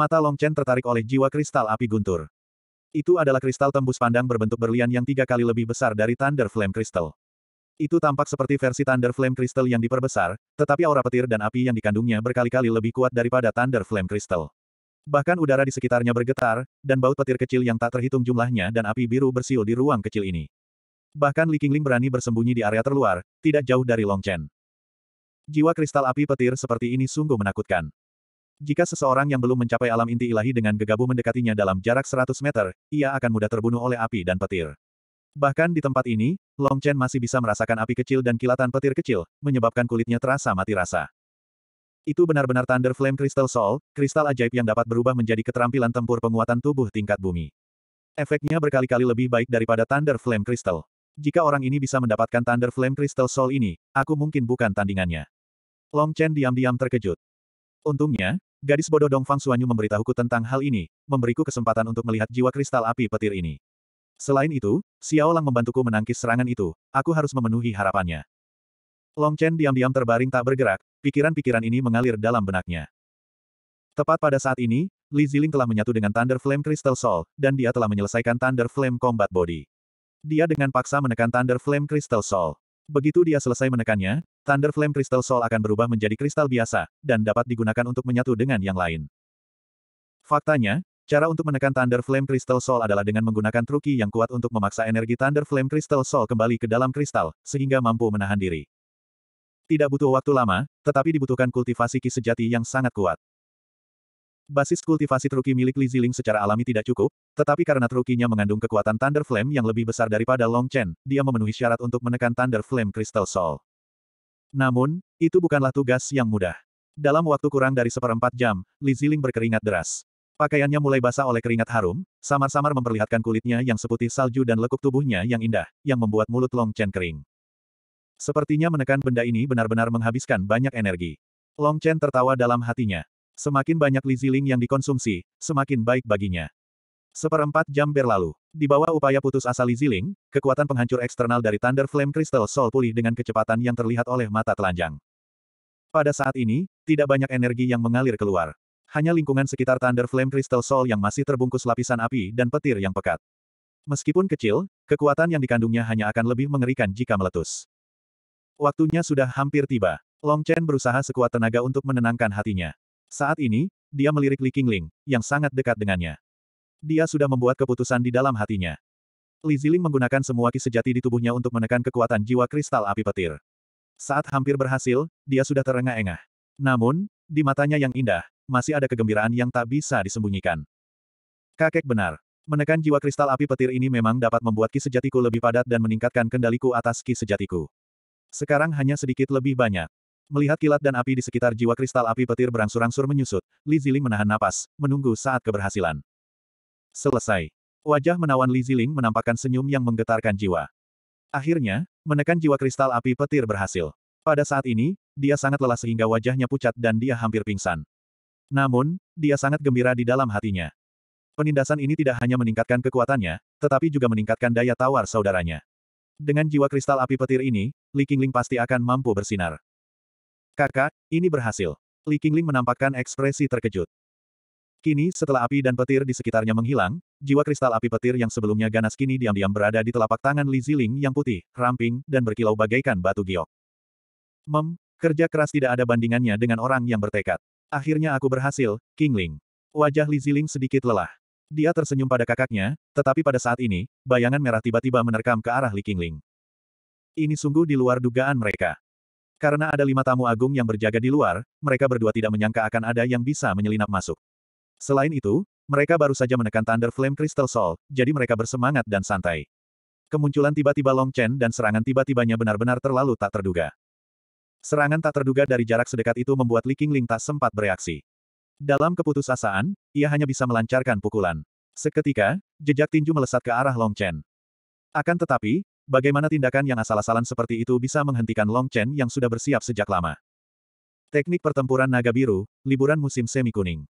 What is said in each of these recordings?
Mata Long Chen tertarik oleh jiwa kristal api guntur. Itu adalah kristal tembus pandang berbentuk berlian yang tiga kali lebih besar dari Thunder Flame Crystal. Itu tampak seperti versi Thunder Flame Crystal yang diperbesar, tetapi aura petir dan api yang dikandungnya berkali-kali lebih kuat daripada Thunder Flame Crystal. Bahkan udara di sekitarnya bergetar, dan baut petir kecil yang tak terhitung jumlahnya dan api biru bersiul di ruang kecil ini. Bahkan Li Qingling berani bersembunyi di area terluar, tidak jauh dari Long Chen. Jiwa kristal api petir seperti ini sungguh menakutkan. Jika seseorang yang belum mencapai alam inti ilahi dengan gegabah mendekatinya dalam jarak 100 meter, ia akan mudah terbunuh oleh api dan petir. Bahkan di tempat ini, Long Chen masih bisa merasakan api kecil dan kilatan petir kecil, menyebabkan kulitnya terasa mati rasa. Itu benar-benar Thunder Flame Crystal Soul, kristal ajaib yang dapat berubah menjadi keterampilan tempur penguatan tubuh tingkat bumi. Efeknya berkali-kali lebih baik daripada Thunder Flame Crystal. Jika orang ini bisa mendapatkan Thunder Flame Crystal Soul ini, aku mungkin bukan tandingannya. Long Chen diam-diam terkejut. Untungnya, Gadis bodoh Dongfang Suanyu memberitahuku tentang hal ini, memberiku kesempatan untuk melihat jiwa kristal api petir ini. Selain itu, Xiao Lang membantuku menangkis serangan itu, aku harus memenuhi harapannya. Long Chen diam-diam terbaring tak bergerak, pikiran-pikiran ini mengalir dalam benaknya. Tepat pada saat ini, Li Ziling telah menyatu dengan Thunder Flame Crystal Soul, dan dia telah menyelesaikan Thunder Flame Combat Body. Dia dengan paksa menekan Thunder Flame Crystal Soul. Begitu dia selesai menekannya, Thunder Flame Crystal Soul akan berubah menjadi kristal biasa, dan dapat digunakan untuk menyatu dengan yang lain. Faktanya, cara untuk menekan Thunder Flame Crystal Soul adalah dengan menggunakan truki yang kuat untuk memaksa energi Thunder Flame Crystal Soul kembali ke dalam kristal, sehingga mampu menahan diri. Tidak butuh waktu lama, tetapi dibutuhkan kultivasi ki sejati yang sangat kuat. Basis kultivasi truki milik Li Ziling secara alami tidak cukup, tetapi karena trukinya mengandung kekuatan Thunder Flame yang lebih besar daripada Long Chen, dia memenuhi syarat untuk menekan Thunder Flame Crystal Soul. Namun, itu bukanlah tugas yang mudah. Dalam waktu kurang dari seperempat jam, Li Ziling berkeringat deras. Pakaiannya mulai basah oleh keringat harum, samar-samar memperlihatkan kulitnya yang seputih salju dan lekuk tubuhnya yang indah, yang membuat mulut Long Chen kering. Sepertinya menekan benda ini benar-benar menghabiskan banyak energi. Long Chen tertawa dalam hatinya. Semakin banyak liziling yang dikonsumsi, semakin baik baginya. Seperempat jam berlalu. Di bawah upaya putus asa Liziling, kekuatan penghancur eksternal dari Thunder Flame Crystal Soul pulih dengan kecepatan yang terlihat oleh mata telanjang. Pada saat ini, tidak banyak energi yang mengalir keluar. Hanya lingkungan sekitar Thunder Flame Crystal Soul yang masih terbungkus lapisan api dan petir yang pekat. Meskipun kecil, kekuatan yang dikandungnya hanya akan lebih mengerikan jika meletus. Waktunya sudah hampir tiba. Long Chen berusaha sekuat tenaga untuk menenangkan hatinya. Saat ini, dia melirik Li Qingling, yang sangat dekat dengannya. Dia sudah membuat keputusan di dalam hatinya. Li Ziling menggunakan semua ki sejati di tubuhnya untuk menekan kekuatan jiwa kristal api petir. Saat hampir berhasil, dia sudah terengah-engah. Namun, di matanya yang indah, masih ada kegembiraan yang tak bisa disembunyikan. Kakek benar. Menekan jiwa kristal api petir ini memang dapat membuat ki sejatiku lebih padat dan meningkatkan kendaliku atas ki sejatiku. Sekarang hanya sedikit lebih banyak. Melihat kilat dan api di sekitar jiwa kristal api petir berangsur-angsur menyusut, Li Ziling menahan napas, menunggu saat keberhasilan. Selesai. Wajah menawan Li Ziling menampakkan senyum yang menggetarkan jiwa. Akhirnya, menekan jiwa kristal api petir berhasil. Pada saat ini, dia sangat lelah sehingga wajahnya pucat dan dia hampir pingsan. Namun, dia sangat gembira di dalam hatinya. Penindasan ini tidak hanya meningkatkan kekuatannya, tetapi juga meningkatkan daya tawar saudaranya. Dengan jiwa kristal api petir ini, Li Qingling pasti akan mampu bersinar. Kakak, ini berhasil. Li Qingling menampakkan ekspresi terkejut. Kini, setelah api dan petir di sekitarnya menghilang, jiwa kristal api petir yang sebelumnya ganas kini diam-diam berada di telapak tangan Li Ziling yang putih, ramping, dan berkilau bagaikan batu giok. Mem, kerja keras tidak ada bandingannya dengan orang yang bertekad. Akhirnya aku berhasil, Qingling. Wajah Li Ziling sedikit lelah. Dia tersenyum pada kakaknya, tetapi pada saat ini, bayangan merah tiba-tiba menerkam ke arah Li Qingling. Ini sungguh di luar dugaan mereka. Karena ada lima tamu agung yang berjaga di luar, mereka berdua tidak menyangka akan ada yang bisa menyelinap masuk. Selain itu, mereka baru saja menekan Thunder Flame Crystal Soul, jadi mereka bersemangat dan santai. Kemunculan tiba-tiba Long Chen dan serangan tiba-tibanya benar-benar terlalu tak terduga. Serangan tak terduga dari jarak sedekat itu membuat Li Qingling tak sempat bereaksi. Dalam keputusasaan, ia hanya bisa melancarkan pukulan. Seketika, jejak tinju melesat ke arah Long Chen. Akan tetapi, Bagaimana tindakan yang asal-asalan seperti itu bisa menghentikan Long Chen yang sudah bersiap sejak lama? Teknik pertempuran naga biru, liburan musim semi kuning.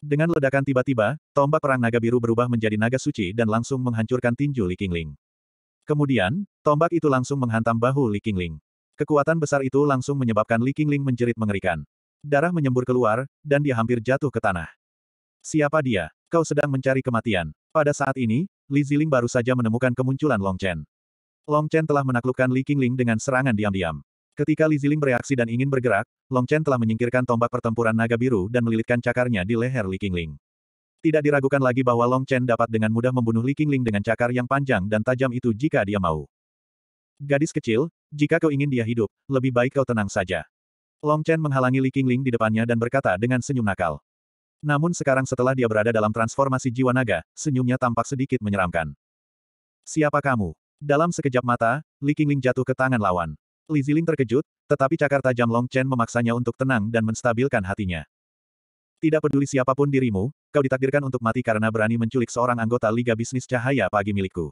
Dengan ledakan tiba-tiba, tombak perang naga biru berubah menjadi naga suci dan langsung menghancurkan tinju Li Qingling. Kemudian, tombak itu langsung menghantam bahu Li Qingling. Kekuatan besar itu langsung menyebabkan Li Qingling menjerit mengerikan. Darah menyembur keluar, dan dia hampir jatuh ke tanah. Siapa dia? Kau sedang mencari kematian. Pada saat ini, Li Ziling baru saja menemukan kemunculan Long Chen. Long Chen telah menaklukkan Li Qingling dengan serangan diam-diam. Ketika Li Ziling bereaksi dan ingin bergerak, Long Chen telah menyingkirkan tombak pertempuran naga biru dan melilitkan cakarnya di leher Li Qingling. Tidak diragukan lagi bahwa Long Chen dapat dengan mudah membunuh Li Qingling dengan cakar yang panjang dan tajam itu jika dia mau. Gadis kecil, jika kau ingin dia hidup, lebih baik kau tenang saja. Long Chen menghalangi Li Qingling di depannya dan berkata dengan senyum nakal. Namun sekarang setelah dia berada dalam transformasi jiwa naga, senyumnya tampak sedikit menyeramkan. Siapa kamu? Dalam sekejap mata, Li Qingling jatuh ke tangan lawan. Li Ziling terkejut, tetapi cakar tajam Long Chen memaksanya untuk tenang dan menstabilkan hatinya. Tidak peduli siapapun dirimu, kau ditakdirkan untuk mati karena berani menculik seorang anggota Liga Bisnis Cahaya Pagi milikku.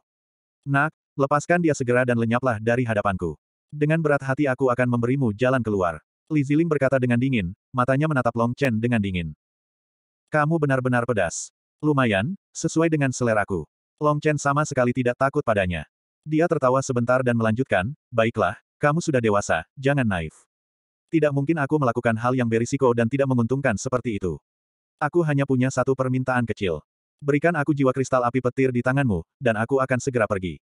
Nak, lepaskan dia segera dan lenyaplah dari hadapanku. Dengan berat hati aku akan memberimu jalan keluar. Li Ziling berkata dengan dingin, matanya menatap Long Chen dengan dingin. Kamu benar-benar pedas. Lumayan, sesuai dengan seleraku. Long Chen sama sekali tidak takut padanya. Dia tertawa sebentar dan melanjutkan, baiklah, kamu sudah dewasa, jangan naif. Tidak mungkin aku melakukan hal yang berisiko dan tidak menguntungkan seperti itu. Aku hanya punya satu permintaan kecil. Berikan aku jiwa kristal api petir di tanganmu, dan aku akan segera pergi.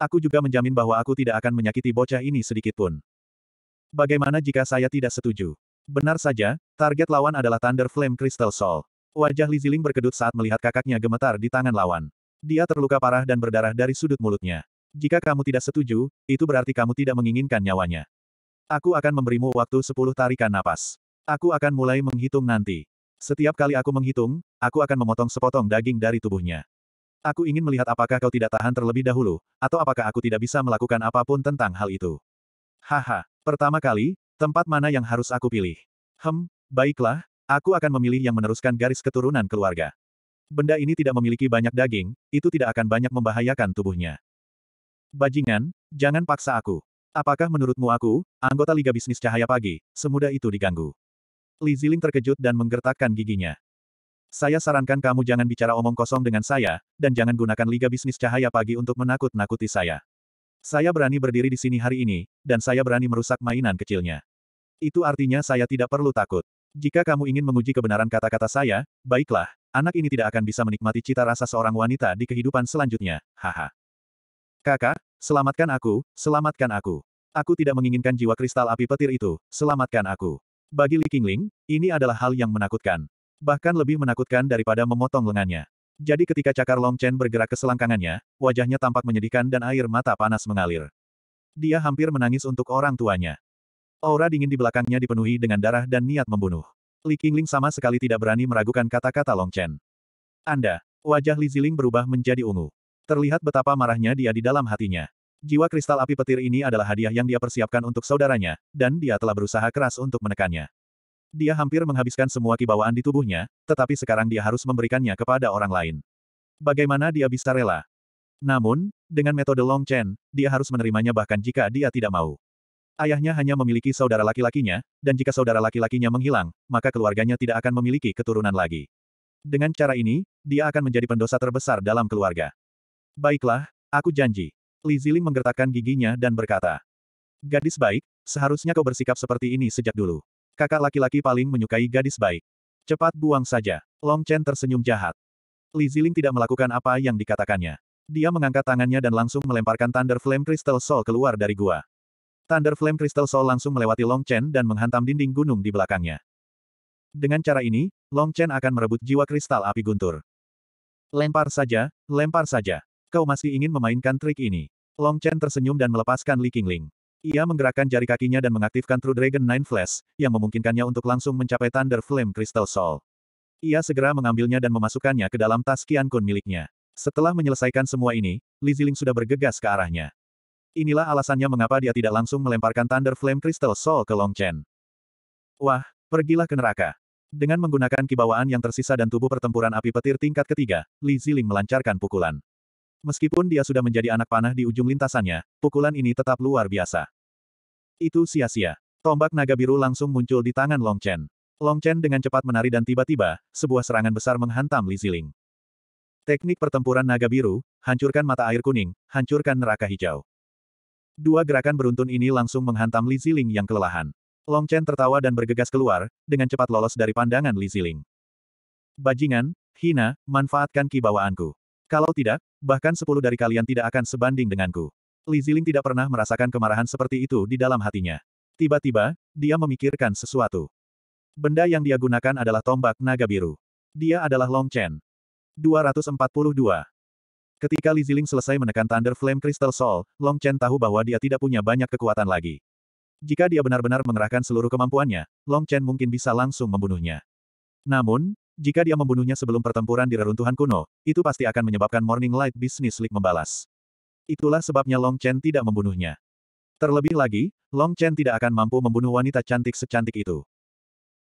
Aku juga menjamin bahwa aku tidak akan menyakiti bocah ini sedikitpun. Bagaimana jika saya tidak setuju? Benar saja, target lawan adalah Thunder Flame Crystal Soul. Wajah Li Ziling berkedut saat melihat kakaknya gemetar di tangan lawan. Dia terluka parah dan berdarah dari sudut mulutnya. Jika kamu tidak setuju, itu berarti kamu tidak menginginkan nyawanya. Aku akan memberimu waktu sepuluh tarikan napas. Aku akan mulai menghitung nanti. Setiap kali aku menghitung, aku akan memotong sepotong daging dari tubuhnya. Aku ingin melihat apakah kau tidak tahan terlebih dahulu, atau apakah aku tidak bisa melakukan apapun tentang hal itu. Haha, pertama kali, tempat mana yang harus aku pilih? Hem, baiklah, aku akan memilih yang meneruskan garis keturunan keluarga. Benda ini tidak memiliki banyak daging, itu tidak akan banyak membahayakan tubuhnya. Bajingan, jangan paksa aku. Apakah menurutmu aku, anggota Liga Bisnis Cahaya Pagi, semudah itu diganggu? Li Ziling terkejut dan menggertakkan giginya. Saya sarankan kamu jangan bicara omong kosong dengan saya, dan jangan gunakan Liga Bisnis Cahaya Pagi untuk menakut-nakuti saya. Saya berani berdiri di sini hari ini, dan saya berani merusak mainan kecilnya. Itu artinya saya tidak perlu takut. Jika kamu ingin menguji kebenaran kata-kata saya, baiklah, anak ini tidak akan bisa menikmati cita rasa seorang wanita di kehidupan selanjutnya, haha. Kakak, selamatkan aku, selamatkan aku. Aku tidak menginginkan jiwa kristal api petir itu, selamatkan aku. Bagi Li Qingling, ini adalah hal yang menakutkan. Bahkan lebih menakutkan daripada memotong lengannya. Jadi ketika cakar Long Chen bergerak ke selangkangannya, wajahnya tampak menyedihkan dan air mata panas mengalir. Dia hampir menangis untuk orang tuanya. Aura dingin di belakangnya dipenuhi dengan darah dan niat membunuh. Li Qingling sama sekali tidak berani meragukan kata-kata Long Chen. Anda, wajah Li Ziling berubah menjadi ungu. Terlihat betapa marahnya dia di dalam hatinya. Jiwa kristal api petir ini adalah hadiah yang dia persiapkan untuk saudaranya, dan dia telah berusaha keras untuk menekannya. Dia hampir menghabiskan semua kibawaan di tubuhnya, tetapi sekarang dia harus memberikannya kepada orang lain. Bagaimana dia bisa rela? Namun, dengan metode Long Chen, dia harus menerimanya bahkan jika dia tidak mau. Ayahnya hanya memiliki saudara laki-lakinya, dan jika saudara laki-lakinya menghilang, maka keluarganya tidak akan memiliki keturunan lagi. Dengan cara ini, dia akan menjadi pendosa terbesar dalam keluarga. Baiklah, aku janji. Li Ziling menggertakkan giginya dan berkata. Gadis baik, seharusnya kau bersikap seperti ini sejak dulu. Kakak laki-laki paling menyukai gadis baik. Cepat buang saja. Long Chen tersenyum jahat. Li Ziling tidak melakukan apa yang dikatakannya. Dia mengangkat tangannya dan langsung melemparkan Thunder Flame Crystal Soul keluar dari gua. Thunder Flame Crystal Soul langsung melewati Long Chen dan menghantam dinding gunung di belakangnya. Dengan cara ini, Long Chen akan merebut jiwa kristal api guntur. Lempar saja, lempar saja. Kau masih ingin memainkan trik ini. Long Chen tersenyum dan melepaskan Li Qingling. Ia menggerakkan jari kakinya dan mengaktifkan True Dragon Nine Flash, yang memungkinkannya untuk langsung mencapai Thunder Flame Crystal Soul. Ia segera mengambilnya dan memasukkannya ke dalam tas Qian Kun miliknya. Setelah menyelesaikan semua ini, Li Ziling sudah bergegas ke arahnya. Inilah alasannya mengapa dia tidak langsung melemparkan Thunder Flame Crystal Soul ke Long Chen. Wah, pergilah ke neraka. Dengan menggunakan kibawaan yang tersisa dan tubuh pertempuran api petir tingkat ketiga, Li Ziling melancarkan pukulan. Meskipun dia sudah menjadi anak panah di ujung lintasannya, pukulan ini tetap luar biasa. Itu sia-sia. Tombak naga biru langsung muncul di tangan Long Chen. Long Chen dengan cepat menari dan tiba-tiba, sebuah serangan besar menghantam Li Ziling. Teknik pertempuran naga biru, hancurkan mata air kuning, hancurkan neraka hijau. Dua gerakan beruntun ini langsung menghantam Li Ziling yang kelelahan. Long Chen tertawa dan bergegas keluar, dengan cepat lolos dari pandangan Li Ziling. Bajingan, hina, manfaatkan kibawaanku. Kalau tidak, bahkan sepuluh dari kalian tidak akan sebanding denganku. Li Ziling tidak pernah merasakan kemarahan seperti itu di dalam hatinya. Tiba-tiba, dia memikirkan sesuatu. Benda yang dia gunakan adalah tombak naga biru. Dia adalah Long Chen. 242. Ketika Li Ziling selesai menekan Thunder Flame Crystal Soul, Long Chen tahu bahwa dia tidak punya banyak kekuatan lagi. Jika dia benar-benar mengerahkan seluruh kemampuannya, Long Chen mungkin bisa langsung membunuhnya. Namun, jika dia membunuhnya sebelum pertempuran di reruntuhan kuno, itu pasti akan menyebabkan Morning Light Business League membalas. Itulah sebabnya Long Chen tidak membunuhnya. Terlebih lagi, Long Chen tidak akan mampu membunuh wanita cantik secantik itu.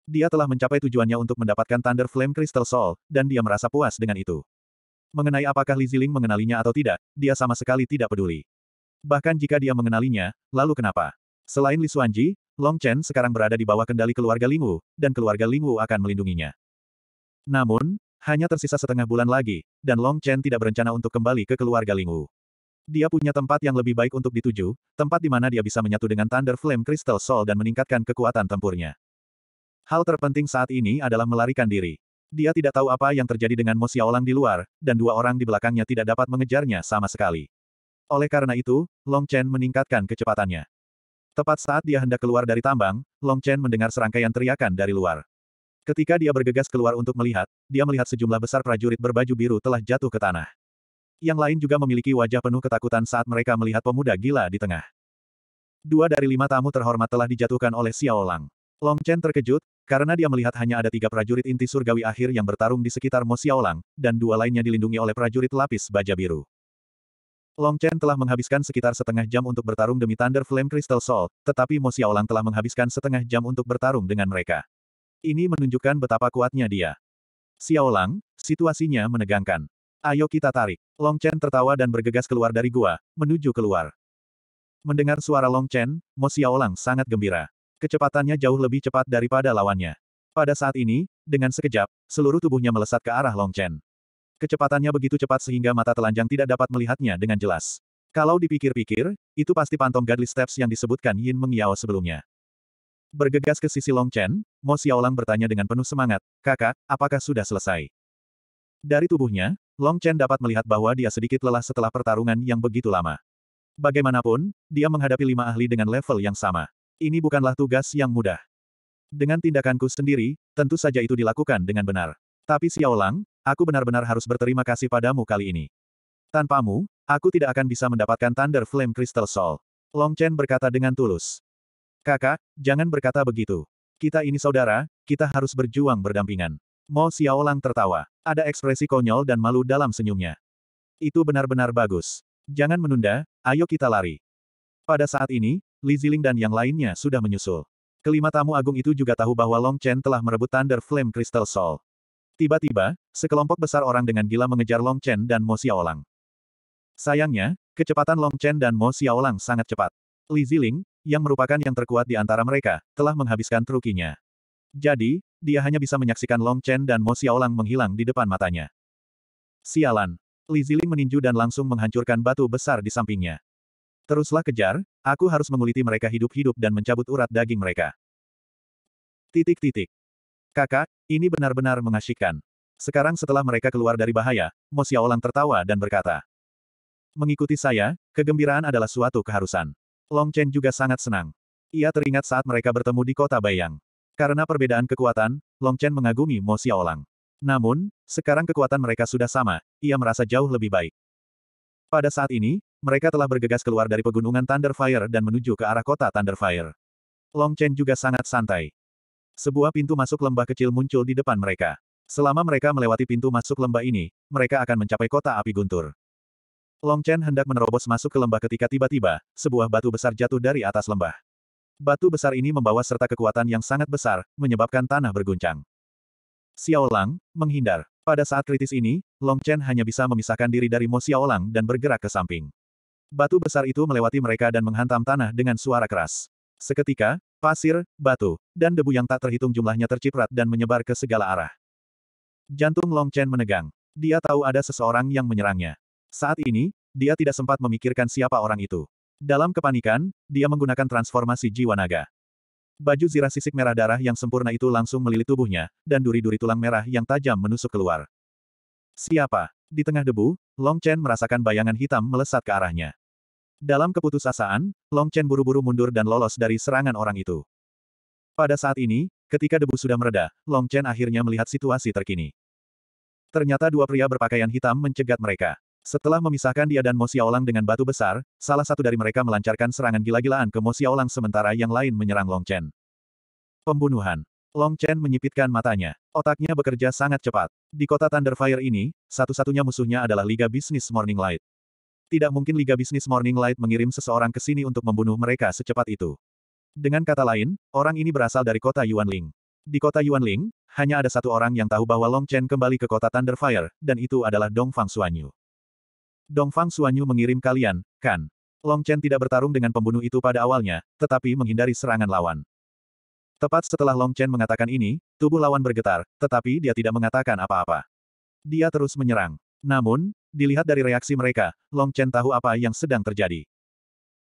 Dia telah mencapai tujuannya untuk mendapatkan Thunder Flame Crystal Soul, dan dia merasa puas dengan itu. Mengenai apakah Li Ziling mengenalinya atau tidak, dia sama sekali tidak peduli. Bahkan jika dia mengenalinya, lalu kenapa? Selain Li Xuanji, Long Chen sekarang berada di bawah kendali keluarga Lingwu, dan keluarga Lingwu akan melindunginya. Namun, hanya tersisa setengah bulan lagi, dan Long Chen tidak berencana untuk kembali ke keluarga Lingwu. Dia punya tempat yang lebih baik untuk dituju, tempat di mana dia bisa menyatu dengan Thunder Flame Crystal Soul dan meningkatkan kekuatan tempurnya. Hal terpenting saat ini adalah melarikan diri. Dia tidak tahu apa yang terjadi dengan Mo Xiaolang di luar, dan dua orang di belakangnya tidak dapat mengejarnya sama sekali. Oleh karena itu, Long Chen meningkatkan kecepatannya. Tepat saat dia hendak keluar dari tambang, Long Chen mendengar serangkaian teriakan dari luar. Ketika dia bergegas keluar untuk melihat, dia melihat sejumlah besar prajurit berbaju biru telah jatuh ke tanah. Yang lain juga memiliki wajah penuh ketakutan saat mereka melihat pemuda gila di tengah. Dua dari lima tamu terhormat telah dijatuhkan oleh Xiao Lang. Long Chen terkejut, karena dia melihat hanya ada tiga prajurit inti surgawi akhir yang bertarung di sekitar Mo Xiao Lang, dan dua lainnya dilindungi oleh prajurit lapis baja biru. Long Chen telah menghabiskan sekitar setengah jam untuk bertarung demi Thunder Flame Crystal Soul, tetapi Mo Xiao Lang telah menghabiskan setengah jam untuk bertarung dengan mereka. Ini menunjukkan betapa kuatnya dia. Xiaolang, situasinya menegangkan. Ayo kita tarik. Long Chen tertawa dan bergegas keluar dari gua, menuju keluar. Mendengar suara Long Chen, Mo Xiaolang sangat gembira. Kecepatannya jauh lebih cepat daripada lawannya. Pada saat ini, dengan sekejap, seluruh tubuhnya melesat ke arah Long Chen. Kecepatannya begitu cepat sehingga mata telanjang tidak dapat melihatnya dengan jelas. Kalau dipikir-pikir, itu pasti pantom Godly Steps yang disebutkan Yin Mengyao sebelumnya. Bergegas ke sisi Long Chen, Mo Xiaolang bertanya dengan penuh semangat, kakak, apakah sudah selesai? Dari tubuhnya, Long Chen dapat melihat bahwa dia sedikit lelah setelah pertarungan yang begitu lama. Bagaimanapun, dia menghadapi lima ahli dengan level yang sama. Ini bukanlah tugas yang mudah. Dengan tindakanku sendiri, tentu saja itu dilakukan dengan benar. Tapi Xiaolang, aku benar-benar harus berterima kasih padamu kali ini. Tanpamu, aku tidak akan bisa mendapatkan Thunder Flame Crystal Soul. Long Chen berkata dengan tulus. Kakak, jangan berkata begitu. Kita ini saudara, kita harus berjuang berdampingan. Mo Xiaolang tertawa. Ada ekspresi konyol dan malu dalam senyumnya. Itu benar-benar bagus. Jangan menunda, ayo kita lari. Pada saat ini, Li Ziling dan yang lainnya sudah menyusul. Kelima tamu agung itu juga tahu bahwa Long Chen telah merebut Thunder Flame Crystal Soul. Tiba-tiba, sekelompok besar orang dengan gila mengejar Long Chen dan Mo Xiaolang. Sayangnya, kecepatan Long Chen dan Mo Xiaolang sangat cepat. Li Ziling, yang merupakan yang terkuat di antara mereka, telah menghabiskan trukinya. Jadi, dia hanya bisa menyaksikan Long Chen dan Mo Xiaolang menghilang di depan matanya. Sialan. Li Ziling meninju dan langsung menghancurkan batu besar di sampingnya. Teruslah kejar, aku harus menguliti mereka hidup-hidup dan mencabut urat daging mereka. Titik-titik. Kakak, ini benar-benar mengasyikkan. Sekarang setelah mereka keluar dari bahaya, Mo Xiaolang tertawa dan berkata. Mengikuti saya, kegembiraan adalah suatu keharusan. Long Chen juga sangat senang. Ia teringat saat mereka bertemu di kota Bayang. Karena perbedaan kekuatan, Long Chen mengagumi Mo Xiaolang. Namun, sekarang kekuatan mereka sudah sama, ia merasa jauh lebih baik. Pada saat ini, mereka telah bergegas keluar dari pegunungan Thunderfire dan menuju ke arah kota Thunderfire. Long Chen juga sangat santai. Sebuah pintu masuk lembah kecil muncul di depan mereka. Selama mereka melewati pintu masuk lembah ini, mereka akan mencapai kota api guntur. Long Chen hendak menerobos masuk ke lembah ketika tiba-tiba, sebuah batu besar jatuh dari atas lembah. Batu besar ini membawa serta kekuatan yang sangat besar, menyebabkan tanah berguncang. Xiao Lang, menghindar. Pada saat kritis ini, Long Chen hanya bisa memisahkan diri dari Mo Xiao Lang dan bergerak ke samping. Batu besar itu melewati mereka dan menghantam tanah dengan suara keras. Seketika, pasir, batu, dan debu yang tak terhitung jumlahnya terciprat dan menyebar ke segala arah. Jantung Long Chen menegang. Dia tahu ada seseorang yang menyerangnya. Saat ini, dia tidak sempat memikirkan siapa orang itu. Dalam kepanikan, dia menggunakan transformasi jiwa naga. Baju zirah sisik merah darah yang sempurna itu langsung melilit tubuhnya, dan duri-duri tulang merah yang tajam menusuk keluar. Siapa? Di tengah debu, Long Chen merasakan bayangan hitam melesat ke arahnya. Dalam keputusasaan, Long Chen buru-buru mundur dan lolos dari serangan orang itu. Pada saat ini, ketika debu sudah mereda, Long Chen akhirnya melihat situasi terkini. Ternyata dua pria berpakaian hitam mencegat mereka. Setelah memisahkan dia dan Mo Xiaolang dengan batu besar, salah satu dari mereka melancarkan serangan gila-gilaan ke Mo Xiaolang sementara yang lain menyerang Long Chen. Pembunuhan. Long Chen menyipitkan matanya. Otaknya bekerja sangat cepat. Di kota Thunderfire ini, satu-satunya musuhnya adalah Liga Bisnis Morning Light. Tidak mungkin Liga Bisnis Morning Light mengirim seseorang ke sini untuk membunuh mereka secepat itu. Dengan kata lain, orang ini berasal dari kota Yuanling. Di kota Yuanling, hanya ada satu orang yang tahu bahwa Long Chen kembali ke kota Thunderfire, dan itu adalah Dong Fang Xuanyu. Dongfang Suanyu mengirim kalian, kan? Long Chen tidak bertarung dengan pembunuh itu pada awalnya, tetapi menghindari serangan lawan. Tepat setelah Long Chen mengatakan ini, tubuh lawan bergetar, tetapi dia tidak mengatakan apa-apa. Dia terus menyerang. Namun, dilihat dari reaksi mereka, Long Chen tahu apa yang sedang terjadi.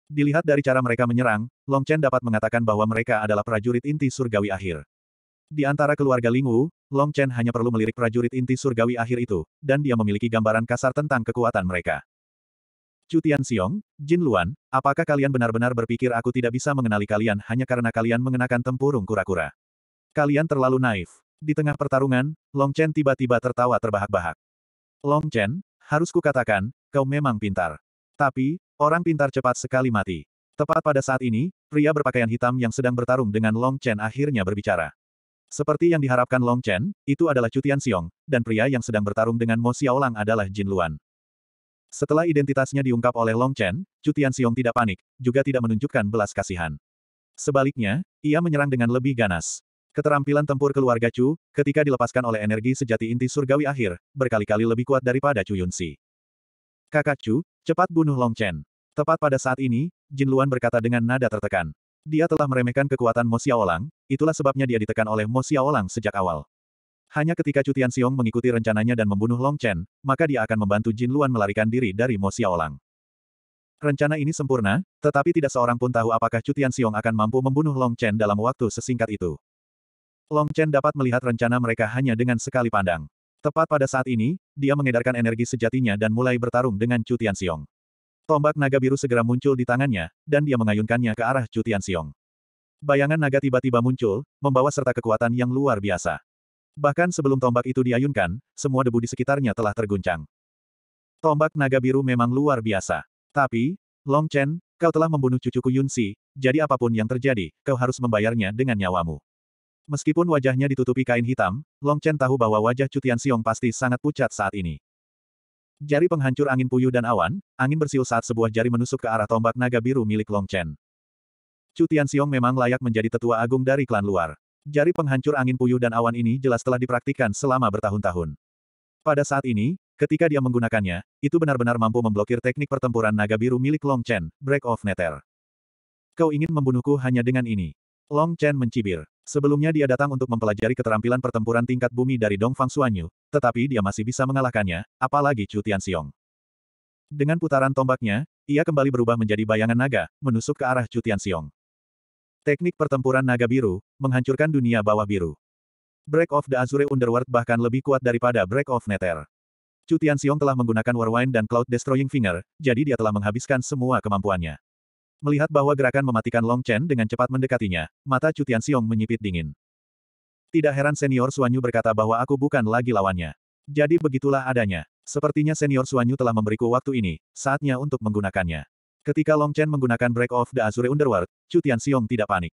Dilihat dari cara mereka menyerang, Long Chen dapat mengatakan bahwa mereka adalah prajurit inti surgawi akhir. Di antara keluarga Wu, Long Chen hanya perlu melirik prajurit inti surgawi akhir itu, dan dia memiliki gambaran kasar tentang kekuatan mereka. Cutian Xiong, Jin Luan, apakah kalian benar-benar berpikir aku tidak bisa mengenali kalian hanya karena kalian mengenakan tempurung kura-kura? Kalian terlalu naif. Di tengah pertarungan, Long Chen tiba-tiba tertawa terbahak-bahak. Long Chen, harus kukatakan, kau memang pintar. Tapi, orang pintar cepat sekali mati. Tepat pada saat ini, pria berpakaian hitam yang sedang bertarung dengan Long Chen akhirnya berbicara. Seperti yang diharapkan Long Chen, itu adalah Cutian Xiong, dan pria yang sedang bertarung dengan Mo Xiaolang adalah Jin Luan. Setelah identitasnya diungkap oleh Long Chen, Cutian Xiong tidak panik, juga tidak menunjukkan belas kasihan. Sebaliknya, ia menyerang dengan lebih ganas. Keterampilan tempur keluarga Chu, ketika dilepaskan oleh energi sejati inti surgawi akhir, berkali-kali lebih kuat daripada Chu Yunsi. Kakak Chu, cepat bunuh Long Chen. Tepat pada saat ini, Jin Luan berkata dengan nada tertekan. Dia telah meremehkan kekuatan Mo Xiaolang, itulah sebabnya dia ditekan oleh Mo Xiaolang sejak awal. Hanya ketika Cutian Xiong mengikuti rencananya dan membunuh Long Chen, maka dia akan membantu Jin Luan melarikan diri dari Mo Xiaolang. Rencana ini sempurna, tetapi tidak seorang pun tahu apakah Cutian Xiong akan mampu membunuh Long Chen dalam waktu sesingkat itu. Long Chen dapat melihat rencana mereka hanya dengan sekali pandang. Tepat pada saat ini, dia mengedarkan energi sejatinya dan mulai bertarung dengan Cutian Xiong. Tombak naga biru segera muncul di tangannya, dan dia mengayunkannya ke arah Cutian Xiong. Bayangan naga tiba-tiba muncul, membawa serta kekuatan yang luar biasa. Bahkan sebelum tombak itu diayunkan, semua debu di sekitarnya telah terguncang. Tombak naga biru memang luar biasa. Tapi, Long Chen, kau telah membunuh cucuku Yun Yunsi, jadi apapun yang terjadi, kau harus membayarnya dengan nyawamu. Meskipun wajahnya ditutupi kain hitam, Long Chen tahu bahwa wajah Cutian Xiong pasti sangat pucat saat ini. Jari penghancur angin puyuh dan awan, angin bersiul saat sebuah jari menusuk ke arah tombak naga biru milik Long Chen. Chu Tianxiong memang layak menjadi tetua agung dari klan luar. Jari penghancur angin puyuh dan awan ini jelas telah dipraktikkan selama bertahun-tahun. Pada saat ini, ketika dia menggunakannya, itu benar-benar mampu memblokir teknik pertempuran naga biru milik Long Chen, Break of Nether. Kau ingin membunuhku hanya dengan ini. Long Chen mencibir. Sebelumnya dia datang untuk mempelajari keterampilan pertempuran tingkat bumi dari Dongfang Suanyu, tetapi dia masih bisa mengalahkannya, apalagi Chu Tianxiong. Dengan putaran tombaknya, ia kembali berubah menjadi bayangan naga, menusuk ke arah Chu Tianxiong. Teknik pertempuran naga biru, menghancurkan dunia bawah biru. Break of the Azure Underworld bahkan lebih kuat daripada Break of Nether. Chu Tianxiong telah menggunakan Warwind dan Cloud Destroying Finger, jadi dia telah menghabiskan semua kemampuannya. Melihat bahwa gerakan mematikan Long Chen dengan cepat mendekatinya, mata Chu Tianxiong menyipit dingin. Tidak heran senior Suanyu berkata bahwa aku bukan lagi lawannya. Jadi begitulah adanya. Sepertinya senior Suanyu telah memberiku waktu ini, saatnya untuk menggunakannya. Ketika Long Chen menggunakan Break of the Azure Underworld, Chu Xiong tidak panik.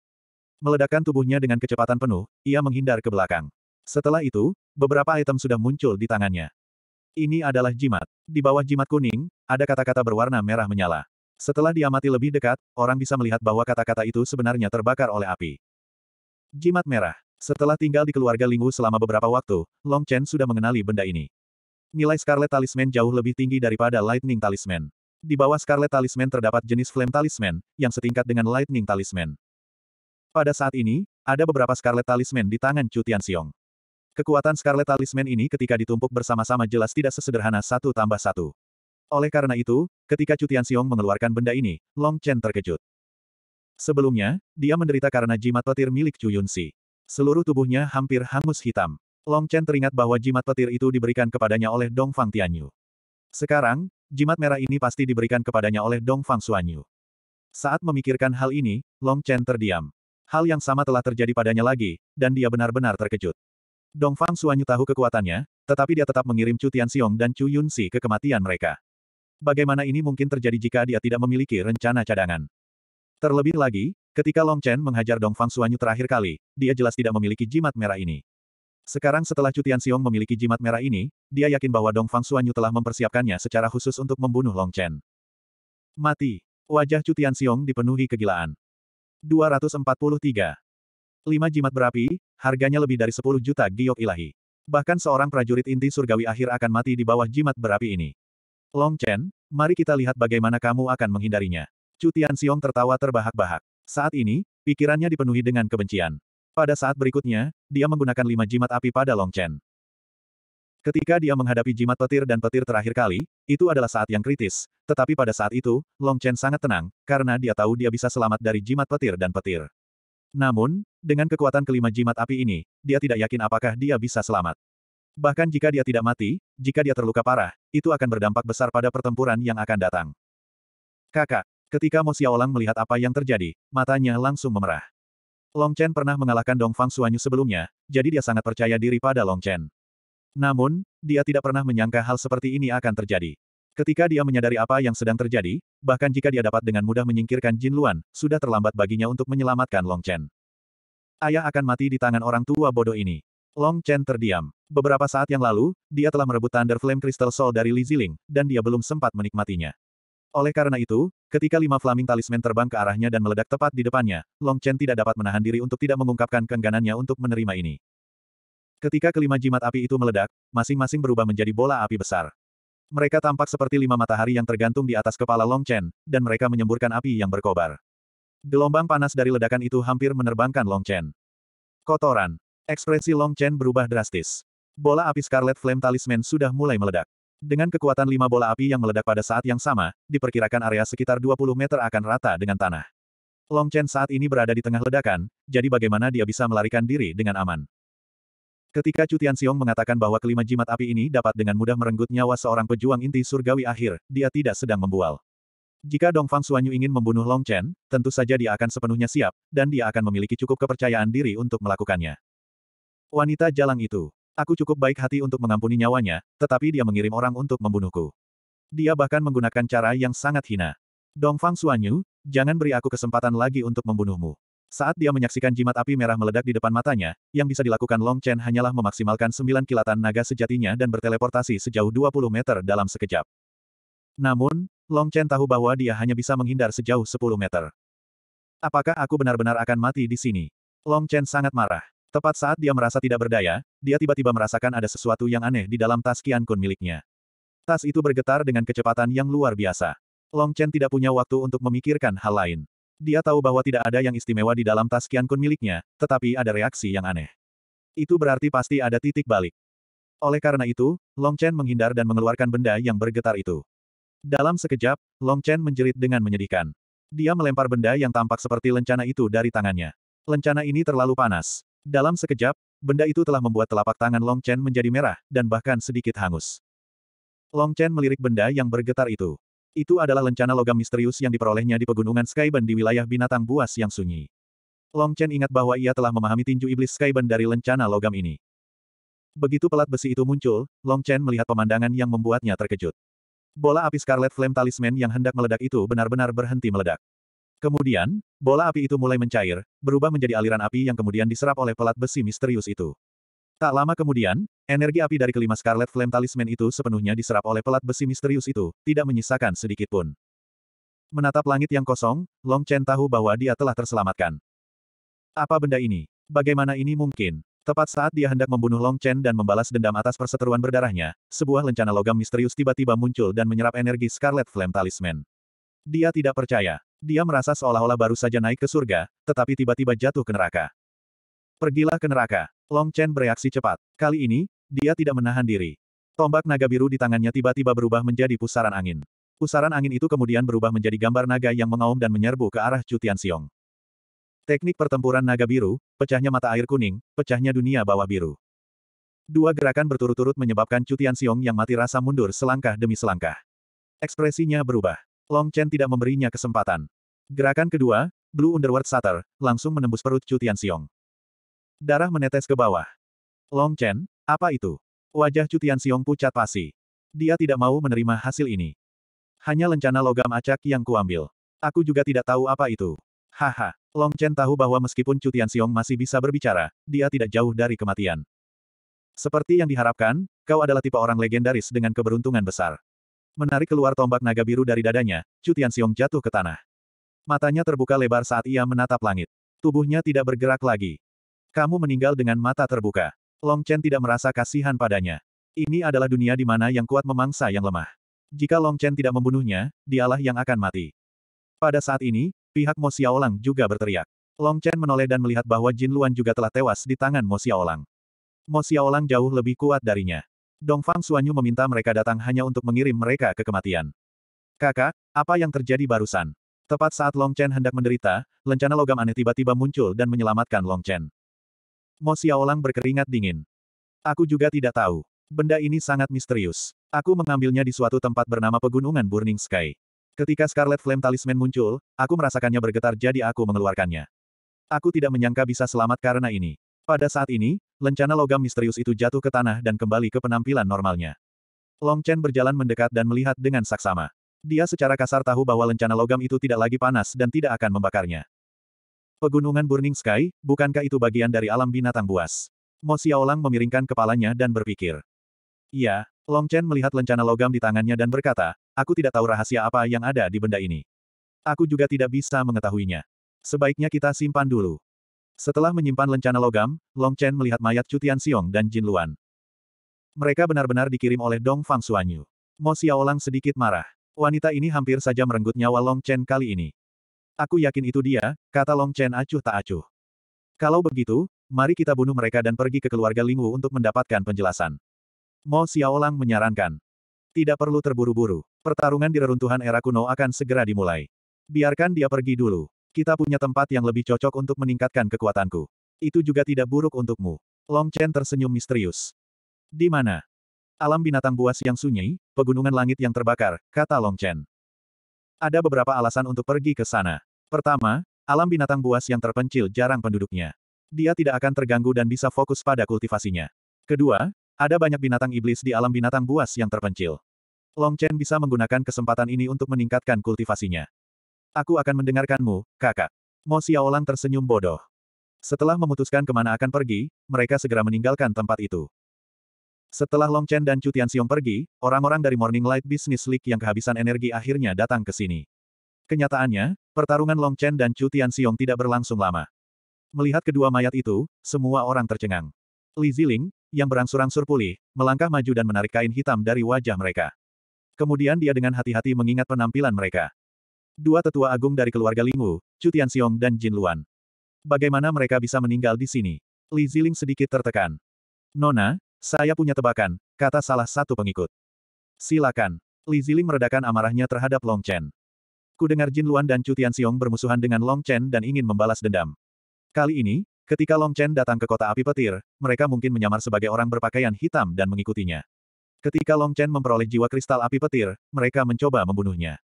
Meledakkan tubuhnya dengan kecepatan penuh, ia menghindar ke belakang. Setelah itu, beberapa item sudah muncul di tangannya. Ini adalah jimat. Di bawah jimat kuning, ada kata-kata berwarna merah menyala. Setelah diamati lebih dekat, orang bisa melihat bahwa kata-kata itu sebenarnya terbakar oleh api. Jimat merah. Setelah tinggal di keluarga Lingwu selama beberapa waktu, Long Chen sudah mengenali benda ini. Nilai Scarlet Talisman jauh lebih tinggi daripada Lightning Talisman. Di bawah Scarlet Talisman terdapat jenis Flame Talisman, yang setingkat dengan Lightning Talisman. Pada saat ini, ada beberapa Scarlet Talisman di tangan Chu Tianxiong. Kekuatan Scarlet Talisman ini ketika ditumpuk bersama-sama jelas tidak sesederhana satu tambah satu. Oleh karena itu, ketika Chu Tianxiong mengeluarkan benda ini, Long Chen terkejut. Sebelumnya, dia menderita karena jimat petir milik Chu Yunsi. Seluruh tubuhnya hampir hangus hitam. Long Chen teringat bahwa jimat petir itu diberikan kepadanya oleh Dong Fang Tianyu. Sekarang, Jimat merah ini pasti diberikan kepadanya oleh Dong Fang Xuanyu. Saat memikirkan hal ini, Long Chen terdiam. Hal yang sama telah terjadi padanya lagi, dan dia benar-benar terkejut. Dong Fang Xuanyu tahu kekuatannya, tetapi dia tetap mengirim Chu Xiong dan Chu Yun Yunxi ke kematian mereka. Bagaimana ini mungkin terjadi jika dia tidak memiliki rencana cadangan? Terlebih lagi, ketika Long Chen menghajar Dong Fang Xuanyu terakhir kali, dia jelas tidak memiliki jimat merah ini. Sekarang setelah Cutian Siong memiliki jimat merah ini, dia yakin bahwa Dong Fang Xuanyu telah mempersiapkannya secara khusus untuk membunuh Long Chen. Mati. Wajah Cutian Siong dipenuhi kegilaan. 243. Lima jimat berapi, harganya lebih dari 10 juta giok ilahi. Bahkan seorang prajurit inti surgawi akhir akan mati di bawah jimat berapi ini. Long Chen, mari kita lihat bagaimana kamu akan menghindarinya. Cutian Siong tertawa terbahak-bahak. Saat ini, pikirannya dipenuhi dengan kebencian. Pada saat berikutnya, dia menggunakan lima jimat api pada Long Chen. Ketika dia menghadapi jimat petir dan petir terakhir kali, itu adalah saat yang kritis. Tetapi pada saat itu, Long Chen sangat tenang, karena dia tahu dia bisa selamat dari jimat petir dan petir. Namun, dengan kekuatan kelima jimat api ini, dia tidak yakin apakah dia bisa selamat. Bahkan jika dia tidak mati, jika dia terluka parah, itu akan berdampak besar pada pertempuran yang akan datang. Kakak, ketika Mo Xiaolang melihat apa yang terjadi, matanya langsung memerah. Long Chen pernah mengalahkan Dong Fang Suanyu sebelumnya, jadi dia sangat percaya diri pada Long Chen. Namun, dia tidak pernah menyangka hal seperti ini akan terjadi. Ketika dia menyadari apa yang sedang terjadi, bahkan jika dia dapat dengan mudah menyingkirkan Jin Luan, sudah terlambat baginya untuk menyelamatkan Long Chen. Ayah akan mati di tangan orang tua bodoh ini. Long Chen terdiam. Beberapa saat yang lalu, dia telah merebut Thunder Flame Crystal Soul dari Li Ziling, dan dia belum sempat menikmatinya. Oleh karena itu, ketika lima flaming talisman terbang ke arahnya dan meledak tepat di depannya, Long Chen tidak dapat menahan diri untuk tidak mengungkapkan keengganannya untuk menerima ini. Ketika kelima jimat api itu meledak, masing-masing berubah menjadi bola api besar. Mereka tampak seperti lima matahari yang tergantung di atas kepala Long Chen, dan mereka menyemburkan api yang berkobar. Gelombang panas dari ledakan itu hampir menerbangkan Long Chen. Kotoran. Ekspresi Long Chen berubah drastis. Bola api Scarlet Flame Talisman sudah mulai meledak. Dengan kekuatan lima bola api yang meledak pada saat yang sama, diperkirakan area sekitar 20 meter akan rata dengan tanah. Long Chen saat ini berada di tengah ledakan, jadi bagaimana dia bisa melarikan diri dengan aman. Ketika Cutian Xiong mengatakan bahwa kelima jimat api ini dapat dengan mudah merenggut nyawa seorang pejuang inti surgawi akhir, dia tidak sedang membual. Jika Dong Fang Suanyu ingin membunuh Long Chen, tentu saja dia akan sepenuhnya siap, dan dia akan memiliki cukup kepercayaan diri untuk melakukannya. Wanita jalang itu. Aku cukup baik hati untuk mengampuni nyawanya, tetapi dia mengirim orang untuk membunuhku. Dia bahkan menggunakan cara yang sangat hina. Dongfang Suanyu, jangan beri aku kesempatan lagi untuk membunuhmu. Saat dia menyaksikan jimat api merah meledak di depan matanya, yang bisa dilakukan Long Chen hanyalah memaksimalkan sembilan kilatan naga sejatinya dan berteleportasi sejauh 20 meter dalam sekejap. Namun, Long Chen tahu bahwa dia hanya bisa menghindar sejauh 10 meter. Apakah aku benar-benar akan mati di sini? Long Chen sangat marah. Tepat saat dia merasa tidak berdaya, dia tiba-tiba merasakan ada sesuatu yang aneh di dalam tas kian Kun miliknya. Tas itu bergetar dengan kecepatan yang luar biasa. Long Chen tidak punya waktu untuk memikirkan hal lain. Dia tahu bahwa tidak ada yang istimewa di dalam tas kian Kun miliknya, tetapi ada reaksi yang aneh. Itu berarti pasti ada titik balik. Oleh karena itu, Long Chen menghindar dan mengeluarkan benda yang bergetar itu. Dalam sekejap, Long Chen menjerit dengan menyedihkan. Dia melempar benda yang tampak seperti lencana itu dari tangannya. Lencana ini terlalu panas. Dalam sekejap, benda itu telah membuat telapak tangan Long Chen menjadi merah, dan bahkan sedikit hangus. Long Chen melirik benda yang bergetar itu. Itu adalah lencana logam misterius yang diperolehnya di pegunungan Skyben di wilayah binatang buas yang sunyi. Long Chen ingat bahwa ia telah memahami tinju iblis Skyben dari lencana logam ini. Begitu pelat besi itu muncul, Long Chen melihat pemandangan yang membuatnya terkejut. Bola api Scarlet Flame Talisman yang hendak meledak itu benar-benar berhenti meledak. Kemudian, bola api itu mulai mencair, berubah menjadi aliran api yang kemudian diserap oleh pelat besi misterius itu. Tak lama kemudian, energi api dari kelima Scarlet Flame Talisman itu sepenuhnya diserap oleh pelat besi misterius itu, tidak menyisakan sedikit pun. Menatap langit yang kosong, Long Chen tahu bahwa dia telah terselamatkan. Apa benda ini? Bagaimana ini mungkin? Tepat saat dia hendak membunuh Long Chen dan membalas dendam atas perseteruan berdarahnya, sebuah lencana logam misterius tiba-tiba muncul dan menyerap energi Scarlet Flame Talisman. Dia tidak percaya. Dia merasa seolah-olah baru saja naik ke surga, tetapi tiba-tiba jatuh ke neraka. Pergilah ke neraka. Long Chen bereaksi cepat. Kali ini, dia tidak menahan diri. Tombak naga biru di tangannya tiba-tiba berubah menjadi pusaran angin. Pusaran angin itu kemudian berubah menjadi gambar naga yang mengaum dan menyerbu ke arah Cutian Siong. Teknik pertempuran naga biru, pecahnya mata air kuning, pecahnya dunia bawah biru. Dua gerakan berturut-turut menyebabkan Cutian Siong yang mati rasa mundur selangkah demi selangkah. Ekspresinya berubah. Long Chen tidak memberinya kesempatan. Gerakan kedua, Blue Underworld Shutter, langsung menembus perut Chu Tianxiong. Darah menetes ke bawah. Long Chen, apa itu? Wajah Chu Tianxiong pucat pasi. Dia tidak mau menerima hasil ini. Hanya lencana logam acak yang kuambil. Aku juga tidak tahu apa itu. Haha, Long Chen tahu bahwa meskipun Chu Tianxiong masih bisa berbicara, dia tidak jauh dari kematian. Seperti yang diharapkan, kau adalah tipe orang legendaris dengan keberuntungan besar. Menarik keluar tombak naga biru dari dadanya, Chu Tianxiong jatuh ke tanah. Matanya terbuka lebar saat ia menatap langit. Tubuhnya tidak bergerak lagi. Kamu meninggal dengan mata terbuka. Long Chen tidak merasa kasihan padanya. Ini adalah dunia di mana yang kuat memangsa yang lemah. Jika Long Chen tidak membunuhnya, dialah yang akan mati. Pada saat ini, pihak Mo Xiaolang juga berteriak. Long Chen menoleh dan melihat bahwa Jin Luan juga telah tewas di tangan Mo Xiaolang. Mo Xiaolang jauh lebih kuat darinya. Dong Fang Suanyu meminta mereka datang hanya untuk mengirim mereka ke kematian. Kakak, apa yang terjadi barusan? Tepat saat Long Chen hendak menderita, lencana logam aneh tiba-tiba muncul dan menyelamatkan Long Chen. Mo Xiaolang berkeringat dingin. Aku juga tidak tahu. Benda ini sangat misterius. Aku mengambilnya di suatu tempat bernama Pegunungan Burning Sky. Ketika Scarlet Flame Talisman muncul, aku merasakannya bergetar jadi aku mengeluarkannya. Aku tidak menyangka bisa selamat karena ini. Pada saat ini, lencana logam misterius itu jatuh ke tanah dan kembali ke penampilan normalnya. Long Chen berjalan mendekat dan melihat dengan saksama. Dia secara kasar tahu bahwa lencana logam itu tidak lagi panas dan tidak akan membakarnya. Pegunungan Burning Sky, bukankah itu bagian dari alam binatang buas? Mo Xiaolang memiringkan kepalanya dan berpikir. Iya, Long Chen melihat lencana logam di tangannya dan berkata, aku tidak tahu rahasia apa yang ada di benda ini. Aku juga tidak bisa mengetahuinya. Sebaiknya kita simpan dulu. Setelah menyimpan lencana logam, Long Chen melihat mayat Cutian Xiong dan Jin Luan. Mereka benar-benar dikirim oleh Dong Fang Suanyu. Mo Xiaolang sedikit marah. Wanita ini hampir saja merenggut nyawa Long Chen kali ini. Aku yakin itu dia, kata Long Chen acuh tak acuh. Kalau begitu, mari kita bunuh mereka dan pergi ke keluarga Lingwu untuk mendapatkan penjelasan. Mo Xiaolang menyarankan. Tidak perlu terburu-buru. Pertarungan di reruntuhan era kuno akan segera dimulai. Biarkan dia pergi dulu. Kita punya tempat yang lebih cocok untuk meningkatkan kekuatanku. Itu juga tidak buruk untukmu. Long Chen tersenyum misterius. Di mana? Alam binatang buas yang sunyi, pegunungan langit yang terbakar, kata Long Chen. Ada beberapa alasan untuk pergi ke sana. Pertama, alam binatang buas yang terpencil jarang penduduknya. Dia tidak akan terganggu dan bisa fokus pada kultivasinya. Kedua, ada banyak binatang iblis di alam binatang buas yang terpencil. Long Chen bisa menggunakan kesempatan ini untuk meningkatkan kultivasinya. Aku akan mendengarkanmu, kakak. Mo Xiaolang tersenyum bodoh. Setelah memutuskan kemana akan pergi, mereka segera meninggalkan tempat itu. Setelah Long Chen dan Chu Tianxiong pergi, orang-orang dari Morning Light Business League yang kehabisan energi akhirnya datang ke sini. Kenyataannya, pertarungan Long Chen dan Chu Tianxiong tidak berlangsung lama. Melihat kedua mayat itu, semua orang tercengang. Li Ziling, yang berangsur-angsur pulih, melangkah maju dan menarik kain hitam dari wajah mereka. Kemudian dia dengan hati-hati mengingat penampilan mereka. Dua tetua agung dari keluarga Limu, Chu Tianxiong dan Jin Luan. Bagaimana mereka bisa meninggal di sini? Li Ziling sedikit tertekan. Nona, saya punya tebakan, kata salah satu pengikut. Silakan. Li Ziling meredakan amarahnya terhadap Long Chen. Ku dengar Jin Luan dan Chu Tianxiong bermusuhan dengan Long Chen dan ingin membalas dendam. Kali ini, ketika Long Chen datang ke kota api petir, mereka mungkin menyamar sebagai orang berpakaian hitam dan mengikutinya. Ketika Long Chen memperoleh jiwa kristal api petir, mereka mencoba membunuhnya.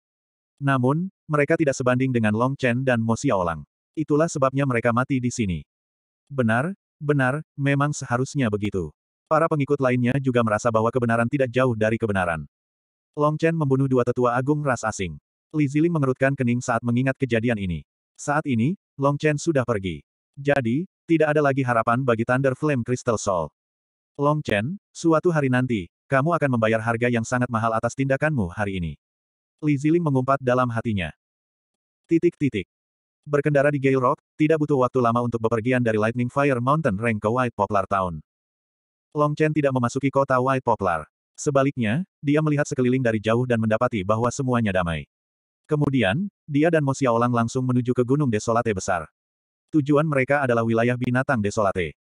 Namun, mereka tidak sebanding dengan Long Chen dan Mo Xiaolang. Itulah sebabnya mereka mati di sini. Benar, benar, memang seharusnya begitu. Para pengikut lainnya juga merasa bahwa kebenaran tidak jauh dari kebenaran. Long Chen membunuh dua tetua agung ras asing. Li Ziling mengerutkan kening saat mengingat kejadian ini. Saat ini, Long Chen sudah pergi. Jadi, tidak ada lagi harapan bagi Thunder Flame Crystal Soul. Long Chen, suatu hari nanti, kamu akan membayar harga yang sangat mahal atas tindakanmu hari ini. Li Ziling mengumpat dalam hatinya. Titik-titik. Berkendara di Gale Rock, tidak butuh waktu lama untuk bepergian dari Lightning Fire Mountain Rank ke White Poplar Town. Long Chen tidak memasuki kota White Poplar. Sebaliknya, dia melihat sekeliling dari jauh dan mendapati bahwa semuanya damai. Kemudian, dia dan Mo Xiaolang langsung menuju ke Gunung Desolate besar. Tujuan mereka adalah wilayah binatang Desolate.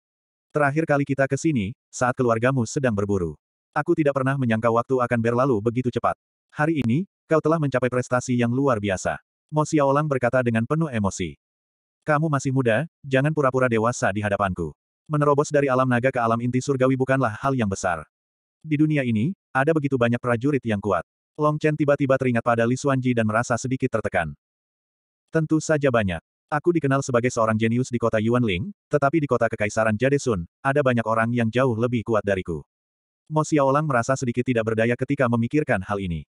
Terakhir kali kita ke sini, saat keluargamu sedang berburu. Aku tidak pernah menyangka waktu akan berlalu begitu cepat. Hari ini, Kau telah mencapai prestasi yang luar biasa. Mo Xiaolang berkata dengan penuh emosi. Kamu masih muda, jangan pura-pura dewasa di hadapanku. Menerobos dari alam naga ke alam inti surgawi bukanlah hal yang besar. Di dunia ini, ada begitu banyak prajurit yang kuat. Long Chen tiba-tiba teringat pada Li Xuanji dan merasa sedikit tertekan. Tentu saja banyak. Aku dikenal sebagai seorang jenius di kota Yuanling, tetapi di kota Kekaisaran Jade Sun ada banyak orang yang jauh lebih kuat dariku. Mo Xiaolang merasa sedikit tidak berdaya ketika memikirkan hal ini.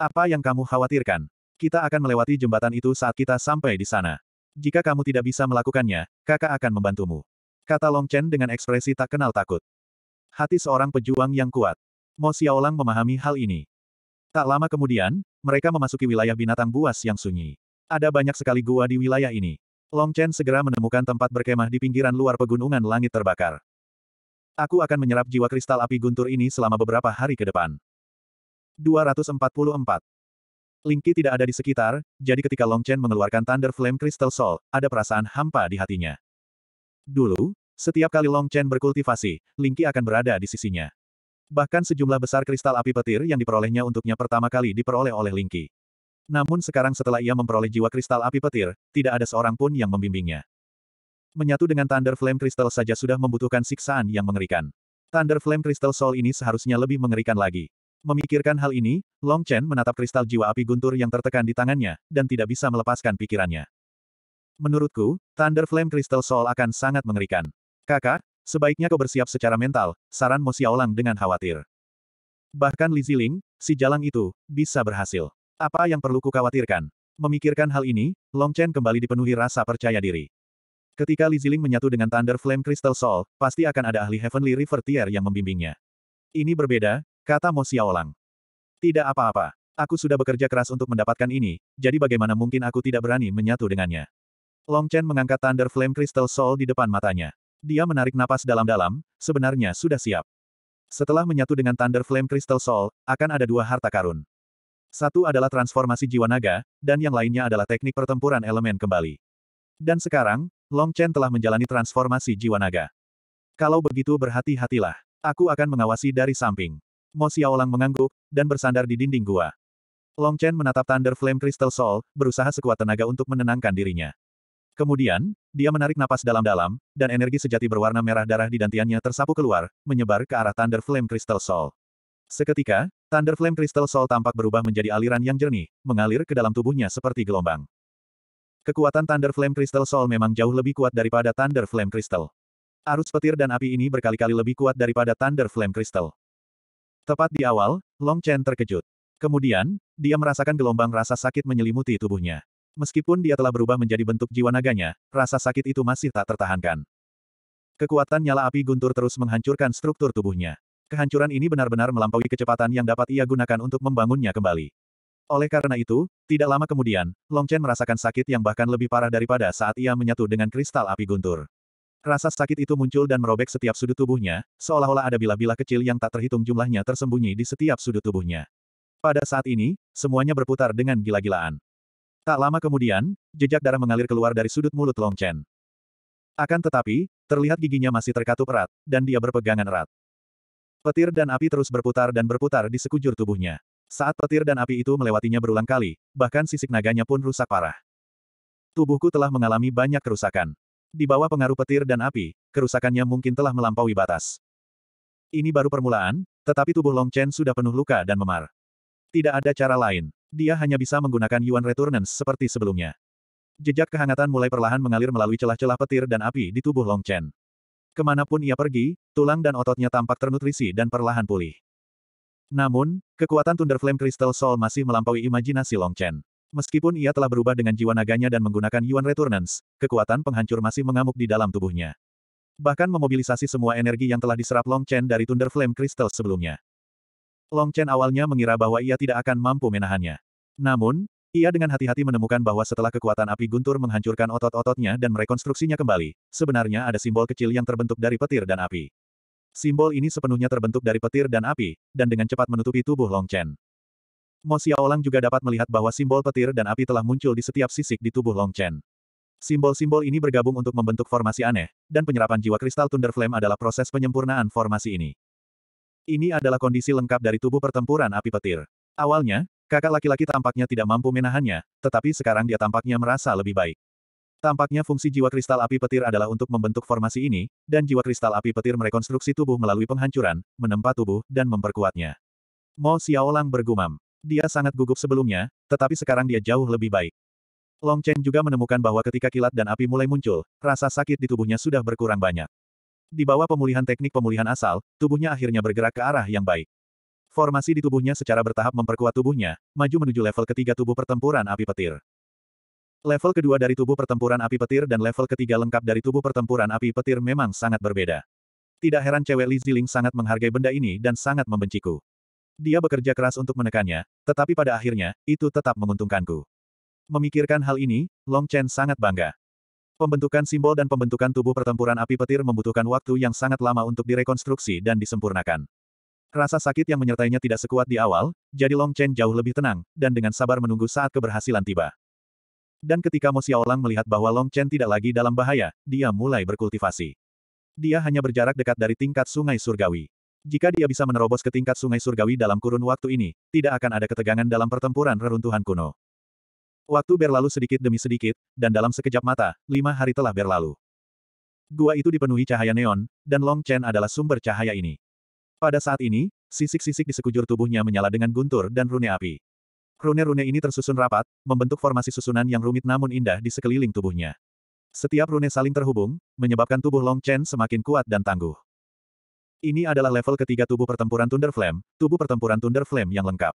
Apa yang kamu khawatirkan? Kita akan melewati jembatan itu saat kita sampai di sana. Jika kamu tidak bisa melakukannya, kakak akan membantumu. Kata Long Chen dengan ekspresi tak kenal takut. Hati seorang pejuang yang kuat. Mo Xiaolang memahami hal ini. Tak lama kemudian, mereka memasuki wilayah binatang buas yang sunyi. Ada banyak sekali gua di wilayah ini. Long Chen segera menemukan tempat berkemah di pinggiran luar pegunungan langit terbakar. Aku akan menyerap jiwa kristal api guntur ini selama beberapa hari ke depan. 244. Lingqi tidak ada di sekitar, jadi ketika Long Chen mengeluarkan Thunder Flame Crystal Soul, ada perasaan hampa di hatinya. Dulu, setiap kali Long Chen berkultivasi, Lingqi akan berada di sisinya. Bahkan sejumlah besar kristal api petir yang diperolehnya untuknya pertama kali diperoleh oleh Lingqi. Namun sekarang setelah ia memperoleh jiwa kristal api petir, tidak ada seorang pun yang membimbingnya. Menyatu dengan Thunder Flame Crystal saja sudah membutuhkan siksaan yang mengerikan. Thunder Flame Crystal Soul ini seharusnya lebih mengerikan lagi. Memikirkan hal ini, Long Chen menatap kristal jiwa api guntur yang tertekan di tangannya, dan tidak bisa melepaskan pikirannya. Menurutku, Thunder Flame Crystal Soul akan sangat mengerikan. Kakak, sebaiknya kau bersiap secara mental, saran Mo Xiaolang dengan khawatir. Bahkan Li Ziling, si jalang itu, bisa berhasil. Apa yang perlu kukhawatirkan? Memikirkan hal ini, Long Chen kembali dipenuhi rasa percaya diri. Ketika Li Ziling menyatu dengan Thunder Flame Crystal Soul, pasti akan ada ahli Heavenly River Tier yang membimbingnya. Ini berbeda, Kata Mo Xiaolang. Tidak apa-apa. Aku sudah bekerja keras untuk mendapatkan ini, jadi bagaimana mungkin aku tidak berani menyatu dengannya. Long Chen mengangkat Thunder Flame Crystal Soul di depan matanya. Dia menarik napas dalam-dalam, sebenarnya sudah siap. Setelah menyatu dengan Thunder Flame Crystal Soul, akan ada dua harta karun. Satu adalah transformasi jiwa naga, dan yang lainnya adalah teknik pertempuran elemen kembali. Dan sekarang, Long Chen telah menjalani transformasi jiwa naga. Kalau begitu berhati-hatilah. Aku akan mengawasi dari samping. Mo Xiaolang mengangguk, dan bersandar di dinding gua. Long Chen menatap Thunder Flame Crystal Soul, berusaha sekuat tenaga untuk menenangkan dirinya. Kemudian, dia menarik napas dalam-dalam, dan energi sejati berwarna merah darah di dantiannya tersapu keluar, menyebar ke arah Thunder Flame Crystal Soul. Seketika, Thunder Flame Crystal Soul tampak berubah menjadi aliran yang jernih, mengalir ke dalam tubuhnya seperti gelombang. Kekuatan Thunder Flame Crystal Soul memang jauh lebih kuat daripada Thunder Flame Crystal. Arus petir dan api ini berkali-kali lebih kuat daripada Thunder Flame Crystal. Tepat di awal, Long Chen terkejut. Kemudian, dia merasakan gelombang rasa sakit menyelimuti tubuhnya. Meskipun dia telah berubah menjadi bentuk jiwa naganya, rasa sakit itu masih tak tertahankan. Kekuatan nyala api guntur terus menghancurkan struktur tubuhnya. Kehancuran ini benar-benar melampaui kecepatan yang dapat ia gunakan untuk membangunnya kembali. Oleh karena itu, tidak lama kemudian, Long Chen merasakan sakit yang bahkan lebih parah daripada saat ia menyatu dengan kristal api guntur. Rasa sakit itu muncul dan merobek setiap sudut tubuhnya, seolah-olah ada bila-bila kecil yang tak terhitung jumlahnya tersembunyi di setiap sudut tubuhnya. Pada saat ini, semuanya berputar dengan gila-gilaan. Tak lama kemudian, jejak darah mengalir keluar dari sudut mulut Long Chen. Akan tetapi, terlihat giginya masih terkatup erat, dan dia berpegangan erat. Petir dan api terus berputar dan berputar di sekujur tubuhnya. Saat petir dan api itu melewatinya berulang kali, bahkan sisik naganya pun rusak parah. Tubuhku telah mengalami banyak kerusakan. Di bawah pengaruh petir dan api, kerusakannya mungkin telah melampaui batas. Ini baru permulaan, tetapi tubuh Long Chen sudah penuh luka dan memar. Tidak ada cara lain. Dia hanya bisa menggunakan Yuan Returnance seperti sebelumnya. Jejak kehangatan mulai perlahan mengalir melalui celah-celah petir dan api di tubuh Long Chen. Kemanapun ia pergi, tulang dan ototnya tampak ternutrisi dan perlahan pulih. Namun, kekuatan Thunder Flame Crystal Soul masih melampaui imajinasi Long Chen. Meskipun ia telah berubah dengan jiwa naganya dan menggunakan Yuan Returnance, kekuatan penghancur masih mengamuk di dalam tubuhnya. Bahkan memobilisasi semua energi yang telah diserap Long Chen dari Thunder Flame Crystal sebelumnya. Long Chen awalnya mengira bahwa ia tidak akan mampu menahannya. Namun, ia dengan hati-hati menemukan bahwa setelah kekuatan api guntur menghancurkan otot-ototnya dan merekonstruksinya kembali, sebenarnya ada simbol kecil yang terbentuk dari petir dan api. Simbol ini sepenuhnya terbentuk dari petir dan api, dan dengan cepat menutupi tubuh Long Chen. Mo Xiaolang juga dapat melihat bahwa simbol petir dan api telah muncul di setiap sisik di tubuh Long Chen. Simbol-simbol ini bergabung untuk membentuk formasi aneh, dan penyerapan jiwa kristal Thunder Flame adalah proses penyempurnaan formasi ini. Ini adalah kondisi lengkap dari tubuh pertempuran api petir. Awalnya, kakak laki-laki tampaknya tidak mampu menahannya, tetapi sekarang dia tampaknya merasa lebih baik. Tampaknya fungsi jiwa kristal api petir adalah untuk membentuk formasi ini, dan jiwa kristal api petir merekonstruksi tubuh melalui penghancuran, menempa tubuh, dan memperkuatnya. Mo Xiaolang bergumam. Dia sangat gugup sebelumnya, tetapi sekarang dia jauh lebih baik. Long Chen juga menemukan bahwa ketika kilat dan api mulai muncul, rasa sakit di tubuhnya sudah berkurang banyak. Di bawah pemulihan teknik pemulihan asal, tubuhnya akhirnya bergerak ke arah yang baik. Formasi di tubuhnya secara bertahap memperkuat tubuhnya, maju menuju level ketiga tubuh pertempuran api petir. Level kedua dari tubuh pertempuran api petir dan level ketiga lengkap dari tubuh pertempuran api petir memang sangat berbeda. Tidak heran cewek Li Ziling sangat menghargai benda ini dan sangat membenciku. Dia bekerja keras untuk menekannya, tetapi pada akhirnya, itu tetap menguntungkanku. Memikirkan hal ini, Long Chen sangat bangga. Pembentukan simbol dan pembentukan tubuh pertempuran api petir membutuhkan waktu yang sangat lama untuk direkonstruksi dan disempurnakan. Rasa sakit yang menyertainya tidak sekuat di awal, jadi Long Chen jauh lebih tenang, dan dengan sabar menunggu saat keberhasilan tiba. Dan ketika Mo Xiaolang melihat bahwa Long Chen tidak lagi dalam bahaya, dia mulai berkultivasi. Dia hanya berjarak dekat dari tingkat sungai surgawi. Jika dia bisa menerobos ke tingkat sungai surgawi dalam kurun waktu ini, tidak akan ada ketegangan dalam pertempuran reruntuhan kuno. Waktu berlalu sedikit demi sedikit, dan dalam sekejap mata, lima hari telah berlalu. Gua itu dipenuhi cahaya neon, dan Long Chen adalah sumber cahaya ini. Pada saat ini, sisik-sisik di sekujur tubuhnya menyala dengan guntur dan rune api. Rune-rune ini tersusun rapat, membentuk formasi susunan yang rumit namun indah di sekeliling tubuhnya. Setiap rune saling terhubung, menyebabkan tubuh Long Chen semakin kuat dan tangguh. Ini adalah level ketiga tubuh pertempuran Thunder Flame, tubuh pertempuran Thunder Flame yang lengkap.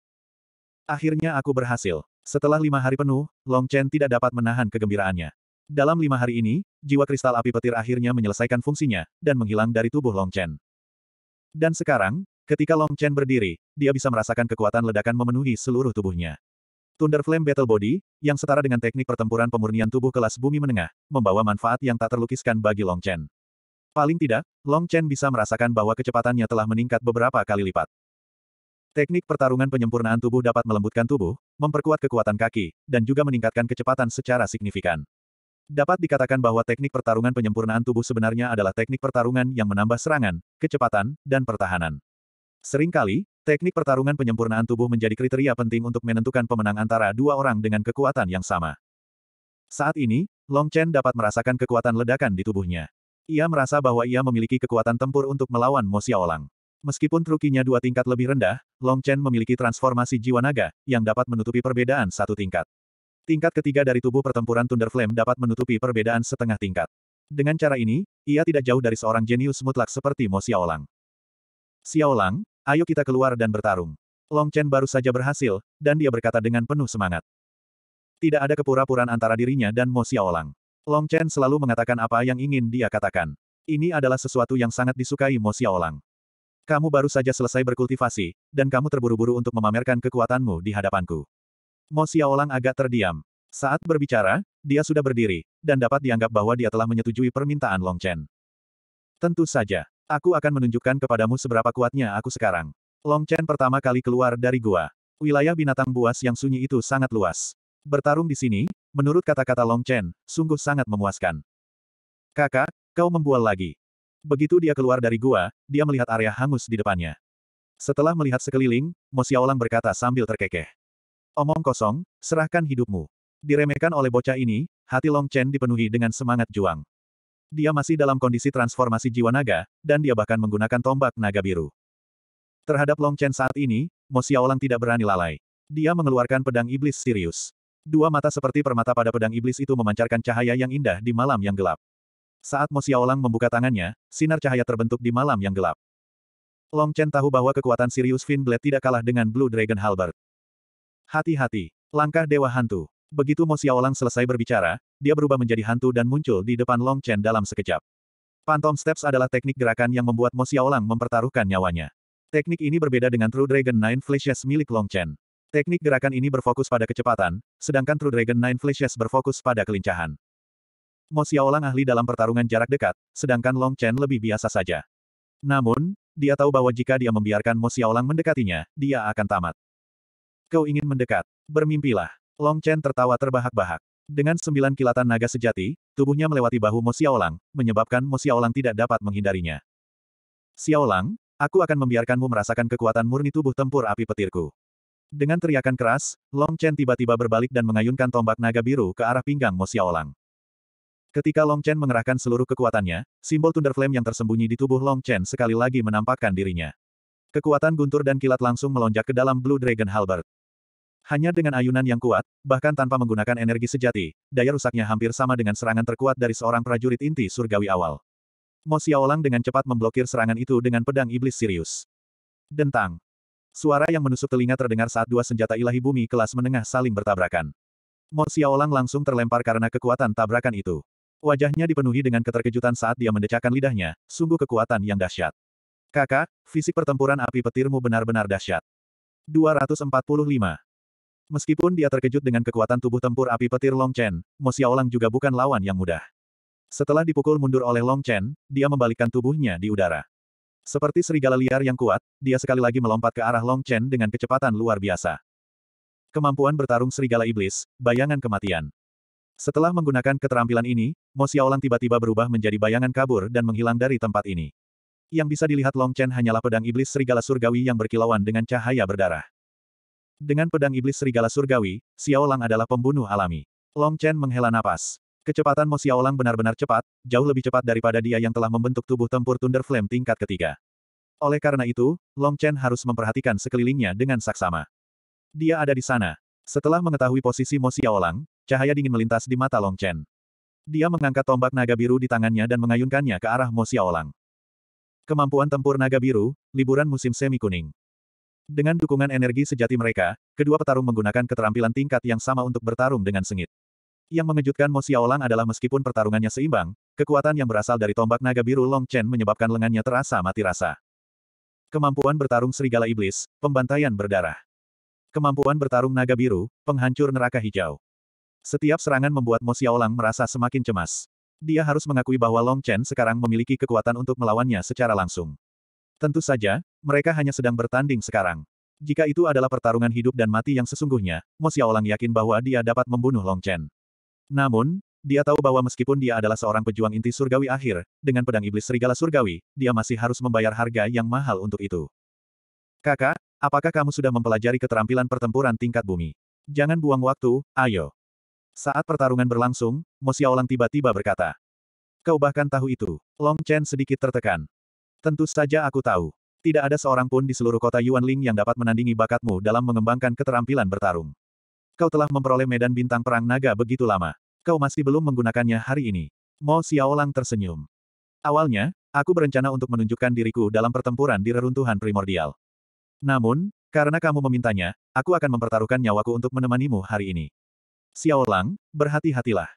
Akhirnya aku berhasil. Setelah lima hari penuh, Long Chen tidak dapat menahan kegembiraannya. Dalam lima hari ini, jiwa kristal api petir akhirnya menyelesaikan fungsinya, dan menghilang dari tubuh Long Chen. Dan sekarang, ketika Long Chen berdiri, dia bisa merasakan kekuatan ledakan memenuhi seluruh tubuhnya. Thunder Flame Battle Body, yang setara dengan teknik pertempuran pemurnian tubuh kelas bumi menengah, membawa manfaat yang tak terlukiskan bagi Long Chen. Paling tidak, Long Chen bisa merasakan bahwa kecepatannya telah meningkat beberapa kali lipat. Teknik pertarungan penyempurnaan tubuh dapat melembutkan tubuh, memperkuat kekuatan kaki, dan juga meningkatkan kecepatan secara signifikan. Dapat dikatakan bahwa teknik pertarungan penyempurnaan tubuh sebenarnya adalah teknik pertarungan yang menambah serangan, kecepatan, dan pertahanan. Seringkali, teknik pertarungan penyempurnaan tubuh menjadi kriteria penting untuk menentukan pemenang antara dua orang dengan kekuatan yang sama. Saat ini, Long Chen dapat merasakan kekuatan ledakan di tubuhnya. Ia merasa bahwa ia memiliki kekuatan tempur untuk melawan Mo Xiaolang. Meskipun trukinya dua tingkat lebih rendah, Long Chen memiliki transformasi jiwa naga, yang dapat menutupi perbedaan satu tingkat. Tingkat ketiga dari tubuh pertempuran Thunder Flame dapat menutupi perbedaan setengah tingkat. Dengan cara ini, ia tidak jauh dari seorang jenius mutlak seperti Mo Xiaolang. Xiaolang, ayo kita keluar dan bertarung. Long Chen baru saja berhasil, dan dia berkata dengan penuh semangat. Tidak ada kepura-puraan antara dirinya dan Mo Xiaolang. Long Chen selalu mengatakan apa yang ingin dia katakan. Ini adalah sesuatu yang sangat disukai Mo Xiaolang. Kamu baru saja selesai berkultivasi, dan kamu terburu-buru untuk memamerkan kekuatanmu di hadapanku. Mo Xiaolang agak terdiam. Saat berbicara, dia sudah berdiri, dan dapat dianggap bahwa dia telah menyetujui permintaan Long Chen. Tentu saja. Aku akan menunjukkan kepadamu seberapa kuatnya aku sekarang. Long Chen pertama kali keluar dari gua. Wilayah binatang buas yang sunyi itu sangat luas. Bertarung di sini, Menurut kata-kata Long Chen, sungguh sangat memuaskan. Kakak, kau membual lagi. Begitu dia keluar dari gua, dia melihat area hangus di depannya. Setelah melihat sekeliling, Mo Xiaolang berkata sambil terkekeh. Omong kosong, serahkan hidupmu. Diremehkan oleh bocah ini, hati Long Chen dipenuhi dengan semangat juang. Dia masih dalam kondisi transformasi jiwa naga, dan dia bahkan menggunakan tombak naga biru. Terhadap Long Chen saat ini, Mo Xiaolang tidak berani lalai. Dia mengeluarkan pedang iblis Sirius. Dua mata seperti permata pada pedang iblis itu memancarkan cahaya yang indah di malam yang gelap. Saat Mo Xiaolang membuka tangannya, sinar cahaya terbentuk di malam yang gelap. Long Chen tahu bahwa kekuatan Sirius Fin tidak kalah dengan Blue Dragon Halberd. Hati-hati, langkah Dewa Hantu. Begitu Mo Xiaolang selesai berbicara, dia berubah menjadi hantu dan muncul di depan Long Chen dalam sekejap. Phantom Steps adalah teknik gerakan yang membuat Mo Xiaolang mempertaruhkan nyawanya. Teknik ini berbeda dengan True Dragon Nine Flashes milik Long Chen. Teknik gerakan ini berfokus pada kecepatan, sedangkan True Dragon Nine Flashes berfokus pada kelincahan. Mo Xiaolang ahli dalam pertarungan jarak dekat, sedangkan Long Chen lebih biasa saja. Namun, dia tahu bahwa jika dia membiarkan Mo Xiaolang mendekatinya, dia akan tamat. Kau ingin mendekat, bermimpilah. Long Chen tertawa terbahak-bahak. Dengan sembilan kilatan naga sejati, tubuhnya melewati bahu Mo Xiaolang, menyebabkan Mo Xiaolang tidak dapat menghindarinya. Xiaolang, aku akan membiarkanmu merasakan kekuatan murni tubuh tempur api petirku. Dengan teriakan keras, Long Chen tiba-tiba berbalik dan mengayunkan tombak naga biru ke arah pinggang Mo Xiaolang. Ketika Long Chen mengerahkan seluruh kekuatannya, simbol Thunder Flame yang tersembunyi di tubuh Long Chen sekali lagi menampakkan dirinya. Kekuatan guntur dan kilat langsung melonjak ke dalam Blue Dragon Halberd. Hanya dengan ayunan yang kuat, bahkan tanpa menggunakan energi sejati, daya rusaknya hampir sama dengan serangan terkuat dari seorang prajurit inti surgawi awal. Mo Xiaolang dengan cepat memblokir serangan itu dengan pedang iblis Sirius. Dentang. Suara yang menusuk telinga terdengar saat dua senjata ilahi bumi kelas menengah saling bertabrakan. Mo Xiaolang langsung terlempar karena kekuatan tabrakan itu. Wajahnya dipenuhi dengan keterkejutan saat dia mendecakkan lidahnya, sungguh kekuatan yang dahsyat. Kakak, fisik pertempuran api petirmu benar-benar dahsyat. 245. Meskipun dia terkejut dengan kekuatan tubuh tempur api petir Long Chen, Mo Xiaolang juga bukan lawan yang mudah. Setelah dipukul mundur oleh Long Chen, dia membalikkan tubuhnya di udara. Seperti serigala liar yang kuat, dia sekali lagi melompat ke arah Long Chen dengan kecepatan luar biasa. Kemampuan bertarung serigala iblis, bayangan kematian. Setelah menggunakan keterampilan ini, Mo Xiaolang tiba-tiba berubah menjadi bayangan kabur dan menghilang dari tempat ini. Yang bisa dilihat Long Chen hanyalah pedang iblis serigala surgawi yang berkilauan dengan cahaya berdarah. Dengan pedang iblis serigala surgawi, Xiaolang adalah pembunuh alami. Long Chen menghela napas. Kecepatan Mo Xiaolang benar-benar cepat, jauh lebih cepat daripada dia yang telah membentuk tubuh tempur Thunder Flame tingkat ketiga. Oleh karena itu, Long Chen harus memperhatikan sekelilingnya dengan saksama. Dia ada di sana. Setelah mengetahui posisi Mo Xiaolang, cahaya dingin melintas di mata Long Chen. Dia mengangkat tombak naga biru di tangannya dan mengayunkannya ke arah Mo Xiaolang. Kemampuan tempur naga biru, liburan musim semi kuning. Dengan dukungan energi sejati mereka, kedua petarung menggunakan keterampilan tingkat yang sama untuk bertarung dengan sengit. Yang mengejutkan Mo Xiaolang adalah meskipun pertarungannya seimbang, kekuatan yang berasal dari tombak naga biru Long Chen menyebabkan lengannya terasa mati rasa. Kemampuan bertarung serigala iblis, pembantaian berdarah. Kemampuan bertarung naga biru, penghancur neraka hijau. Setiap serangan membuat Mo Xiaolang merasa semakin cemas. Dia harus mengakui bahwa Long Chen sekarang memiliki kekuatan untuk melawannya secara langsung. Tentu saja, mereka hanya sedang bertanding sekarang. Jika itu adalah pertarungan hidup dan mati yang sesungguhnya, Mo Xiaolang yakin bahwa dia dapat membunuh Long Chen. Namun, dia tahu bahwa meskipun dia adalah seorang pejuang inti surgawi akhir, dengan pedang iblis serigala surgawi, dia masih harus membayar harga yang mahal untuk itu. Kakak, apakah kamu sudah mempelajari keterampilan pertempuran tingkat bumi? Jangan buang waktu, ayo. Saat pertarungan berlangsung, Mo Xiaolang tiba-tiba berkata. Kau bahkan tahu itu. Long Chen sedikit tertekan. Tentu saja aku tahu. Tidak ada seorang pun di seluruh kota Yuanling yang dapat menandingi bakatmu dalam mengembangkan keterampilan bertarung. Kau telah memperoleh medan bintang perang naga begitu lama. Kau masih belum menggunakannya hari ini. Mo Xiaolang tersenyum. Awalnya, aku berencana untuk menunjukkan diriku dalam pertempuran di reruntuhan primordial. Namun, karena kamu memintanya, aku akan mempertaruhkan nyawaku untuk menemanimu hari ini. Xiaolang, berhati-hatilah.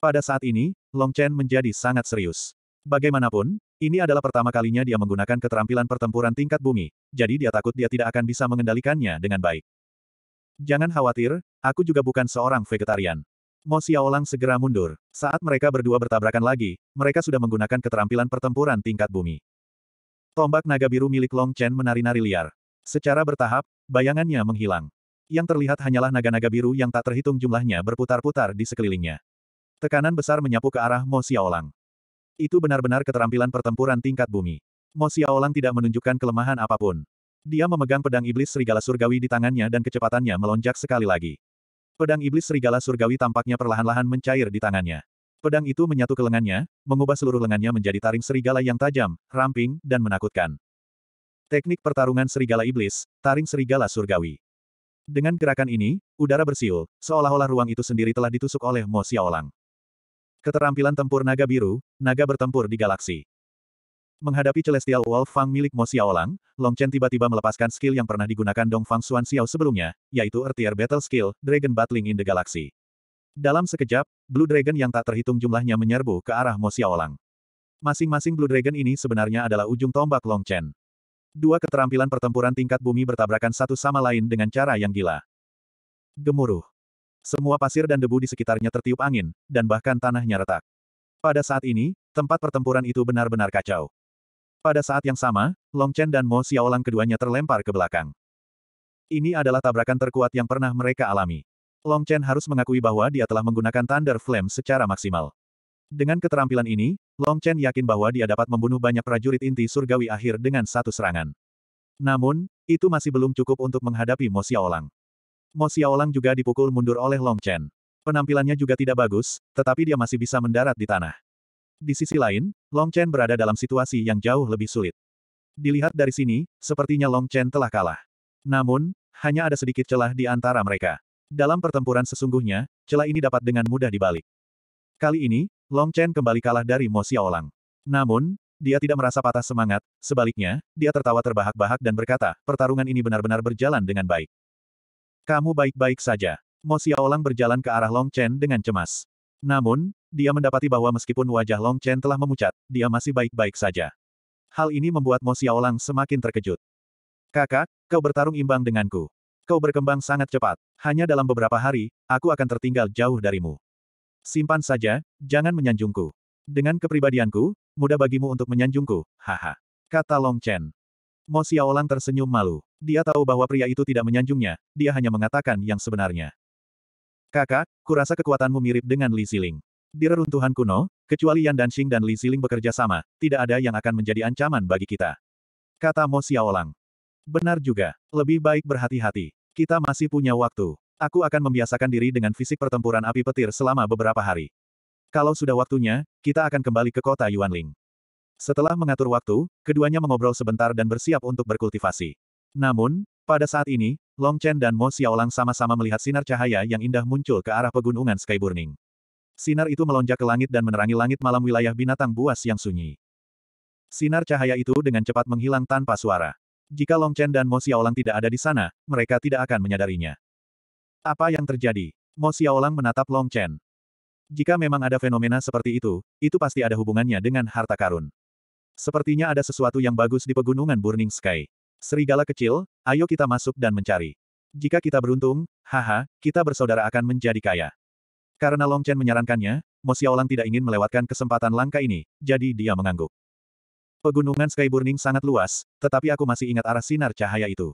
Pada saat ini, Long Chen menjadi sangat serius. Bagaimanapun, ini adalah pertama kalinya dia menggunakan keterampilan pertempuran tingkat bumi, jadi dia takut dia tidak akan bisa mengendalikannya dengan baik. Jangan khawatir, aku juga bukan seorang vegetarian. Mo Xiaolang segera mundur. Saat mereka berdua bertabrakan lagi, mereka sudah menggunakan keterampilan pertempuran tingkat bumi. Tombak naga biru milik Long Chen menari-nari liar. Secara bertahap, bayangannya menghilang. Yang terlihat hanyalah naga-naga biru yang tak terhitung jumlahnya berputar-putar di sekelilingnya. Tekanan besar menyapu ke arah Mo Xiaolang. Itu benar-benar keterampilan pertempuran tingkat bumi. Mo Xiaolang tidak menunjukkan kelemahan apapun. Dia memegang pedang iblis serigala surgawi di tangannya dan kecepatannya melonjak sekali lagi. Pedang iblis serigala surgawi tampaknya perlahan-lahan mencair di tangannya. Pedang itu menyatu ke lengannya, mengubah seluruh lengannya menjadi taring serigala yang tajam, ramping, dan menakutkan. Teknik pertarungan serigala iblis, taring serigala surgawi. Dengan gerakan ini, udara bersiul, seolah-olah ruang itu sendiri telah ditusuk oleh Mo Xiaolang. Keterampilan tempur naga biru, naga bertempur di galaksi. Menghadapi Celestial Wolf Fang milik Mo Xiaolang, Long Chen tiba-tiba melepaskan skill yang pernah digunakan Dong Fang Xuan Xiao sebelumnya, yaitu Earthier Battle Skill, Dragon Battling in the Galaxy. Dalam sekejap, Blue Dragon yang tak terhitung jumlahnya menyerbu ke arah Mo Xiaolang. Masing-masing Blue Dragon ini sebenarnya adalah ujung tombak Long Chen. Dua keterampilan pertempuran tingkat bumi bertabrakan satu sama lain dengan cara yang gila. Gemuruh. Semua pasir dan debu di sekitarnya tertiup angin, dan bahkan tanahnya retak. Pada saat ini, tempat pertempuran itu benar-benar kacau. Pada saat yang sama, Long Chen dan Mo Xiaolang keduanya terlempar ke belakang. Ini adalah tabrakan terkuat yang pernah mereka alami. Long Chen harus mengakui bahwa dia telah menggunakan Thunder Flame secara maksimal. Dengan keterampilan ini, Long Chen yakin bahwa dia dapat membunuh banyak prajurit inti surgawi akhir dengan satu serangan. Namun, itu masih belum cukup untuk menghadapi Mo Xiaolang. Mo Xiaolang juga dipukul mundur oleh Long Chen. Penampilannya juga tidak bagus, tetapi dia masih bisa mendarat di tanah. Di sisi lain, Long Chen berada dalam situasi yang jauh lebih sulit. Dilihat dari sini, sepertinya Long Chen telah kalah. Namun, hanya ada sedikit celah di antara mereka. Dalam pertempuran sesungguhnya, celah ini dapat dengan mudah dibalik. Kali ini, Long Chen kembali kalah dari Mo Xiaolang. Namun, dia tidak merasa patah semangat, sebaliknya, dia tertawa terbahak-bahak dan berkata, pertarungan ini benar-benar berjalan dengan baik. Kamu baik-baik saja. Mo Xiaolang berjalan ke arah Long Chen dengan cemas. Namun, dia mendapati bahwa meskipun wajah Long Chen telah memucat, dia masih baik-baik saja. Hal ini membuat Mo Xiaolang semakin terkejut. Kakak, kau bertarung imbang denganku. Kau berkembang sangat cepat. Hanya dalam beberapa hari, aku akan tertinggal jauh darimu. Simpan saja, jangan menyanjungku. Dengan kepribadianku, mudah bagimu untuk menyanjungku, haha. Kata Long Chen. Mo Xiaolang tersenyum malu. Dia tahu bahwa pria itu tidak menyanjungnya, dia hanya mengatakan yang sebenarnya. Kakak, kurasa kekuatanmu mirip dengan Li Ziling. Di reruntuhan kuno, kecuali Yan Danxing dan Li Ziling bekerja sama, tidak ada yang akan menjadi ancaman bagi kita. Kata Mo Xiaolang. Benar juga, lebih baik berhati-hati. Kita masih punya waktu. Aku akan membiasakan diri dengan fisik pertempuran api petir selama beberapa hari. Kalau sudah waktunya, kita akan kembali ke kota Yuanling. Setelah mengatur waktu, keduanya mengobrol sebentar dan bersiap untuk berkultivasi. Namun, pada saat ini, Long Chen dan Mo Xiaolang sama-sama melihat sinar cahaya yang indah muncul ke arah pegunungan Sky Burning. Sinar itu melonjak ke langit dan menerangi langit malam wilayah binatang buas yang sunyi. Sinar cahaya itu dengan cepat menghilang tanpa suara. Jika Long Chen dan Mo Xiaolang tidak ada di sana, mereka tidak akan menyadarinya. Apa yang terjadi? Mo Xiaolang menatap Long Chen. Jika memang ada fenomena seperti itu, itu pasti ada hubungannya dengan harta karun. Sepertinya ada sesuatu yang bagus di pegunungan Burning Sky. Serigala kecil, ayo kita masuk dan mencari. Jika kita beruntung, haha, kita bersaudara akan menjadi kaya. Karena Long Chen menyarankannya, Mo Xiaolang tidak ingin melewatkan kesempatan langka ini, jadi dia mengangguk. Pegunungan Sky Burning sangat luas, tetapi aku masih ingat arah sinar cahaya itu.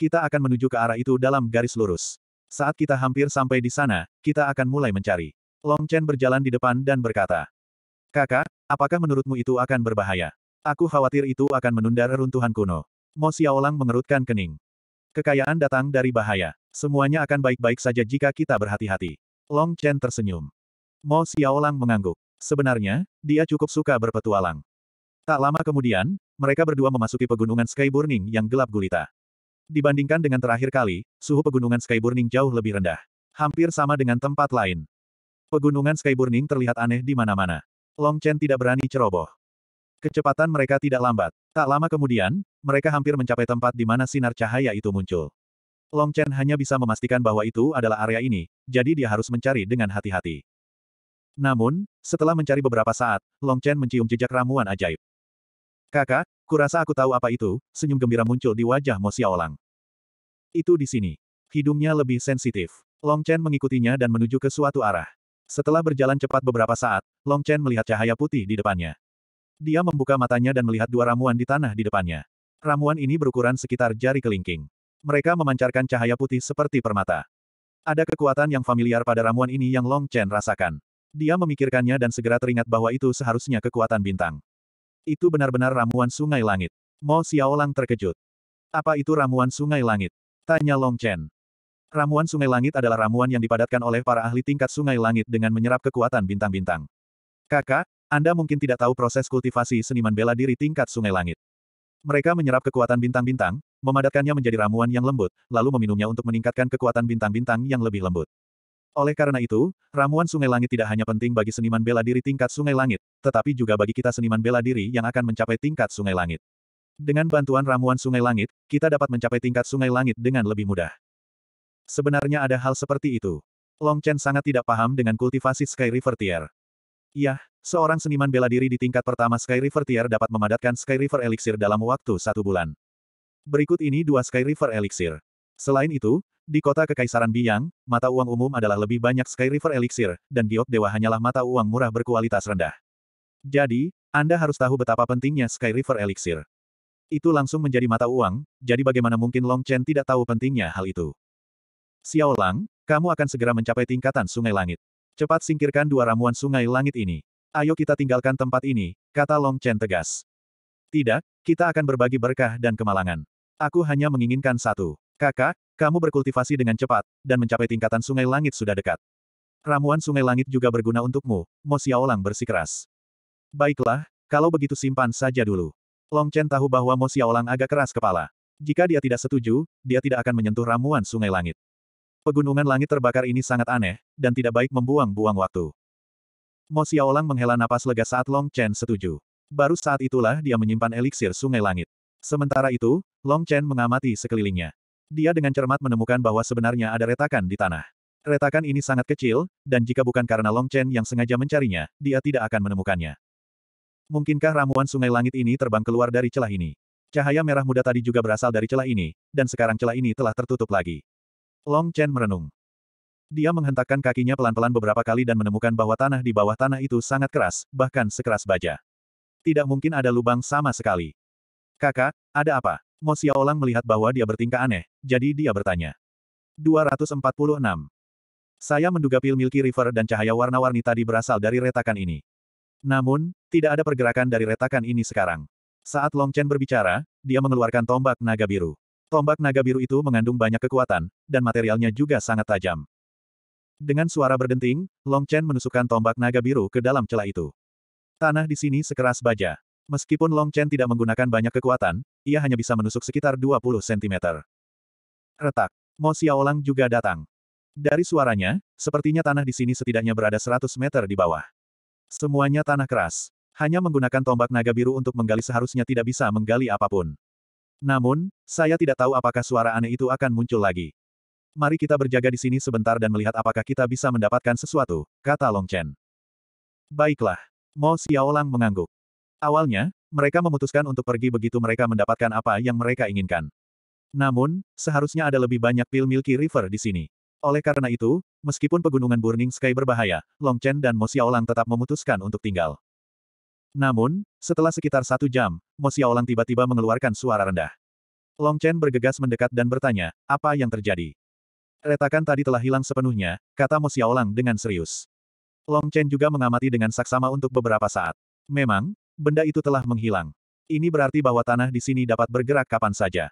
Kita akan menuju ke arah itu dalam garis lurus. Saat kita hampir sampai di sana, kita akan mulai mencari. Long Chen berjalan di depan dan berkata, Kakak, apakah menurutmu itu akan berbahaya? Aku khawatir itu akan menunda reruntuhan kuno. Mo Xiaolang mengerutkan kening. Kekayaan datang dari bahaya. Semuanya akan baik-baik saja jika kita berhati-hati. Long Chen tersenyum. Mo Xiaolang mengangguk. Sebenarnya, dia cukup suka berpetualang. Tak lama kemudian, mereka berdua memasuki pegunungan Sky Burning yang gelap gulita. Dibandingkan dengan terakhir kali, suhu pegunungan Sky Burning jauh lebih rendah. Hampir sama dengan tempat lain. Pegunungan Sky Burning terlihat aneh di mana-mana. Long Chen tidak berani ceroboh. Kecepatan mereka tidak lambat. Tak lama kemudian, mereka hampir mencapai tempat di mana sinar cahaya itu muncul. Long Chen hanya bisa memastikan bahwa itu adalah area ini, jadi dia harus mencari dengan hati-hati. Namun, setelah mencari beberapa saat, Long Chen mencium jejak ramuan ajaib. Kakak, kurasa aku tahu apa itu, senyum gembira muncul di wajah Mo Xiaolang. Itu di sini. Hidungnya lebih sensitif. Long Chen mengikutinya dan menuju ke suatu arah. Setelah berjalan cepat beberapa saat, Long Chen melihat cahaya putih di depannya. Dia membuka matanya dan melihat dua ramuan di tanah di depannya. Ramuan ini berukuran sekitar jari kelingking. Mereka memancarkan cahaya putih seperti permata. Ada kekuatan yang familiar pada ramuan ini yang Long Chen rasakan. Dia memikirkannya dan segera teringat bahwa itu seharusnya kekuatan bintang. Itu benar-benar ramuan sungai langit. Mo Xiaolang terkejut. Apa itu ramuan sungai langit? Tanya Long Chen. Ramuan sungai langit adalah ramuan yang dipadatkan oleh para ahli tingkat sungai langit dengan menyerap kekuatan bintang-bintang. Kakak, Anda mungkin tidak tahu proses kultivasi seniman bela diri tingkat sungai langit. Mereka menyerap kekuatan bintang-bintang, memadatkannya menjadi ramuan yang lembut, lalu meminumnya untuk meningkatkan kekuatan bintang-bintang yang lebih lembut. Oleh karena itu, ramuan sungai langit tidak hanya penting bagi seniman bela diri tingkat sungai langit, tetapi juga bagi kita seniman bela diri yang akan mencapai tingkat sungai langit. Dengan bantuan ramuan sungai langit, kita dapat mencapai tingkat sungai langit dengan lebih mudah. Sebenarnya ada hal seperti itu. Long Chen sangat tidak paham dengan kultivasi Sky River Tier. Yah, seorang seniman bela diri di tingkat pertama Sky River Tier dapat memadatkan Sky River Elixir dalam waktu satu bulan. Berikut ini dua Sky River Elixir. Selain itu, di kota Kekaisaran Biang, mata uang umum adalah lebih banyak Sky River Elixir, dan Giok Dewa hanyalah mata uang murah berkualitas rendah. Jadi, Anda harus tahu betapa pentingnya Sky River Elixir. Itu langsung menjadi mata uang, jadi bagaimana mungkin Long Chen tidak tahu pentingnya hal itu. Xiao Lang, kamu akan segera mencapai tingkatan sungai langit. Cepat singkirkan dua ramuan sungai langit ini. Ayo kita tinggalkan tempat ini, kata Long Chen tegas. Tidak, kita akan berbagi berkah dan kemalangan. Aku hanya menginginkan satu. Kakak, kamu berkultivasi dengan cepat, dan mencapai tingkatan sungai langit sudah dekat. Ramuan sungai langit juga berguna untukmu, Mo Xiaolang bersikeras. Baiklah, kalau begitu simpan saja dulu. Long Chen tahu bahwa Mo Xiaolang agak keras kepala. Jika dia tidak setuju, dia tidak akan menyentuh ramuan sungai langit. Pegunungan langit terbakar ini sangat aneh, dan tidak baik membuang-buang waktu. Mo Xiaolang menghela napas lega saat Long Chen setuju. Baru saat itulah dia menyimpan eliksir sungai langit. Sementara itu, Long Chen mengamati sekelilingnya. Dia dengan cermat menemukan bahwa sebenarnya ada retakan di tanah. Retakan ini sangat kecil, dan jika bukan karena Long Chen yang sengaja mencarinya, dia tidak akan menemukannya. Mungkinkah ramuan sungai langit ini terbang keluar dari celah ini? Cahaya merah muda tadi juga berasal dari celah ini, dan sekarang celah ini telah tertutup lagi. Long Chen merenung. Dia menghentakkan kakinya pelan-pelan beberapa kali dan menemukan bahwa tanah di bawah tanah itu sangat keras, bahkan sekeras baja. Tidak mungkin ada lubang sama sekali. Kakak, ada apa? Mo Xiaolang melihat bahwa dia bertingkah aneh, jadi dia bertanya. 246. Saya menduga pil Milky River dan cahaya warna-warni tadi berasal dari retakan ini. Namun, tidak ada pergerakan dari retakan ini sekarang. Saat Long Chen berbicara, dia mengeluarkan tombak naga biru. Tombak naga biru itu mengandung banyak kekuatan, dan materialnya juga sangat tajam. Dengan suara berdenting, Long Chen menusukkan tombak naga biru ke dalam celah itu. Tanah di sini sekeras baja. Meskipun Long Chen tidak menggunakan banyak kekuatan, ia hanya bisa menusuk sekitar 20 cm. Retak. Mo Xiaolang juga datang. Dari suaranya, sepertinya tanah di sini setidaknya berada 100 meter di bawah. Semuanya tanah keras. Hanya menggunakan tombak naga biru untuk menggali seharusnya tidak bisa menggali apapun. Namun, saya tidak tahu apakah suara aneh itu akan muncul lagi. Mari kita berjaga di sini sebentar dan melihat apakah kita bisa mendapatkan sesuatu, kata Long Chen. Baiklah. Mo Xiaolang mengangguk. Awalnya, mereka memutuskan untuk pergi begitu mereka mendapatkan apa yang mereka inginkan. Namun, seharusnya ada lebih banyak pil Milky River di sini. Oleh karena itu, meskipun pegunungan Burning Sky berbahaya, Long Chen dan Mo Xiaolang tetap memutuskan untuk tinggal. Namun, setelah sekitar satu jam, Mo Xiaolang tiba-tiba mengeluarkan suara rendah. Long Chen bergegas mendekat dan bertanya, apa yang terjadi? Retakan tadi telah hilang sepenuhnya, kata Mo Xiaolang dengan serius. Long Chen juga mengamati dengan saksama untuk beberapa saat. Memang, benda itu telah menghilang. Ini berarti bahwa tanah di sini dapat bergerak kapan saja.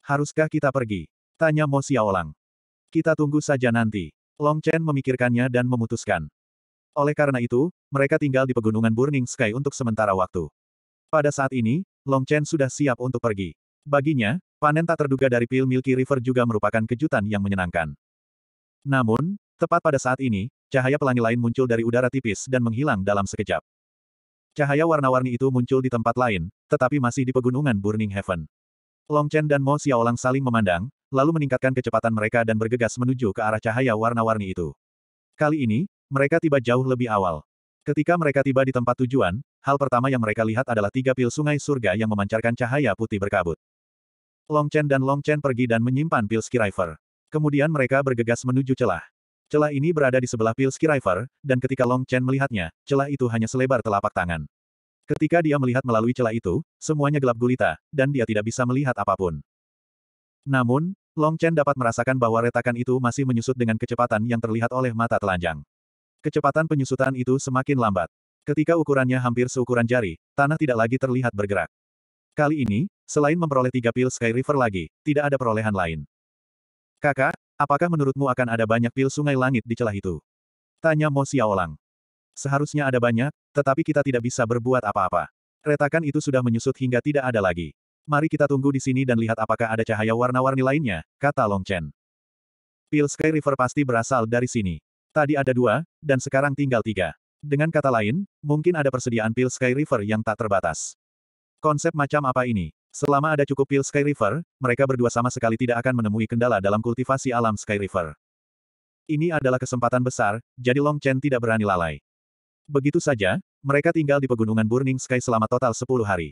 Haruskah kita pergi? Tanya Mo Xiaolang. Kita tunggu saja nanti. Long Chen memikirkannya dan memutuskan. Oleh karena itu, mereka tinggal di pegunungan Burning Sky untuk sementara waktu. Pada saat ini, Long Chen sudah siap untuk pergi. Baginya, panen tak terduga dari pil Milky River juga merupakan kejutan yang menyenangkan. Namun, tepat pada saat ini, Cahaya pelangi lain muncul dari udara tipis dan menghilang dalam sekejap. Cahaya warna-warni itu muncul di tempat lain, tetapi masih di pegunungan Burning Heaven. Long Chen dan Mo Xiaolang saling memandang, lalu meningkatkan kecepatan mereka dan bergegas menuju ke arah cahaya warna-warni itu. Kali ini, mereka tiba jauh lebih awal. Ketika mereka tiba di tempat tujuan, hal pertama yang mereka lihat adalah tiga pil sungai surga yang memancarkan cahaya putih berkabut. Long Chen dan Long Chen pergi dan menyimpan pil Skyriver. Kemudian mereka bergegas menuju celah. Celah ini berada di sebelah pil Skyriver, dan ketika Long Chen melihatnya, celah itu hanya selebar telapak tangan. Ketika dia melihat melalui celah itu, semuanya gelap gulita, dan dia tidak bisa melihat apapun. Namun, Long Chen dapat merasakan bahwa retakan itu masih menyusut dengan kecepatan yang terlihat oleh mata telanjang. Kecepatan penyusutan itu semakin lambat. Ketika ukurannya hampir seukuran jari, tanah tidak lagi terlihat bergerak. Kali ini, selain memperoleh tiga pil Sky River lagi, tidak ada perolehan lain. Kakak, Apakah menurutmu akan ada banyak pil sungai langit di celah itu? Tanya Mo Xiaolang. Seharusnya ada banyak, tetapi kita tidak bisa berbuat apa-apa. Retakan itu sudah menyusut hingga tidak ada lagi. Mari kita tunggu di sini dan lihat apakah ada cahaya warna-warni lainnya, kata Long Chen. Pil Sky River pasti berasal dari sini. Tadi ada dua, dan sekarang tinggal tiga. Dengan kata lain, mungkin ada persediaan pil Sky River yang tak terbatas. Konsep macam apa ini? Selama ada cukup pil Sky River, mereka berdua sama sekali tidak akan menemui kendala dalam kultivasi alam Sky River. Ini adalah kesempatan besar, jadi Long Chen tidak berani lalai. Begitu saja, mereka tinggal di pegunungan Burning Sky selama total 10 hari.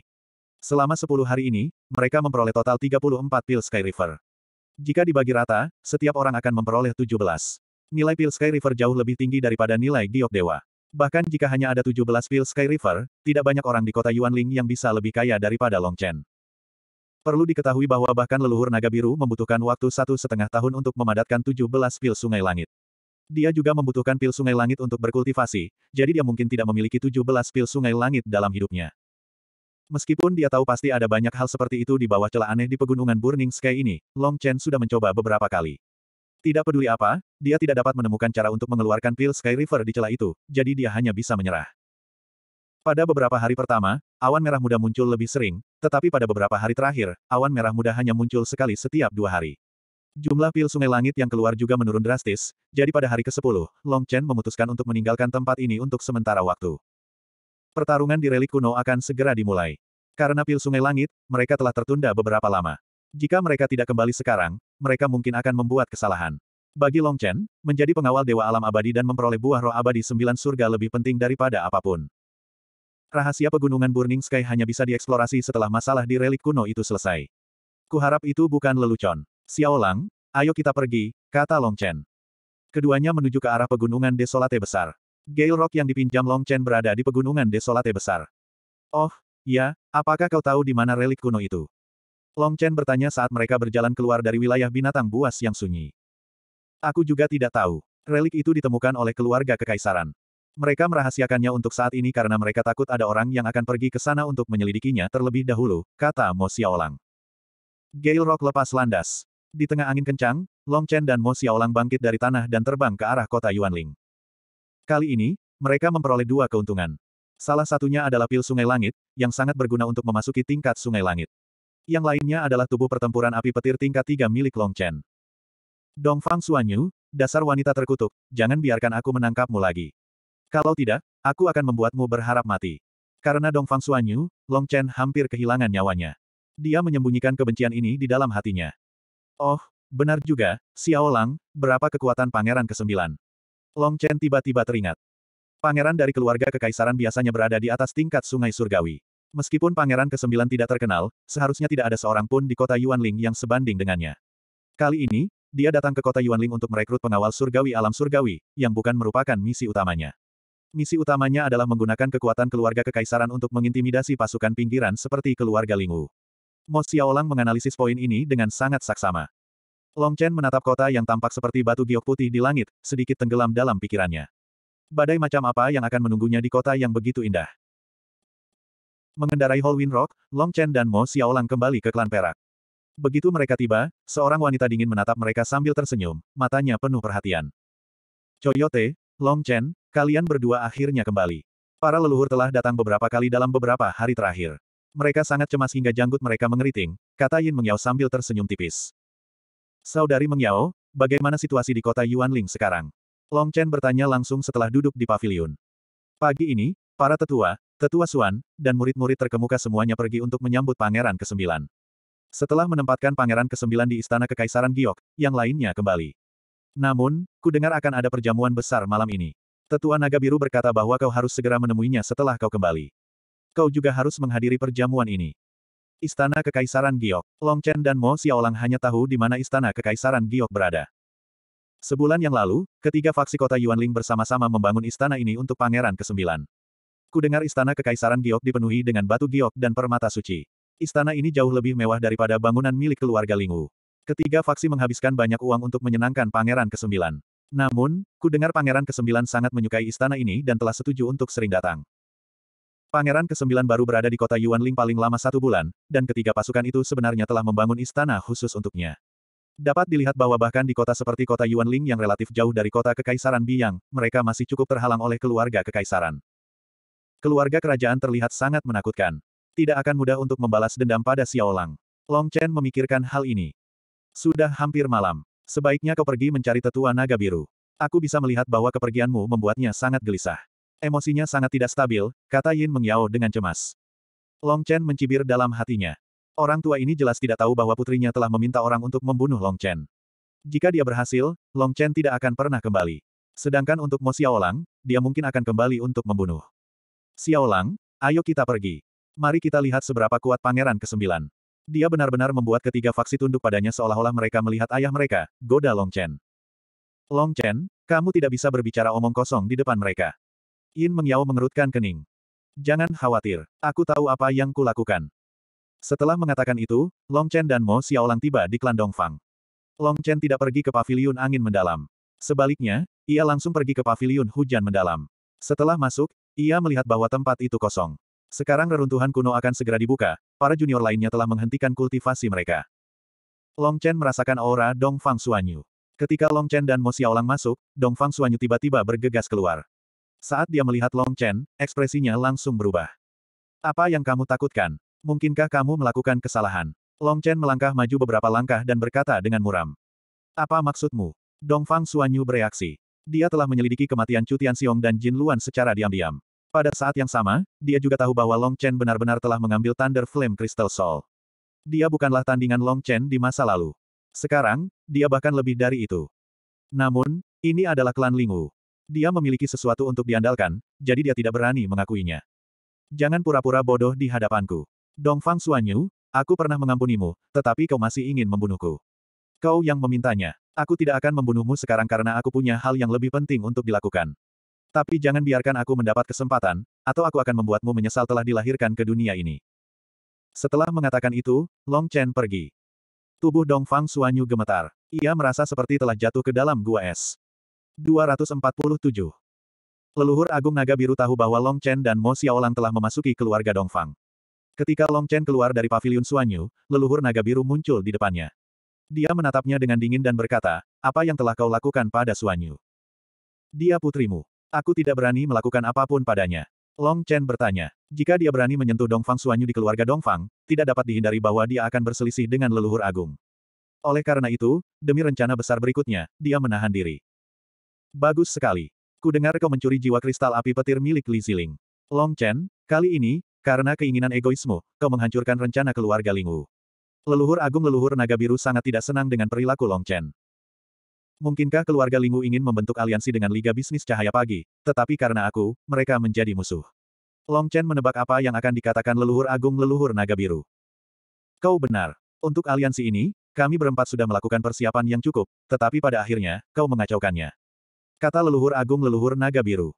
Selama 10 hari ini, mereka memperoleh total 34 pil Sky River. Jika dibagi rata, setiap orang akan memperoleh 17. Nilai pil Sky River jauh lebih tinggi daripada nilai Giok Dewa. Bahkan jika hanya ada 17 pil Sky River, tidak banyak orang di kota Yuanling yang bisa lebih kaya daripada Long Chen. Perlu diketahui bahwa bahkan leluhur naga biru membutuhkan waktu satu setengah tahun untuk memadatkan 17 pil sungai langit. Dia juga membutuhkan pil sungai langit untuk berkultivasi, jadi dia mungkin tidak memiliki 17 pil sungai langit dalam hidupnya. Meskipun dia tahu pasti ada banyak hal seperti itu di bawah celah aneh di pegunungan Burning Sky ini, Long Chen sudah mencoba beberapa kali. Tidak peduli apa, dia tidak dapat menemukan cara untuk mengeluarkan pil Sky River di celah itu, jadi dia hanya bisa menyerah. Pada beberapa hari pertama, awan merah muda muncul lebih sering, tetapi pada beberapa hari terakhir, awan merah muda hanya muncul sekali setiap dua hari. Jumlah pil sungai langit yang keluar juga menurun drastis, jadi pada hari ke-10, Long Chen memutuskan untuk meninggalkan tempat ini untuk sementara waktu. Pertarungan di relik kuno akan segera dimulai. Karena pil sungai langit, mereka telah tertunda beberapa lama. Jika mereka tidak kembali sekarang, mereka mungkin akan membuat kesalahan. Bagi Long Chen, menjadi pengawal Dewa Alam Abadi dan memperoleh buah roh abadi sembilan surga lebih penting daripada apapun. Rahasia pegunungan Burning Sky hanya bisa dieksplorasi setelah masalah di relik kuno itu selesai. Kuharap itu bukan lelucon. Xiaolang, ayo kita pergi, kata Long Chen. Keduanya menuju ke arah pegunungan desolate besar. Gale Rock yang dipinjam Long Chen berada di pegunungan desolate besar. Oh, ya, apakah kau tahu di mana relik kuno itu? Long Chen bertanya saat mereka berjalan keluar dari wilayah binatang buas yang sunyi. Aku juga tidak tahu. Relik itu ditemukan oleh keluarga kekaisaran. Mereka merahasiakannya untuk saat ini karena mereka takut ada orang yang akan pergi ke sana untuk menyelidikinya terlebih dahulu, kata Mo Xiaolang. Gale Rock lepas landas. Di tengah angin kencang, Long Chen dan Mo Xiaolang bangkit dari tanah dan terbang ke arah kota Yuanling. Kali ini, mereka memperoleh dua keuntungan. Salah satunya adalah pil sungai langit, yang sangat berguna untuk memasuki tingkat sungai langit. Yang lainnya adalah tubuh pertempuran api petir tingkat Tiga milik Long Chen. Dongfang Suanyu, dasar wanita terkutuk, jangan biarkan aku menangkapmu lagi. Kalau tidak, aku akan membuatmu berharap mati. Karena Dong Fang Suanyu, Long Chen hampir kehilangan nyawanya. Dia menyembunyikan kebencian ini di dalam hatinya. Oh, benar juga, Xiao Lang, berapa kekuatan Pangeran ke-9? Long Chen tiba-tiba teringat. Pangeran dari keluarga kekaisaran biasanya berada di atas tingkat sungai surgawi. Meskipun pangeran ke-9 tidak terkenal, seharusnya tidak ada seorang pun di kota Yuanling yang sebanding dengannya. Kali ini, dia datang ke kota Yuanling untuk merekrut pengawal surgawi alam surgawi, yang bukan merupakan misi utamanya. Misi utamanya adalah menggunakan kekuatan keluarga kekaisaran untuk mengintimidasi pasukan pinggiran seperti keluarga Lingwu. Mo Xiaolang menganalisis poin ini dengan sangat saksama. Long Chen menatap kota yang tampak seperti batu giok putih di langit, sedikit tenggelam dalam pikirannya. Badai macam apa yang akan menunggunya di kota yang begitu indah? Mengendarai Halloween Rock, Long Chen dan Mo Xiaolang kembali ke klan Perak. Begitu mereka tiba, seorang wanita dingin menatap mereka sambil tersenyum, matanya penuh perhatian. Coyote, Long Chen, Kalian berdua akhirnya kembali. Para leluhur telah datang beberapa kali dalam beberapa hari terakhir. Mereka sangat cemas hingga janggut mereka mengeriting, kata Yin Mengyao sambil tersenyum tipis. Saudari Mengyao, bagaimana situasi di kota Yuanling sekarang? Long Chen bertanya langsung setelah duduk di pavilion. Pagi ini, para tetua, tetua Suan, dan murid-murid terkemuka semuanya pergi untuk menyambut Pangeran ke-9. Setelah menempatkan Pangeran ke-9 di Istana Kekaisaran Giok, yang lainnya kembali. Namun, ku dengar akan ada perjamuan besar malam ini. Tetua Naga Biru berkata bahwa kau harus segera menemuinya setelah kau kembali. Kau juga harus menghadiri perjamuan ini. Istana Kekaisaran Giok, Long Chen dan Mo Xiaolang hanya tahu di mana Istana Kekaisaran Giok berada. Sebulan yang lalu, ketiga faksi kota Yuanling bersama-sama membangun istana ini untuk Pangeran ke-9. Kudengar Istana Kekaisaran Giok dipenuhi dengan batu giok dan permata suci. Istana ini jauh lebih mewah daripada bangunan milik keluarga Lingwu. Ketiga faksi menghabiskan banyak uang untuk menyenangkan Pangeran ke-9. Namun, ku dengar Pangeran Kesembilan sangat menyukai istana ini dan telah setuju untuk sering datang. Pangeran Kesembilan baru berada di kota Yuanling paling lama satu bulan, dan ketiga pasukan itu sebenarnya telah membangun istana khusus untuknya. Dapat dilihat bahwa bahkan di kota seperti kota Yuanling yang relatif jauh dari kota Kekaisaran Biang, mereka masih cukup terhalang oleh keluarga Kekaisaran. Keluarga kerajaan terlihat sangat menakutkan. Tidak akan mudah untuk membalas dendam pada Xiaolang. Long Chen memikirkan hal ini. Sudah hampir malam. Sebaiknya kau pergi mencari tetua naga biru. Aku bisa melihat bahwa kepergianmu membuatnya sangat gelisah. Emosinya sangat tidak stabil, kata Yin Mengyao dengan cemas. Long Chen mencibir dalam hatinya. Orang tua ini jelas tidak tahu bahwa putrinya telah meminta orang untuk membunuh Long Chen. Jika dia berhasil, Long Chen tidak akan pernah kembali. Sedangkan untuk Mo Xiaolang, dia mungkin akan kembali untuk membunuh. Xiaolang, ayo kita pergi. Mari kita lihat seberapa kuat Pangeran ke-9. Dia benar-benar membuat ketiga faksi tunduk padanya seolah-olah mereka melihat ayah mereka, goda Long Chen. Long Chen, kamu tidak bisa berbicara omong kosong di depan mereka. Yin Mengyao mengerutkan kening. Jangan khawatir, aku tahu apa yang kulakukan. Setelah mengatakan itu, Long Chen dan Mo Xiaolang tiba di klan Dongfang. Long Chen tidak pergi ke pavilion angin mendalam. Sebaliknya, ia langsung pergi ke pavilion hujan mendalam. Setelah masuk, ia melihat bahwa tempat itu kosong. Sekarang reruntuhan kuno akan segera dibuka, para junior lainnya telah menghentikan kultivasi mereka. Long Chen merasakan aura Dong Fang Suanyu. Ketika Long Chen dan Mo Xiaolang masuk, Dong Fang Suanyu tiba-tiba bergegas keluar. Saat dia melihat Long Chen, ekspresinya langsung berubah. Apa yang kamu takutkan? Mungkinkah kamu melakukan kesalahan? Long Chen melangkah maju beberapa langkah dan berkata dengan muram. Apa maksudmu? Dong Fang Suanyu bereaksi. Dia telah menyelidiki kematian Chu Xiong dan Jin Luan secara diam-diam. Pada saat yang sama, dia juga tahu bahwa Long Chen benar-benar telah mengambil Thunder Flame Crystal Soul. Dia bukanlah tandingan Long Chen di masa lalu. Sekarang, dia bahkan lebih dari itu. Namun, ini adalah klan Lingwu. Dia memiliki sesuatu untuk diandalkan, jadi dia tidak berani mengakuinya. Jangan pura-pura bodoh di hadapanku. Dongfang Suanyu, aku pernah mengampunimu, tetapi kau masih ingin membunuhku. Kau yang memintanya. Aku tidak akan membunuhmu sekarang karena aku punya hal yang lebih penting untuk dilakukan. Tapi jangan biarkan aku mendapat kesempatan, atau aku akan membuatmu menyesal telah dilahirkan ke dunia ini. Setelah mengatakan itu, Long Chen pergi. Tubuh Dong Fang Suanyu gemetar. Ia merasa seperti telah jatuh ke dalam gua es. 247. Leluhur Agung Naga Biru tahu bahwa Long Chen dan Mo Xiaolang telah memasuki keluarga Dong Fang. Ketika Long Chen keluar dari pavilion Suanyu, leluhur Naga Biru muncul di depannya. Dia menatapnya dengan dingin dan berkata, apa yang telah kau lakukan pada Suanyu? Dia putrimu. Aku tidak berani melakukan apapun padanya. Long Chen bertanya. Jika dia berani menyentuh Dongfang Suanyu di keluarga Dongfang, tidak dapat dihindari bahwa dia akan berselisih dengan leluhur agung. Oleh karena itu, demi rencana besar berikutnya, dia menahan diri. Bagus sekali. Ku dengar kau mencuri jiwa kristal api petir milik Li Ziling. Long Chen, kali ini, karena keinginan egoismu, kau menghancurkan rencana keluarga Lingwu. Leluhur agung leluhur naga biru sangat tidak senang dengan perilaku Long Chen. Mungkinkah keluarga Lingu ingin membentuk aliansi dengan Liga Bisnis Cahaya Pagi, tetapi karena aku, mereka menjadi musuh. Long Chen menebak apa yang akan dikatakan leluhur agung leluhur naga biru. Kau benar. Untuk aliansi ini, kami berempat sudah melakukan persiapan yang cukup, tetapi pada akhirnya, kau mengacaukannya. Kata leluhur agung leluhur naga biru.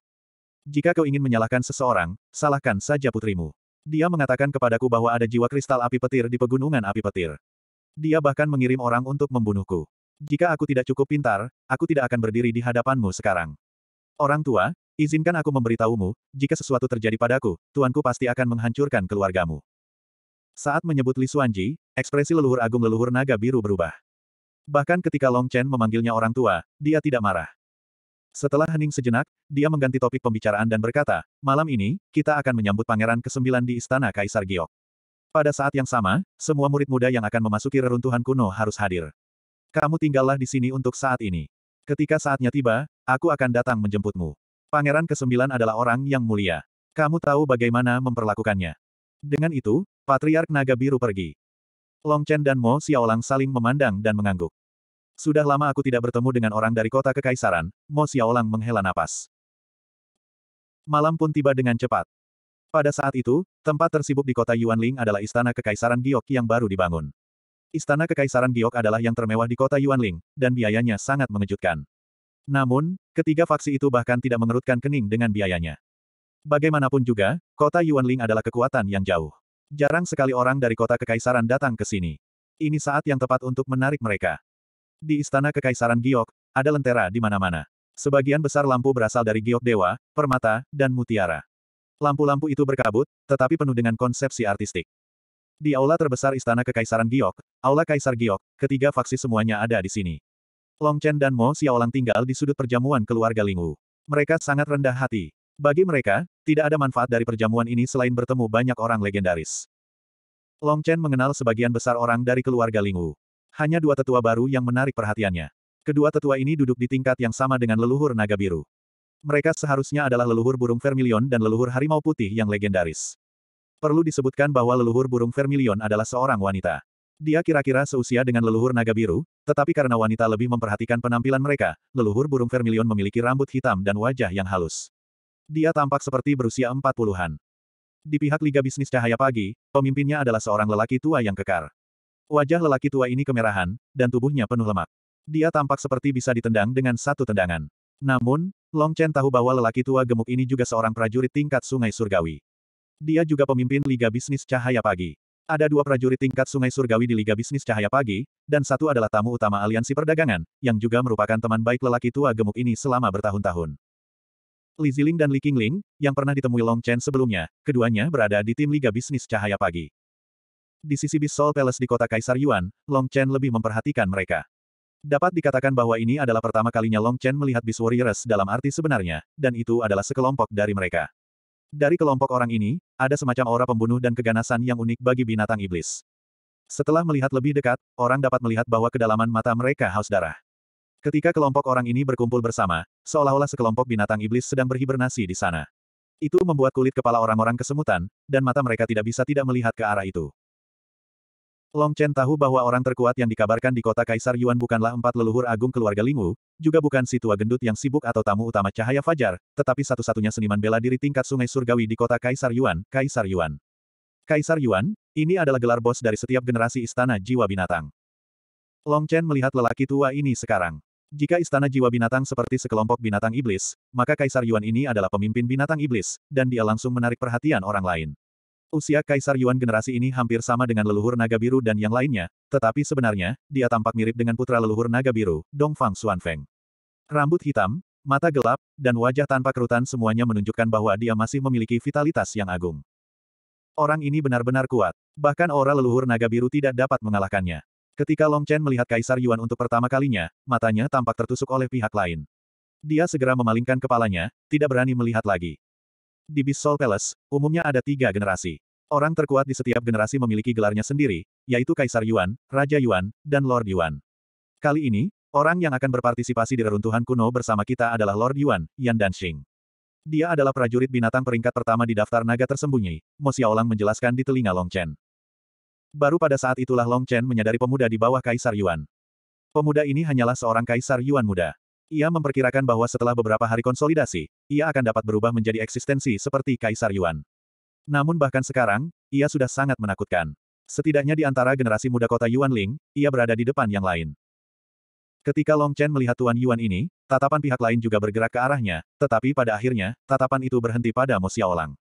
Jika kau ingin menyalahkan seseorang, salahkan saja putrimu. Dia mengatakan kepadaku bahwa ada jiwa kristal api petir di pegunungan api petir. Dia bahkan mengirim orang untuk membunuhku. Jika aku tidak cukup pintar, aku tidak akan berdiri di hadapanmu sekarang. Orang tua, izinkan aku memberitahumu, jika sesuatu terjadi padaku, tuanku pasti akan menghancurkan keluargamu. Saat menyebut Li Xuanji, ekspresi leluhur agung leluhur naga biru berubah. Bahkan ketika Long Chen memanggilnya orang tua, dia tidak marah. Setelah hening sejenak, dia mengganti topik pembicaraan dan berkata, malam ini, kita akan menyambut pangeran ke-9 di Istana Kaisar Giok. Pada saat yang sama, semua murid muda yang akan memasuki reruntuhan kuno harus hadir. Kamu tinggallah di sini untuk saat ini. Ketika saatnya tiba, aku akan datang menjemputmu. Pangeran kesembilan adalah orang yang mulia. Kamu tahu bagaimana memperlakukannya. Dengan itu, Patriark Naga Biru pergi. Long Chen dan Mo Xiaolang saling memandang dan mengangguk. Sudah lama aku tidak bertemu dengan orang dari kota kekaisaran, Mo Xiaolang menghela napas. Malam pun tiba dengan cepat. Pada saat itu, tempat tersibuk di kota Yuanling adalah istana kekaisaran Giok yang baru dibangun. Istana Kekaisaran Giok adalah yang termewah di kota Yuanling, dan biayanya sangat mengejutkan. Namun, ketiga faksi itu bahkan tidak mengerutkan kening dengan biayanya. Bagaimanapun juga, kota Yuanling adalah kekuatan yang jauh. Jarang sekali orang dari kota Kekaisaran datang ke sini. Ini saat yang tepat untuk menarik mereka. Di Istana Kekaisaran Giok, ada lentera di mana-mana. Sebagian besar lampu berasal dari Giok Dewa, Permata, dan Mutiara. Lampu-lampu itu berkabut, tetapi penuh dengan konsepsi artistik. Di aula terbesar Istana Kekaisaran Giok, Aula Kaisar Giok, ketiga faksi semuanya ada di sini. Long Chen dan Mo Xiaolang tinggal di sudut perjamuan keluarga Lingwu. Mereka sangat rendah hati. Bagi mereka, tidak ada manfaat dari perjamuan ini selain bertemu banyak orang legendaris. Long Chen mengenal sebagian besar orang dari keluarga Lingwu. Hanya dua tetua baru yang menarik perhatiannya. Kedua tetua ini duduk di tingkat yang sama dengan leluhur naga biru. Mereka seharusnya adalah leluhur burung vermilion dan leluhur harimau putih yang legendaris. Perlu disebutkan bahwa leluhur burung vermilion adalah seorang wanita. Dia kira-kira seusia dengan leluhur naga biru, tetapi karena wanita lebih memperhatikan penampilan mereka, leluhur burung vermilion memiliki rambut hitam dan wajah yang halus. Dia tampak seperti berusia empat puluhan. Di pihak Liga Bisnis Cahaya Pagi, pemimpinnya adalah seorang lelaki tua yang kekar. Wajah lelaki tua ini kemerahan, dan tubuhnya penuh lemak. Dia tampak seperti bisa ditendang dengan satu tendangan. Namun, Long Chen tahu bahwa lelaki tua gemuk ini juga seorang prajurit tingkat Sungai Surgawi. Dia juga pemimpin Liga Bisnis Cahaya Pagi. Ada dua prajurit tingkat Sungai Surgawi di Liga Bisnis Cahaya Pagi, dan satu adalah tamu utama aliansi perdagangan, yang juga merupakan teman baik lelaki tua gemuk ini selama bertahun-tahun. Li Ziling dan Li Qingling, yang pernah ditemui Long Chen sebelumnya, keduanya berada di tim Liga Bisnis Cahaya Pagi. Di sisi Bisol Palace di kota Kaisar Yuan, Long Chen lebih memperhatikan mereka. Dapat dikatakan bahwa ini adalah pertama kalinya Long Chen melihat bis Warriors dalam arti sebenarnya, dan itu adalah sekelompok dari mereka. Dari kelompok orang ini, ada semacam aura pembunuh dan keganasan yang unik bagi binatang iblis. Setelah melihat lebih dekat, orang dapat melihat bahwa kedalaman mata mereka haus darah. Ketika kelompok orang ini berkumpul bersama, seolah-olah sekelompok binatang iblis sedang berhibernasi di sana. Itu membuat kulit kepala orang-orang kesemutan, dan mata mereka tidak bisa tidak melihat ke arah itu. Long Chen tahu bahwa orang terkuat yang dikabarkan di kota Kaisar Yuan bukanlah empat leluhur agung keluarga Lingwu, juga bukan si tua gendut yang sibuk atau tamu utama cahaya fajar, tetapi satu-satunya seniman bela diri tingkat sungai surgawi di kota Kaisar Yuan, Kaisar Yuan. Kaisar Yuan, ini adalah gelar bos dari setiap generasi istana jiwa binatang. Long Chen melihat lelaki tua ini sekarang. Jika istana jiwa binatang seperti sekelompok binatang iblis, maka Kaisar Yuan ini adalah pemimpin binatang iblis, dan dia langsung menarik perhatian orang lain. Usia Kaisar Yuan generasi ini hampir sama dengan leluhur naga biru dan yang lainnya, tetapi sebenarnya, dia tampak mirip dengan putra leluhur naga biru, Dongfang Xuanfeng. Rambut hitam, mata gelap, dan wajah tanpa kerutan semuanya menunjukkan bahwa dia masih memiliki vitalitas yang agung. Orang ini benar-benar kuat, bahkan aura leluhur naga biru tidak dapat mengalahkannya. Ketika Long Chen melihat Kaisar Yuan untuk pertama kalinya, matanya tampak tertusuk oleh pihak lain. Dia segera memalingkan kepalanya, tidak berani melihat lagi. Di Beast Soul Palace, umumnya ada tiga generasi. Orang terkuat di setiap generasi memiliki gelarnya sendiri, yaitu Kaisar Yuan, Raja Yuan, dan Lord Yuan. Kali ini, orang yang akan berpartisipasi di reruntuhan kuno bersama kita adalah Lord Yuan, Yan Danxing. Dia adalah prajurit binatang peringkat pertama di daftar naga tersembunyi, Mo Xiaolang menjelaskan di telinga Long Chen. Baru pada saat itulah Long Chen menyadari pemuda di bawah Kaisar Yuan. Pemuda ini hanyalah seorang Kaisar Yuan muda. Ia memperkirakan bahwa setelah beberapa hari konsolidasi, ia akan dapat berubah menjadi eksistensi seperti Kaisar Yuan. Namun bahkan sekarang, ia sudah sangat menakutkan. Setidaknya di antara generasi muda kota Yuan Ling, ia berada di depan yang lain. Ketika Long Chen melihat Tuan Yuan ini, tatapan pihak lain juga bergerak ke arahnya, tetapi pada akhirnya, tatapan itu berhenti pada Mo Xiaolang.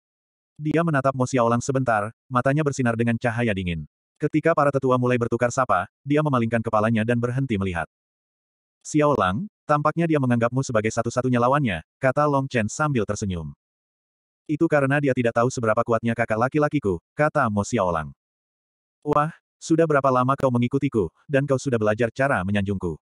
Dia menatap Mo Xiaolang sebentar, matanya bersinar dengan cahaya dingin. Ketika para tetua mulai bertukar sapa, dia memalingkan kepalanya dan berhenti melihat. Xiaolang, Tampaknya dia menganggapmu sebagai satu-satunya lawannya, kata Long Chen sambil tersenyum. Itu karena dia tidak tahu seberapa kuatnya kakak laki-lakiku, kata Mo Xiaolang. Wah, sudah berapa lama kau mengikutiku, dan kau sudah belajar cara menyanjungku.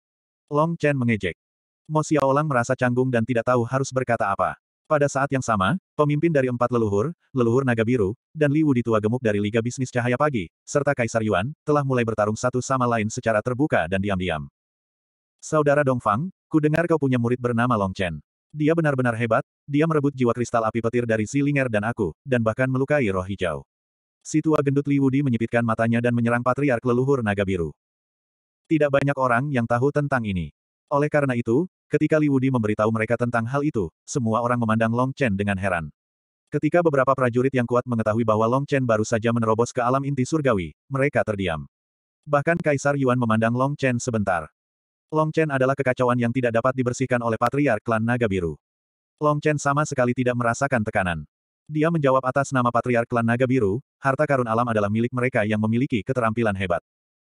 Long Chen mengejek. Mo Xiaolang merasa canggung dan tidak tahu harus berkata apa. Pada saat yang sama, pemimpin dari empat leluhur, leluhur naga biru, dan Li di tua gemuk dari Liga Bisnis Cahaya Pagi, serta Kaisar Yuan, telah mulai bertarung satu sama lain secara terbuka dan diam-diam. Saudara Dongfang, ku dengar kau punya murid bernama Long Chen. Dia benar-benar hebat, dia merebut jiwa kristal api petir dari Si Ling'er dan aku, dan bahkan melukai roh hijau. Si tua gendut Li Wudi menyipitkan matanya dan menyerang patriark leluhur naga biru. Tidak banyak orang yang tahu tentang ini. Oleh karena itu, ketika Li Wudi memberitahu mereka tentang hal itu, semua orang memandang Long Chen dengan heran. Ketika beberapa prajurit yang kuat mengetahui bahwa Long Chen baru saja menerobos ke alam inti surgawi, mereka terdiam. Bahkan Kaisar Yuan memandang Long Chen sebentar. Long Chen adalah kekacauan yang tidak dapat dibersihkan oleh patriark klan Naga Biru. Long Chen sama sekali tidak merasakan tekanan. Dia menjawab atas nama patriark klan Naga Biru, harta karun alam adalah milik mereka yang memiliki keterampilan hebat.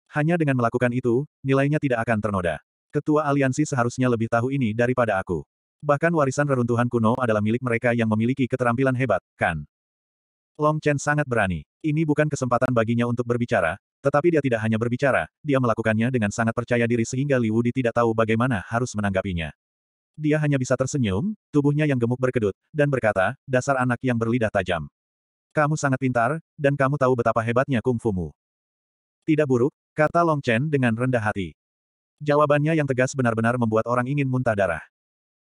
Hanya dengan melakukan itu, nilainya tidak akan ternoda. Ketua aliansi seharusnya lebih tahu ini daripada aku. Bahkan warisan reruntuhan kuno adalah milik mereka yang memiliki keterampilan hebat, kan? Long Chen sangat berani. Ini bukan kesempatan baginya untuk berbicara, tetapi dia tidak hanya berbicara, dia melakukannya dengan sangat percaya diri sehingga Li Wudi tidak tahu bagaimana harus menanggapinya. Dia hanya bisa tersenyum, tubuhnya yang gemuk berkedut, dan berkata, dasar anak yang berlidah tajam. Kamu sangat pintar, dan kamu tahu betapa hebatnya kungfumu. Tidak buruk, kata Long Chen dengan rendah hati. Jawabannya yang tegas benar-benar membuat orang ingin muntah darah.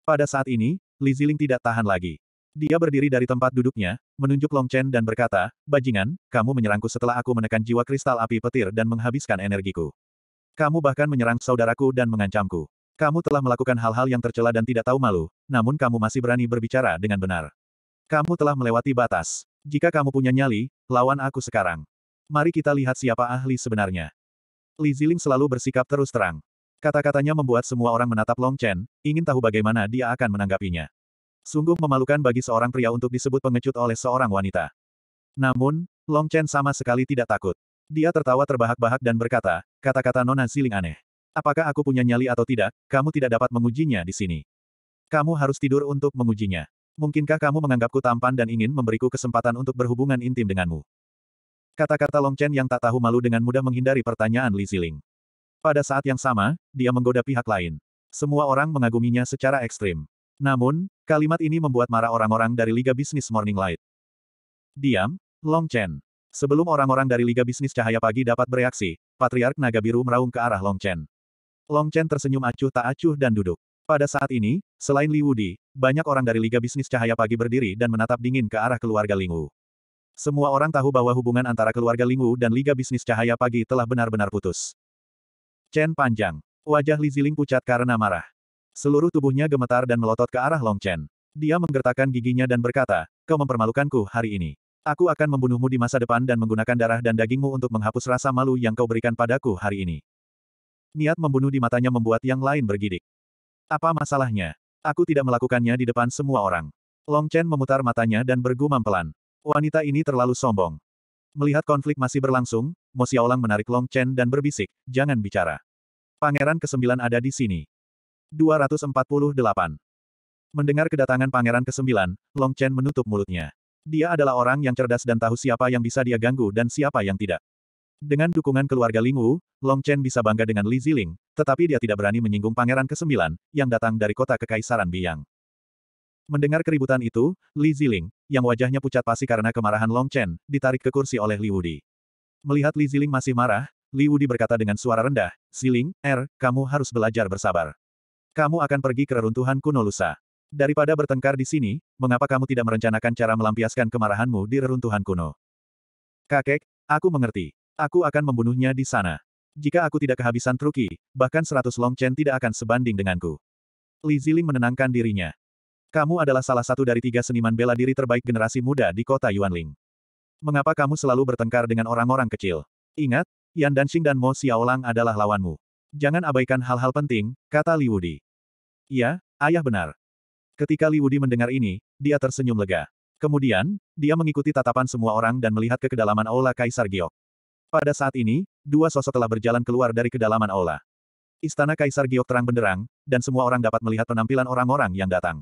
Pada saat ini, Li Ziling tidak tahan lagi. Dia berdiri dari tempat duduknya, menunjuk Long Chen dan berkata, Bajingan, kamu menyerangku setelah aku menekan jiwa kristal api petir dan menghabiskan energiku. Kamu bahkan menyerang saudaraku dan mengancamku. Kamu telah melakukan hal-hal yang tercela dan tidak tahu malu, namun kamu masih berani berbicara dengan benar. Kamu telah melewati batas. Jika kamu punya nyali, lawan aku sekarang. Mari kita lihat siapa ahli sebenarnya. Li Ziling selalu bersikap terus terang. Kata-katanya membuat semua orang menatap Long Chen, ingin tahu bagaimana dia akan menanggapinya. Sungguh memalukan bagi seorang pria untuk disebut pengecut oleh seorang wanita. Namun, Long Chen sama sekali tidak takut. Dia tertawa terbahak-bahak dan berkata, kata-kata Nona Siling aneh. Apakah aku punya nyali atau tidak, kamu tidak dapat mengujinya di sini. Kamu harus tidur untuk mengujinya. Mungkinkah kamu menganggapku tampan dan ingin memberiku kesempatan untuk berhubungan intim denganmu? Kata-kata Long Chen yang tak tahu malu dengan mudah menghindari pertanyaan Li Ziling. Pada saat yang sama, dia menggoda pihak lain. Semua orang mengaguminya secara ekstrim. Namun, kalimat ini membuat marah orang-orang dari Liga Bisnis Morning Light. Diam, Long Chen. Sebelum orang-orang dari Liga Bisnis Cahaya Pagi dapat bereaksi, Patriark Naga Biru meraung ke arah Long Chen. Long Chen tersenyum acuh tak acuh dan duduk. Pada saat ini, selain Li Wudi, banyak orang dari Liga Bisnis Cahaya Pagi berdiri dan menatap dingin ke arah keluarga Wu. Semua orang tahu bahwa hubungan antara keluarga Wu dan Liga Bisnis Cahaya Pagi telah benar-benar putus. Chen panjang. Wajah Li Ziling pucat karena marah. Seluruh tubuhnya gemetar dan melotot ke arah Long Chen. Dia menggertakkan giginya dan berkata, kau mempermalukanku hari ini. Aku akan membunuhmu di masa depan dan menggunakan darah dan dagingmu untuk menghapus rasa malu yang kau berikan padaku hari ini. Niat membunuh di matanya membuat yang lain bergidik. Apa masalahnya? Aku tidak melakukannya di depan semua orang. Long Chen memutar matanya dan bergumam pelan. Wanita ini terlalu sombong. Melihat konflik masih berlangsung, Mo Xiaolang menarik Long Chen dan berbisik, jangan bicara. Pangeran kesembilan ada di sini. 248. Mendengar kedatangan Pangeran ke-9, Long Chen menutup mulutnya. Dia adalah orang yang cerdas dan tahu siapa yang bisa dia ganggu dan siapa yang tidak. Dengan dukungan keluarga Ling Wu, Long Chen bisa bangga dengan Li Ziling, tetapi dia tidak berani menyinggung Pangeran ke-9, yang datang dari kota Kekaisaran Biang. Mendengar keributan itu, Li Ziling, yang wajahnya pucat pasi karena kemarahan Long Chen, ditarik ke kursi oleh Li Wudi. Melihat Li Ziling masih marah, Li Wudi berkata dengan suara rendah, Ziling, Er, kamu harus belajar bersabar. Kamu akan pergi ke reruntuhan kuno lusa. Daripada bertengkar di sini, mengapa kamu tidak merencanakan cara melampiaskan kemarahanmu di reruntuhan kuno? Kakek, aku mengerti. Aku akan membunuhnya di sana. Jika aku tidak kehabisan truki, bahkan seratus longchen tidak akan sebanding denganku. Li Ziling menenangkan dirinya. Kamu adalah salah satu dari tiga seniman bela diri terbaik generasi muda di kota Yuanling. Mengapa kamu selalu bertengkar dengan orang-orang kecil? Ingat, Yan Danxing dan Mo Xiaolang adalah lawanmu. Jangan abaikan hal-hal penting, kata Li Wudi. Iya, ayah benar. Ketika Li Wudi mendengar ini, dia tersenyum lega. Kemudian, dia mengikuti tatapan semua orang dan melihat ke kedalaman Aula Kaisar Giok. Pada saat ini, dua sosok telah berjalan keluar dari kedalaman Aula. Istana Kaisar Giok terang benderang, dan semua orang dapat melihat penampilan orang-orang yang datang.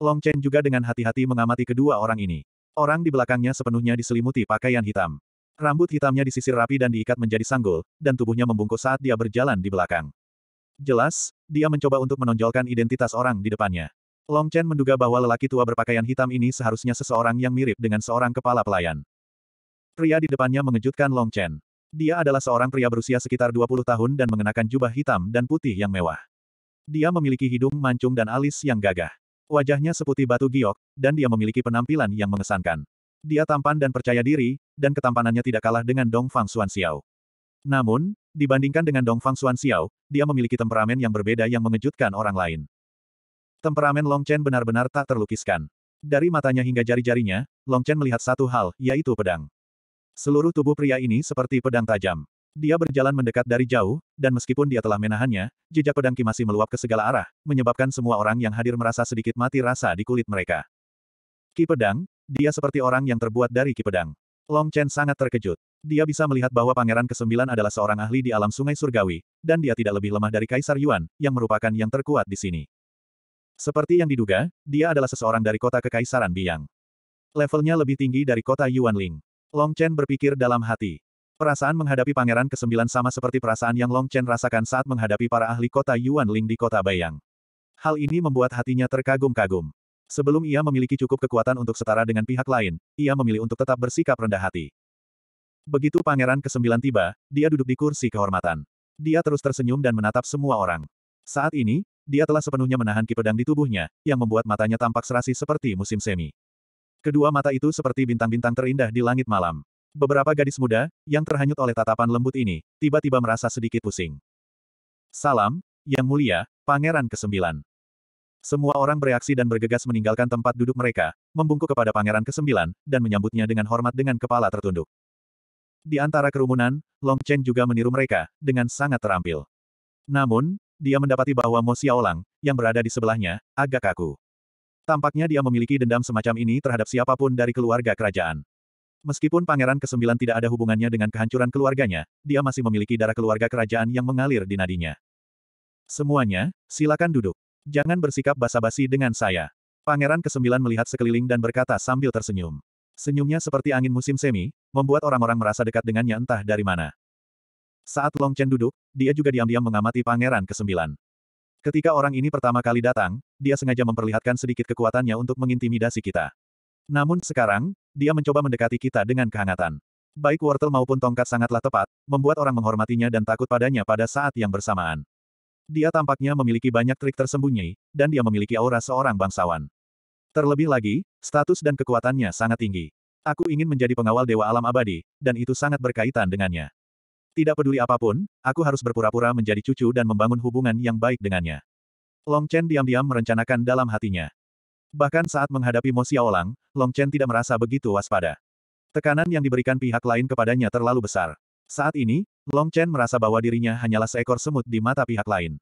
Long Chen juga dengan hati-hati mengamati kedua orang ini. Orang di belakangnya sepenuhnya diselimuti pakaian hitam. Rambut hitamnya disisir rapi dan diikat menjadi sanggul, dan tubuhnya membungkuk saat dia berjalan di belakang. Jelas, dia mencoba untuk menonjolkan identitas orang di depannya. Long Chen menduga bahwa lelaki tua berpakaian hitam ini seharusnya seseorang yang mirip dengan seorang kepala pelayan. Pria di depannya mengejutkan Long Chen. Dia adalah seorang pria berusia sekitar 20 tahun dan mengenakan jubah hitam dan putih yang mewah. Dia memiliki hidung mancung dan alis yang gagah. Wajahnya seputih batu giok, dan dia memiliki penampilan yang mengesankan dia tampan dan percaya diri, dan ketampanannya tidak kalah dengan Dong Fang Xuan Xiao. Namun, dibandingkan dengan Dong Fang Xuan Xiao, dia memiliki temperamen yang berbeda yang mengejutkan orang lain. Temperamen Long Chen benar-benar tak terlukiskan. Dari matanya hingga jari-jarinya, Long Chen melihat satu hal, yaitu pedang. Seluruh tubuh pria ini seperti pedang tajam. Dia berjalan mendekat dari jauh, dan meskipun dia telah menahannya, jejak pedang Ki masih meluap ke segala arah, menyebabkan semua orang yang hadir merasa sedikit mati rasa di kulit mereka. Ki pedang, dia seperti orang yang terbuat dari kipedang. Long Chen sangat terkejut. Dia bisa melihat bahwa Pangeran Kesembilan adalah seorang ahli di alam sungai surgawi, dan dia tidak lebih lemah dari Kaisar Yuan, yang merupakan yang terkuat di sini. Seperti yang diduga, dia adalah seseorang dari kota Kekaisaran Biang. Levelnya lebih tinggi dari kota Yuan Ling. Long Chen berpikir dalam hati. Perasaan menghadapi Pangeran Kesembilan sama seperti perasaan yang Long Chen rasakan saat menghadapi para ahli kota Yuan Ling di kota Bayang. Hal ini membuat hatinya terkagum-kagum. Sebelum ia memiliki cukup kekuatan untuk setara dengan pihak lain, ia memilih untuk tetap bersikap rendah hati. Begitu Pangeran ke-9 tiba, dia duduk di kursi kehormatan. Dia terus tersenyum dan menatap semua orang. Saat ini, dia telah sepenuhnya menahan ki pedang di tubuhnya, yang membuat matanya tampak serasi seperti musim semi. Kedua mata itu seperti bintang-bintang terindah di langit malam. Beberapa gadis muda, yang terhanyut oleh tatapan lembut ini, tiba-tiba merasa sedikit pusing. Salam, Yang Mulia, Pangeran ke-9. Semua orang bereaksi dan bergegas meninggalkan tempat duduk mereka, membungkuk kepada Pangeran Kesembilan, dan menyambutnya dengan hormat dengan kepala tertunduk. Di antara kerumunan, Long Chen juga meniru mereka, dengan sangat terampil. Namun, dia mendapati bahwa Mo Xiaolang, yang berada di sebelahnya, agak kaku. Tampaknya dia memiliki dendam semacam ini terhadap siapapun dari keluarga kerajaan. Meskipun Pangeran Kesembilan tidak ada hubungannya dengan kehancuran keluarganya, dia masih memiliki darah keluarga kerajaan yang mengalir di nadinya. Semuanya, silakan duduk. Jangan bersikap basa-basi dengan saya. Pangeran kesembilan melihat sekeliling dan berkata sambil tersenyum. Senyumnya seperti angin musim semi, membuat orang-orang merasa dekat dengannya entah dari mana. Saat Long Chen duduk, dia juga diam-diam mengamati Pangeran kesembilan. Ketika orang ini pertama kali datang, dia sengaja memperlihatkan sedikit kekuatannya untuk mengintimidasi kita. Namun sekarang, dia mencoba mendekati kita dengan kehangatan. Baik wortel maupun tongkat sangatlah tepat, membuat orang menghormatinya dan takut padanya pada saat yang bersamaan. Dia tampaknya memiliki banyak trik tersembunyi, dan dia memiliki aura seorang bangsawan. Terlebih lagi, status dan kekuatannya sangat tinggi. Aku ingin menjadi pengawal Dewa Alam Abadi, dan itu sangat berkaitan dengannya. Tidak peduli apapun, aku harus berpura-pura menjadi cucu dan membangun hubungan yang baik dengannya. Long Chen diam-diam merencanakan dalam hatinya. Bahkan saat menghadapi Mo Xiaolang, Long Chen tidak merasa begitu waspada. Tekanan yang diberikan pihak lain kepadanya terlalu besar. Saat ini, Long Chen merasa bahwa dirinya hanyalah seekor semut di mata pihak lain.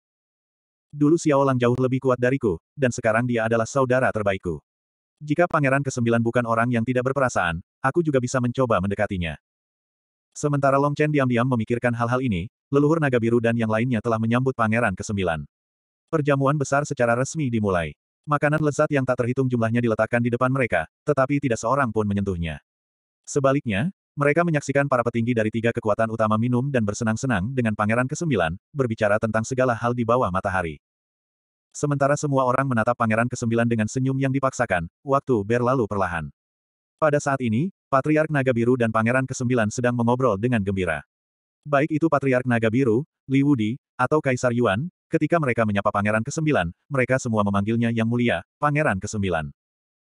Dulu Xiao Lang jauh lebih kuat dariku, dan sekarang dia adalah saudara terbaikku. Jika Pangeran Kesembilan bukan orang yang tidak berperasaan, aku juga bisa mencoba mendekatinya. Sementara Long Chen diam-diam memikirkan hal-hal ini, leluhur naga biru dan yang lainnya telah menyambut Pangeran Kesembilan. Perjamuan besar secara resmi dimulai. Makanan lezat yang tak terhitung jumlahnya diletakkan di depan mereka, tetapi tidak seorang pun menyentuhnya. Sebaliknya, mereka menyaksikan para petinggi dari tiga kekuatan utama minum dan bersenang-senang dengan Pangeran ke-9, berbicara tentang segala hal di bawah matahari. Sementara semua orang menatap Pangeran ke-9 dengan senyum yang dipaksakan, waktu berlalu perlahan. Pada saat ini, Patriark Naga Biru dan Pangeran ke-9 sedang mengobrol dengan gembira. Baik itu Patriark Naga Biru, Li Wudi, atau Kaisar Yuan, ketika mereka menyapa Pangeran ke-9, mereka semua memanggilnya Yang Mulia, Pangeran ke-9.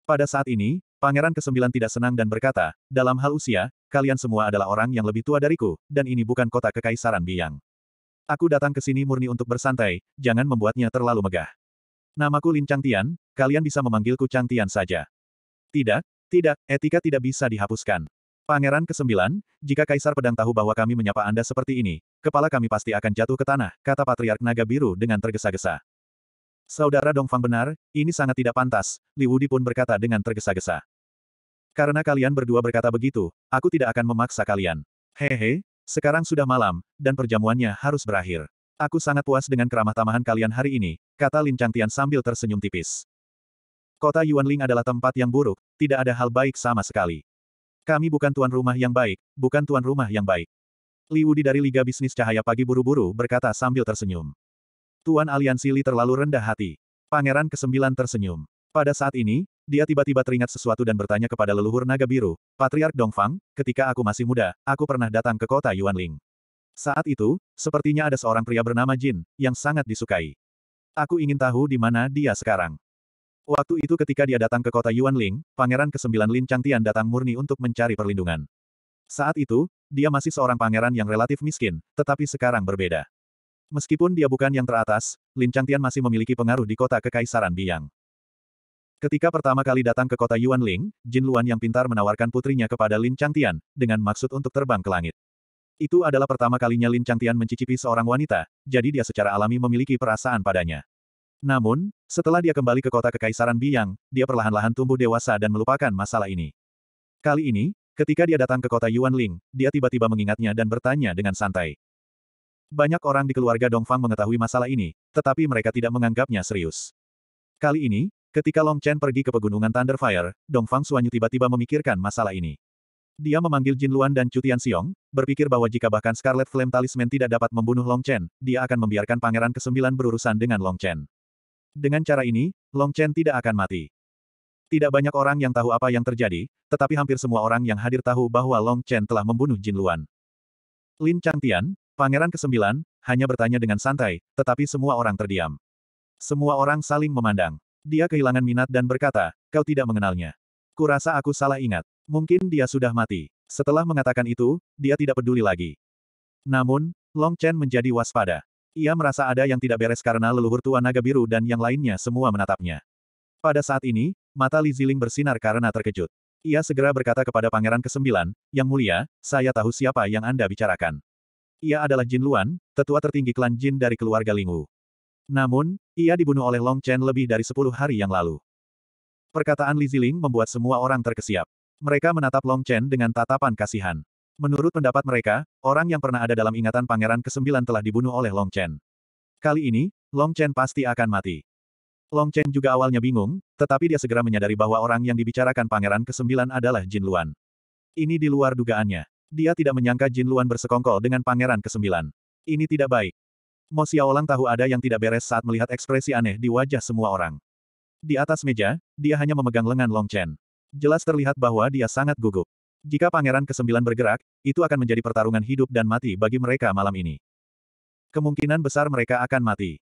Pada saat ini, Pangeran kesembilan tidak senang dan berkata, dalam hal usia, kalian semua adalah orang yang lebih tua dariku, dan ini bukan kota kekaisaran Biang. Aku datang ke sini murni untuk bersantai, jangan membuatnya terlalu megah. Namaku Lin Changtian, kalian bisa memanggilku Changtian saja. Tidak, tidak, etika tidak bisa dihapuskan. Pangeran kesembilan, jika Kaisar Pedang tahu bahwa kami menyapa Anda seperti ini, kepala kami pasti akan jatuh ke tanah, kata Patriark Naga Biru dengan tergesa-gesa. Saudara Dongfang benar, ini sangat tidak pantas, Li Wudi pun berkata dengan tergesa-gesa. Karena kalian berdua berkata begitu, aku tidak akan memaksa kalian. Hehe, sekarang sudah malam, dan perjamuannya harus berakhir. Aku sangat puas dengan keramah tamahan kalian hari ini, kata Lin Changtian sambil tersenyum tipis. Kota Yuanling adalah tempat yang buruk, tidak ada hal baik sama sekali. Kami bukan tuan rumah yang baik, bukan tuan rumah yang baik. Li Wudi dari Liga Bisnis Cahaya Pagi buru-buru berkata sambil tersenyum. Tuan Aliansi Li terlalu rendah hati. Pangeran kesembilan tersenyum. Pada saat ini, dia tiba-tiba teringat sesuatu dan bertanya kepada leluhur naga biru, Patriark Dongfang, ketika aku masih muda, aku pernah datang ke kota Yuanling. Saat itu, sepertinya ada seorang pria bernama Jin, yang sangat disukai. Aku ingin tahu di mana dia sekarang. Waktu itu ketika dia datang ke kota Yuanling, pangeran ke-9 Lin Changtian datang murni untuk mencari perlindungan. Saat itu, dia masih seorang pangeran yang relatif miskin, tetapi sekarang berbeda. Meskipun dia bukan yang teratas, Lin Changtian masih memiliki pengaruh di kota Kekaisaran Biang. Ketika pertama kali datang ke kota Yuanling, Ling, Jin Luan yang pintar menawarkan putrinya kepada Lin Changtian, dengan maksud untuk terbang ke langit. Itu adalah pertama kalinya Lin Changtian mencicipi seorang wanita, jadi dia secara alami memiliki perasaan padanya. Namun, setelah dia kembali ke kota Kekaisaran Biang, dia perlahan-lahan tumbuh dewasa dan melupakan masalah ini. Kali ini, ketika dia datang ke kota Yuanling, dia tiba-tiba mengingatnya dan bertanya dengan santai. Banyak orang di keluarga Dongfang mengetahui masalah ini, tetapi mereka tidak menganggapnya serius. Kali ini, Ketika Long Chen pergi ke pegunungan Thunderfire, Dong Fang Suanyu tiba-tiba memikirkan masalah ini. Dia memanggil Jin Luan dan Cutian Xiong, berpikir bahwa jika bahkan Scarlet Flame Talisman tidak dapat membunuh Long Chen, dia akan membiarkan Pangeran Kesembilan berurusan dengan Long Chen. Dengan cara ini, Long Chen tidak akan mati. Tidak banyak orang yang tahu apa yang terjadi, tetapi hampir semua orang yang hadir tahu bahwa Long Chen telah membunuh Jin Luan. Lin Changtian, Pangeran Kesembilan, hanya bertanya dengan santai, tetapi semua orang terdiam. Semua orang saling memandang. Dia kehilangan minat dan berkata, kau tidak mengenalnya. Kurasa aku salah ingat. Mungkin dia sudah mati. Setelah mengatakan itu, dia tidak peduli lagi. Namun, Long Chen menjadi waspada. Ia merasa ada yang tidak beres karena leluhur tua naga biru dan yang lainnya semua menatapnya. Pada saat ini, mata Li Ziling bersinar karena terkejut. Ia segera berkata kepada Pangeran ke-9, Yang mulia, saya tahu siapa yang Anda bicarakan. Ia adalah Jin Luan, tetua tertinggi klan Jin dari keluarga Lingwu. Namun, ia dibunuh oleh Long Chen lebih dari sepuluh hari yang lalu. Perkataan Li Ziling membuat semua orang terkesiap. Mereka menatap Long Chen dengan tatapan kasihan. Menurut pendapat mereka, orang yang pernah ada dalam ingatan Pangeran ke-9 telah dibunuh oleh Long Chen. Kali ini, Long Chen pasti akan mati. Long Chen juga awalnya bingung, tetapi dia segera menyadari bahwa orang yang dibicarakan Pangeran ke-9 adalah Jin Luan. Ini di luar dugaannya. Dia tidak menyangka Jin Luan bersekongkol dengan Pangeran ke-9. Ini tidak baik. Mo Xiaolang tahu ada yang tidak beres saat melihat ekspresi aneh di wajah semua orang. Di atas meja, dia hanya memegang lengan Long Chen. Jelas terlihat bahwa dia sangat gugup. Jika Pangeran ke-9 bergerak, itu akan menjadi pertarungan hidup dan mati bagi mereka malam ini. Kemungkinan besar mereka akan mati.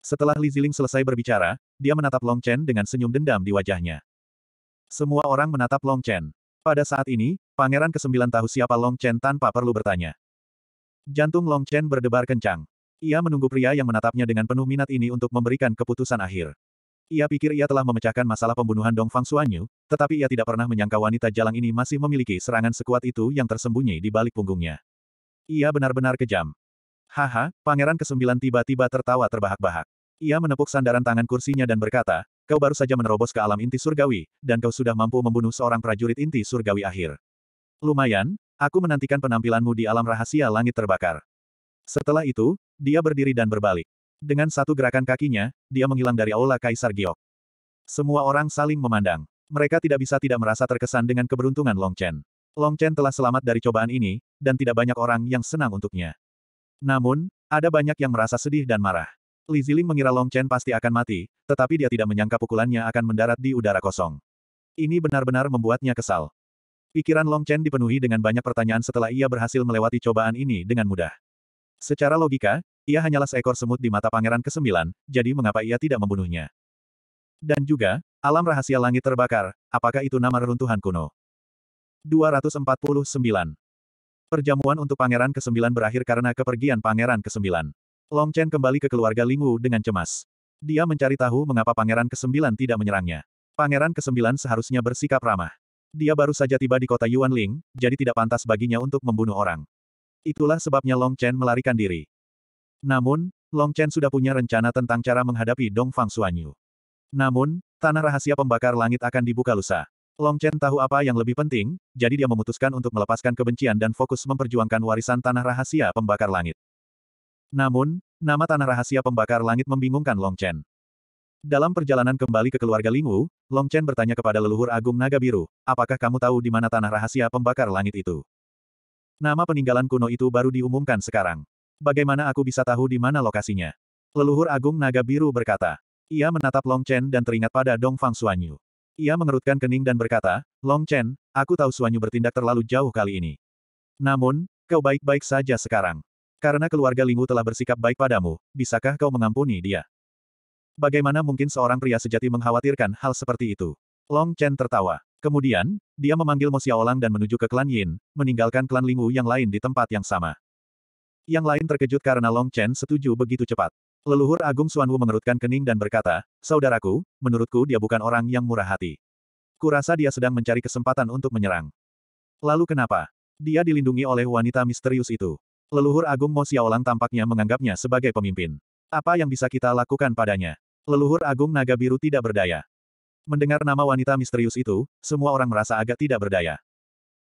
Setelah Li Ziling selesai berbicara, dia menatap Long Chen dengan senyum dendam di wajahnya. Semua orang menatap Long Chen. Pada saat ini, Pangeran ke-9 tahu siapa Long Chen tanpa perlu bertanya. Jantung Long Chen berdebar kencang. Ia menunggu pria yang menatapnya dengan penuh minat ini untuk memberikan keputusan akhir. Ia pikir ia telah memecahkan masalah pembunuhan Dong Fang Xuanyu, tetapi ia tidak pernah menyangka wanita jalang ini masih memiliki serangan sekuat itu yang tersembunyi di balik punggungnya. Ia benar-benar kejam. Haha, Pangeran Kesembilan tiba-tiba tertawa terbahak-bahak. Ia menepuk sandaran tangan kursinya dan berkata, kau baru saja menerobos ke alam inti surgawi, dan kau sudah mampu membunuh seorang prajurit inti surgawi akhir. Lumayan, aku menantikan penampilanmu di alam rahasia langit terbakar. Setelah itu, dia berdiri dan berbalik. Dengan satu gerakan kakinya, dia menghilang dari aula Kaisar Giok. Semua orang saling memandang. Mereka tidak bisa tidak merasa terkesan dengan keberuntungan Long Chen. Long Chen telah selamat dari cobaan ini, dan tidak banyak orang yang senang untuknya. Namun, ada banyak yang merasa sedih dan marah. Li Ziling mengira Long Chen pasti akan mati, tetapi dia tidak menyangka pukulannya akan mendarat di udara kosong. Ini benar-benar membuatnya kesal. Pikiran Long Chen dipenuhi dengan banyak pertanyaan setelah ia berhasil melewati cobaan ini dengan mudah. Secara logika, ia hanyalah seekor semut di mata Pangeran ke-9, jadi mengapa ia tidak membunuhnya? Dan juga, alam rahasia langit terbakar, apakah itu nama reruntuhan kuno? 249. Perjamuan untuk Pangeran ke-9 berakhir karena kepergian Pangeran ke-9. Long Chen kembali ke keluarga Lingwu dengan cemas. Dia mencari tahu mengapa Pangeran ke-9 tidak menyerangnya. Pangeran ke-9 seharusnya bersikap ramah. Dia baru saja tiba di kota Yuanling, jadi tidak pantas baginya untuk membunuh orang. Itulah sebabnya Long Chen melarikan diri. Namun, Long Chen sudah punya rencana tentang cara menghadapi Dong Fang Xuanyu. Namun, tanah rahasia pembakar langit akan dibuka lusa. Long Chen tahu apa yang lebih penting, jadi dia memutuskan untuk melepaskan kebencian dan fokus memperjuangkan warisan tanah rahasia pembakar langit. Namun, nama tanah rahasia pembakar langit membingungkan Long Chen. Dalam perjalanan kembali ke keluarga Lingwu, Long Chen bertanya kepada leluhur agung naga biru, apakah kamu tahu di mana tanah rahasia pembakar langit itu? Nama peninggalan kuno itu baru diumumkan sekarang. Bagaimana aku bisa tahu di mana lokasinya? Leluhur Agung Naga Biru berkata. Ia menatap Long Chen dan teringat pada Dong Fang Suanyu. Ia mengerutkan kening dan berkata, Long Chen, aku tahu Suanyu bertindak terlalu jauh kali ini. Namun, kau baik-baik saja sekarang. Karena keluarga Lingu telah bersikap baik padamu, bisakah kau mengampuni dia? Bagaimana mungkin seorang pria sejati mengkhawatirkan hal seperti itu? Long Chen tertawa. Kemudian, dia memanggil Mo Xiaolang dan menuju ke klan Yin, meninggalkan klan Lingwu yang lain di tempat yang sama. Yang lain terkejut karena Long Chen setuju begitu cepat. Leluhur Agung Suanwu mengerutkan kening dan berkata, Saudaraku, menurutku dia bukan orang yang murah hati. Kurasa dia sedang mencari kesempatan untuk menyerang. Lalu kenapa? Dia dilindungi oleh wanita misterius itu. Leluhur Agung Mo Xiaolang tampaknya menganggapnya sebagai pemimpin. Apa yang bisa kita lakukan padanya? Leluhur Agung Naga Biru tidak berdaya. Mendengar nama wanita misterius itu, semua orang merasa agak tidak berdaya.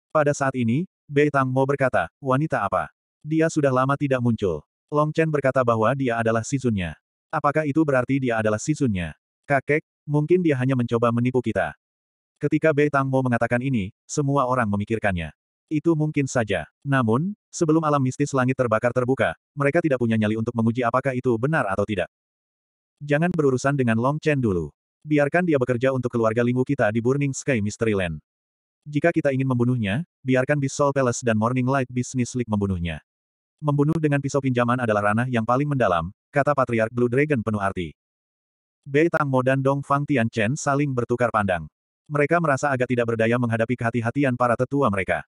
Pada saat ini, Bei Tang Mo berkata, wanita apa? Dia sudah lama tidak muncul. Long Chen berkata bahwa dia adalah sisunnya. Apakah itu berarti dia adalah sisunnya? Kakek, mungkin dia hanya mencoba menipu kita. Ketika Bei Tang Mo mengatakan ini, semua orang memikirkannya. Itu mungkin saja. Namun, sebelum alam mistis langit terbakar terbuka, mereka tidak punya nyali untuk menguji apakah itu benar atau tidak. Jangan berurusan dengan Long Chen dulu. Biarkan dia bekerja untuk keluarga Lingwu kita di Burning Sky Mystery Land. Jika kita ingin membunuhnya, biarkan Beast Soul Palace dan Morning Light Business League membunuhnya. Membunuh dengan pisau pinjaman adalah ranah yang paling mendalam, kata Patriark Blue Dragon penuh arti. Bei Tang Mo dan Dong Fang Tian Chen saling bertukar pandang. Mereka merasa agak tidak berdaya menghadapi kehati-hatian para tetua mereka.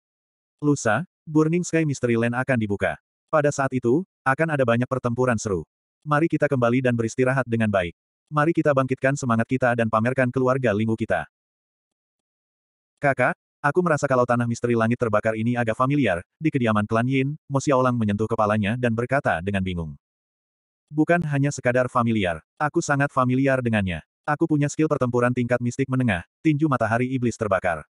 Lusa, Burning Sky Mystery Land akan dibuka. Pada saat itu, akan ada banyak pertempuran seru. Mari kita kembali dan beristirahat dengan baik. Mari kita bangkitkan semangat kita dan pamerkan keluarga Lingu kita. Kakak, aku merasa kalau tanah misteri langit terbakar ini agak familiar, di kediaman klan Yin, Mo Xiaolang menyentuh kepalanya dan berkata dengan bingung. Bukan hanya sekadar familiar, aku sangat familiar dengannya. Aku punya skill pertempuran tingkat mistik menengah, tinju matahari iblis terbakar.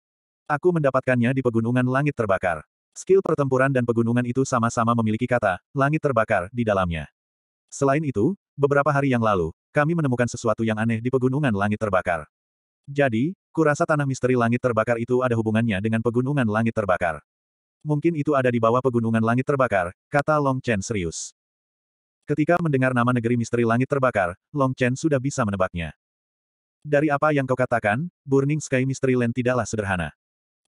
Aku mendapatkannya di pegunungan langit terbakar. Skill pertempuran dan pegunungan itu sama-sama memiliki kata, langit terbakar, di dalamnya. Selain itu, beberapa hari yang lalu, kami menemukan sesuatu yang aneh di pegunungan langit terbakar. Jadi, kurasa tanah misteri langit terbakar itu ada hubungannya dengan pegunungan langit terbakar. Mungkin itu ada di bawah pegunungan langit terbakar, kata Long Chen serius. Ketika mendengar nama negeri misteri langit terbakar, Long Chen sudah bisa menebaknya. Dari apa yang kau katakan, Burning Sky Mystery Land tidaklah sederhana.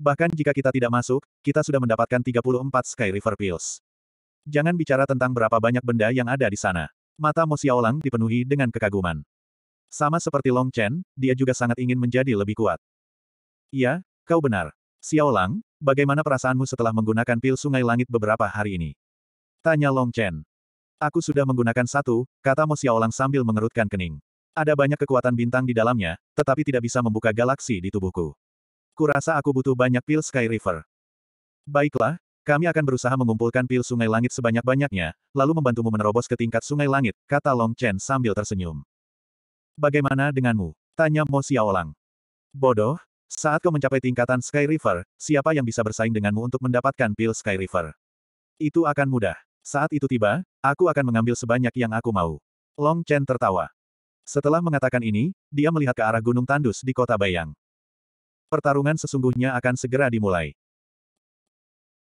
Bahkan jika kita tidak masuk, kita sudah mendapatkan 34 Sky River Pills. Jangan bicara tentang berapa banyak benda yang ada di sana. Mata Mo Xiaolang dipenuhi dengan kekaguman. Sama seperti Long Chen, dia juga sangat ingin menjadi lebih kuat. Iya, kau benar. Xiaolang, bagaimana perasaanmu setelah menggunakan pil sungai langit beberapa hari ini? Tanya Long Chen. Aku sudah menggunakan satu, kata Mo Xiaolang sambil mengerutkan kening. Ada banyak kekuatan bintang di dalamnya, tetapi tidak bisa membuka galaksi di tubuhku. Kurasa aku butuh banyak pil Sky River. Baiklah, kami akan berusaha mengumpulkan pil sungai langit sebanyak-banyaknya, lalu membantumu menerobos ke tingkat sungai langit, kata Long Chen sambil tersenyum. Bagaimana denganmu? Tanya Mo Xiaolang. Bodoh, saat kau mencapai tingkatan Sky River, siapa yang bisa bersaing denganmu untuk mendapatkan pil Sky River? Itu akan mudah. Saat itu tiba, aku akan mengambil sebanyak yang aku mau. Long Chen tertawa. Setelah mengatakan ini, dia melihat ke arah Gunung Tandus di kota Bayang. Pertarungan sesungguhnya akan segera dimulai.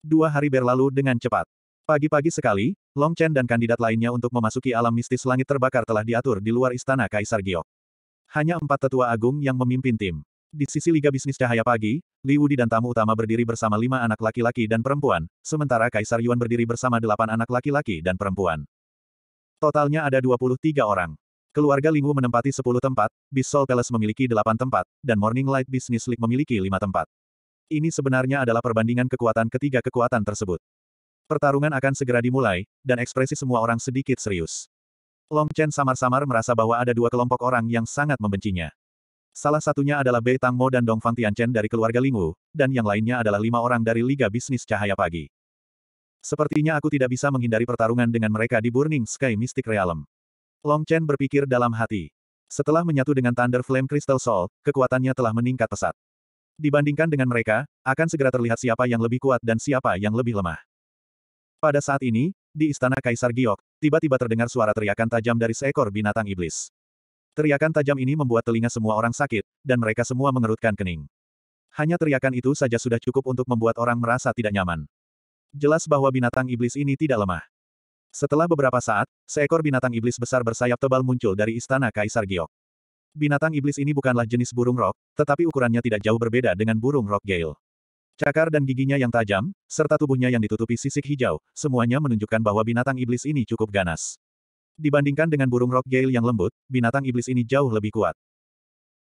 Dua hari berlalu dengan cepat. Pagi-pagi sekali, Long Chen dan kandidat lainnya untuk memasuki alam mistis langit terbakar telah diatur di luar istana Kaisar Giok. Hanya empat tetua agung yang memimpin tim. Di sisi Liga Bisnis Cahaya Pagi, Li Wudi dan tamu utama berdiri bersama lima anak laki-laki dan perempuan, sementara Kaisar Yuan berdiri bersama delapan anak laki-laki dan perempuan. Totalnya ada 23 orang. Keluarga Lingwu menempati 10 tempat, Bisol Palace memiliki 8 tempat, dan Morning Light Business League memiliki 5 tempat. Ini sebenarnya adalah perbandingan kekuatan ketiga kekuatan tersebut. Pertarungan akan segera dimulai, dan ekspresi semua orang sedikit serius. Long Chen samar-samar merasa bahwa ada dua kelompok orang yang sangat membencinya. Salah satunya adalah Bei Tang Mo dan Dong Fang Tianchen dari keluarga Lingwu, dan yang lainnya adalah lima orang dari Liga Bisnis Cahaya Pagi. Sepertinya aku tidak bisa menghindari pertarungan dengan mereka di Burning Sky Mystic Realm. Long Chen berpikir dalam hati. Setelah menyatu dengan Thunder Flame Crystal Soul, kekuatannya telah meningkat pesat. Dibandingkan dengan mereka, akan segera terlihat siapa yang lebih kuat dan siapa yang lebih lemah. Pada saat ini, di istana Kaisar Giok, tiba-tiba terdengar suara teriakan tajam dari seekor binatang iblis. Teriakan tajam ini membuat telinga semua orang sakit, dan mereka semua mengerutkan kening. Hanya teriakan itu saja sudah cukup untuk membuat orang merasa tidak nyaman. Jelas bahwa binatang iblis ini tidak lemah. Setelah beberapa saat, seekor binatang iblis besar bersayap tebal muncul dari istana Kaisar Giok. Binatang iblis ini bukanlah jenis burung rok, tetapi ukurannya tidak jauh berbeda dengan burung rok gale. Cakar dan giginya yang tajam, serta tubuhnya yang ditutupi sisik hijau, semuanya menunjukkan bahwa binatang iblis ini cukup ganas. Dibandingkan dengan burung rok gale yang lembut, binatang iblis ini jauh lebih kuat.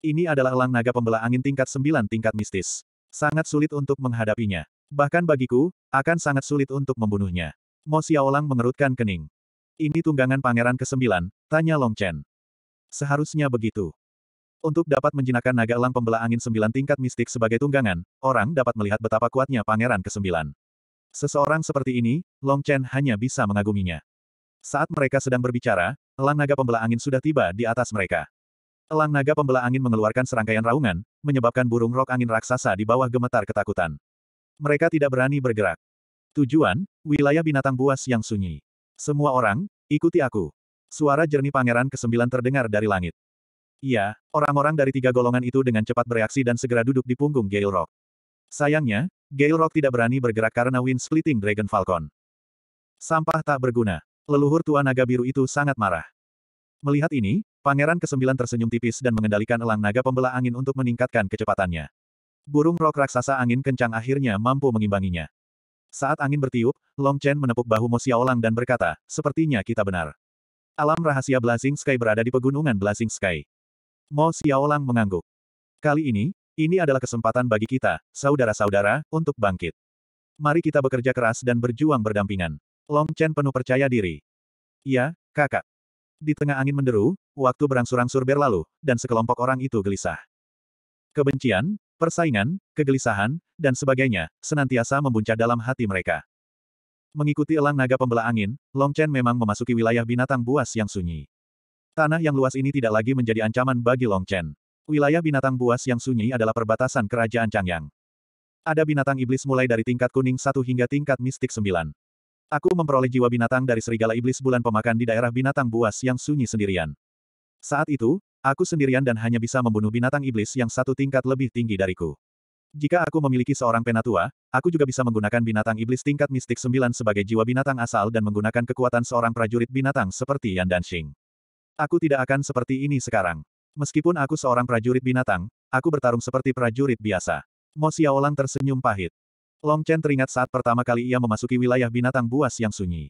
Ini adalah elang naga pembela angin tingkat 9 tingkat mistis. Sangat sulit untuk menghadapinya. Bahkan bagiku, akan sangat sulit untuk membunuhnya. Mo Xiaolang mengerutkan kening. Ini tunggangan pangeran ke-9, tanya Long Chen. Seharusnya begitu. Untuk dapat menjinakkan naga elang pembela angin sembilan tingkat mistik sebagai tunggangan, orang dapat melihat betapa kuatnya pangeran kesembilan. Seseorang seperti ini, Long Chen hanya bisa mengaguminya. Saat mereka sedang berbicara, elang naga pembela angin sudah tiba di atas mereka. Elang naga pembela angin mengeluarkan serangkaian raungan, menyebabkan burung rok angin raksasa di bawah gemetar ketakutan. Mereka tidak berani bergerak. Tujuan, wilayah binatang buas yang sunyi. Semua orang, ikuti aku. Suara jernih pangeran kesembilan terdengar dari langit. Iya, orang-orang dari tiga golongan itu dengan cepat bereaksi dan segera duduk di punggung Gale Rock. Sayangnya, Gale Rock tidak berani bergerak karena wind splitting Dragon Falcon. Sampah tak berguna. Leluhur tua naga biru itu sangat marah. Melihat ini, Pangeran Kesembilan tersenyum tipis dan mengendalikan elang naga pembela angin untuk meningkatkan kecepatannya. Burung rok raksasa angin kencang akhirnya mampu mengimbanginya. Saat angin bertiup, Long Chen menepuk bahu Mo Xiaolang dan berkata, sepertinya kita benar. Alam rahasia Blazing Sky berada di pegunungan Blazing Sky. Mo Xiaolang mengangguk. Kali ini, ini adalah kesempatan bagi kita, saudara-saudara, untuk bangkit. Mari kita bekerja keras dan berjuang berdampingan. Long Chen penuh percaya diri. Ya, kakak. Di tengah angin menderu, waktu berangsur-angsur berlalu, dan sekelompok orang itu gelisah. Kebencian, persaingan, kegelisahan, dan sebagainya, senantiasa membuncah dalam hati mereka. Mengikuti elang naga pembela angin, Long Chen memang memasuki wilayah binatang buas yang sunyi. Tanah yang luas ini tidak lagi menjadi ancaman bagi Long Chen. Wilayah binatang buas yang sunyi adalah perbatasan kerajaan Changyang. Ada binatang iblis mulai dari tingkat kuning 1 hingga tingkat mistik 9. Aku memperoleh jiwa binatang dari serigala iblis bulan pemakan di daerah binatang buas yang sunyi sendirian. Saat itu, aku sendirian dan hanya bisa membunuh binatang iblis yang satu tingkat lebih tinggi dariku. Jika aku memiliki seorang penatua, aku juga bisa menggunakan binatang iblis tingkat mistik 9 sebagai jiwa binatang asal dan menggunakan kekuatan seorang prajurit binatang seperti Yan Danxing. Aku tidak akan seperti ini sekarang. Meskipun aku seorang prajurit binatang, aku bertarung seperti prajurit biasa. Mo Xiaolang tersenyum pahit. Long Chen teringat saat pertama kali ia memasuki wilayah binatang buas yang sunyi.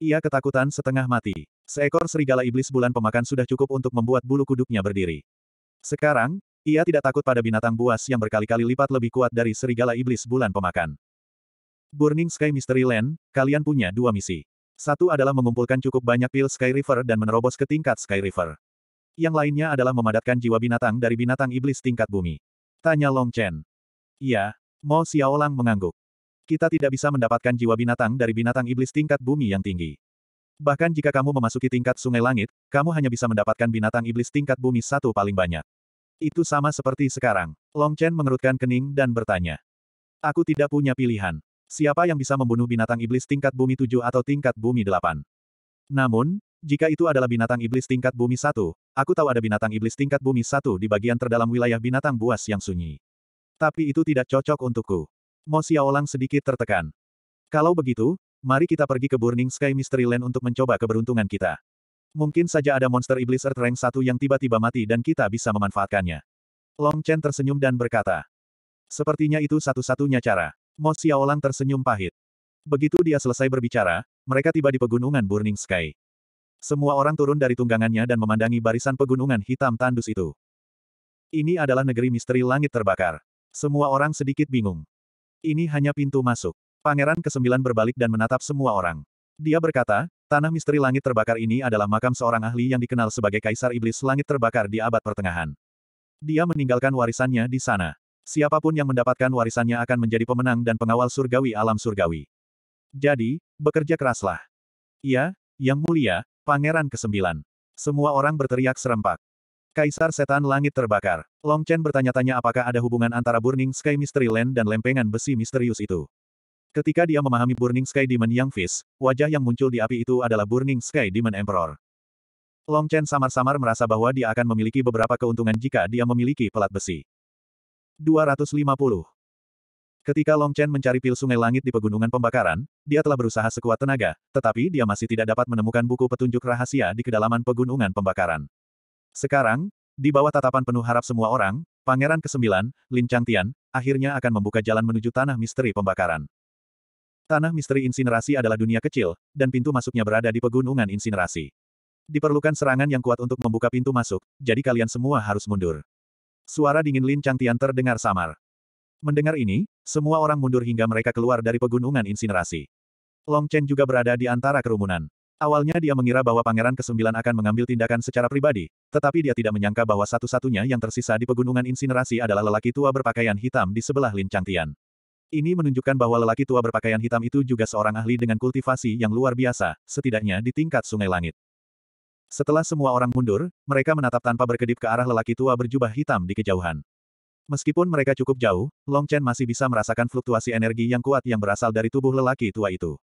Ia ketakutan setengah mati. Seekor serigala iblis bulan pemakan sudah cukup untuk membuat bulu kuduknya berdiri. Sekarang, ia tidak takut pada binatang buas yang berkali-kali lipat lebih kuat dari serigala iblis bulan pemakan. Burning Sky Mystery Land, kalian punya dua misi. Satu adalah mengumpulkan cukup banyak pil Sky River dan menerobos ke tingkat Sky River. Yang lainnya adalah memadatkan jiwa binatang dari binatang iblis tingkat bumi. Tanya Long Chen. Iya, Mo Xiaolang mengangguk. Kita tidak bisa mendapatkan jiwa binatang dari binatang iblis tingkat bumi yang tinggi. Bahkan jika kamu memasuki tingkat sungai langit, kamu hanya bisa mendapatkan binatang iblis tingkat bumi satu paling banyak. Itu sama seperti sekarang. Long Chen mengerutkan kening dan bertanya. Aku tidak punya pilihan. Siapa yang bisa membunuh binatang iblis tingkat bumi 7 atau tingkat bumi 8? Namun, jika itu adalah binatang iblis tingkat bumi 1, aku tahu ada binatang iblis tingkat bumi 1 di bagian terdalam wilayah binatang buas yang sunyi. Tapi itu tidak cocok untukku. Mo Xiaolang sedikit tertekan. Kalau begitu, mari kita pergi ke Burning Sky Mystery Land untuk mencoba keberuntungan kita. Mungkin saja ada monster iblis Earth Rank 1 yang tiba-tiba mati dan kita bisa memanfaatkannya. Long Chen tersenyum dan berkata. Sepertinya itu satu-satunya cara. Mo Xiaolang tersenyum pahit. Begitu dia selesai berbicara, mereka tiba di pegunungan Burning Sky. Semua orang turun dari tunggangannya dan memandangi barisan pegunungan hitam tandus itu. Ini adalah negeri misteri langit terbakar. Semua orang sedikit bingung. Ini hanya pintu masuk. Pangeran kesembilan berbalik dan menatap semua orang. Dia berkata, tanah misteri langit terbakar ini adalah makam seorang ahli yang dikenal sebagai Kaisar Iblis Langit Terbakar di abad pertengahan. Dia meninggalkan warisannya di sana siapapun yang mendapatkan warisannya akan menjadi pemenang dan pengawal surgawi alam surgawi. Jadi, bekerja keraslah. Iya, Yang Mulia, Pangeran ke-9. Semua orang berteriak serempak. Kaisar Setan Langit terbakar. Long Chen bertanya-tanya apakah ada hubungan antara Burning Sky Mystery Land dan lempengan besi misterius itu. Ketika dia memahami Burning Sky Demon Yang Fist, wajah yang muncul di api itu adalah Burning Sky Demon Emperor. Long Chen samar-samar merasa bahwa dia akan memiliki beberapa keuntungan jika dia memiliki pelat besi. 250. Ketika Long Chen mencari pil sungai langit di pegunungan pembakaran, dia telah berusaha sekuat tenaga, tetapi dia masih tidak dapat menemukan buku petunjuk rahasia di kedalaman pegunungan pembakaran. Sekarang, di bawah tatapan penuh harap semua orang, Pangeran ke-9, Lin Changtian, akhirnya akan membuka jalan menuju tanah misteri pembakaran. Tanah misteri insinerasi adalah dunia kecil, dan pintu masuknya berada di pegunungan insinerasi. Diperlukan serangan yang kuat untuk membuka pintu masuk, jadi kalian semua harus mundur. Suara dingin Lin Changtian terdengar samar. Mendengar ini, semua orang mundur hingga mereka keluar dari pegunungan insinerasi. Long Chen juga berada di antara kerumunan. Awalnya dia mengira bahwa Pangeran Kesembilan akan mengambil tindakan secara pribadi, tetapi dia tidak menyangka bahwa satu-satunya yang tersisa di pegunungan insinerasi adalah lelaki tua berpakaian hitam di sebelah Lin Changtian. Ini menunjukkan bahwa lelaki tua berpakaian hitam itu juga seorang ahli dengan kultivasi yang luar biasa, setidaknya di tingkat sungai langit. Setelah semua orang mundur, mereka menatap tanpa berkedip ke arah lelaki tua berjubah hitam di kejauhan. Meskipun mereka cukup jauh, Long Chen masih bisa merasakan fluktuasi energi yang kuat yang berasal dari tubuh lelaki tua itu.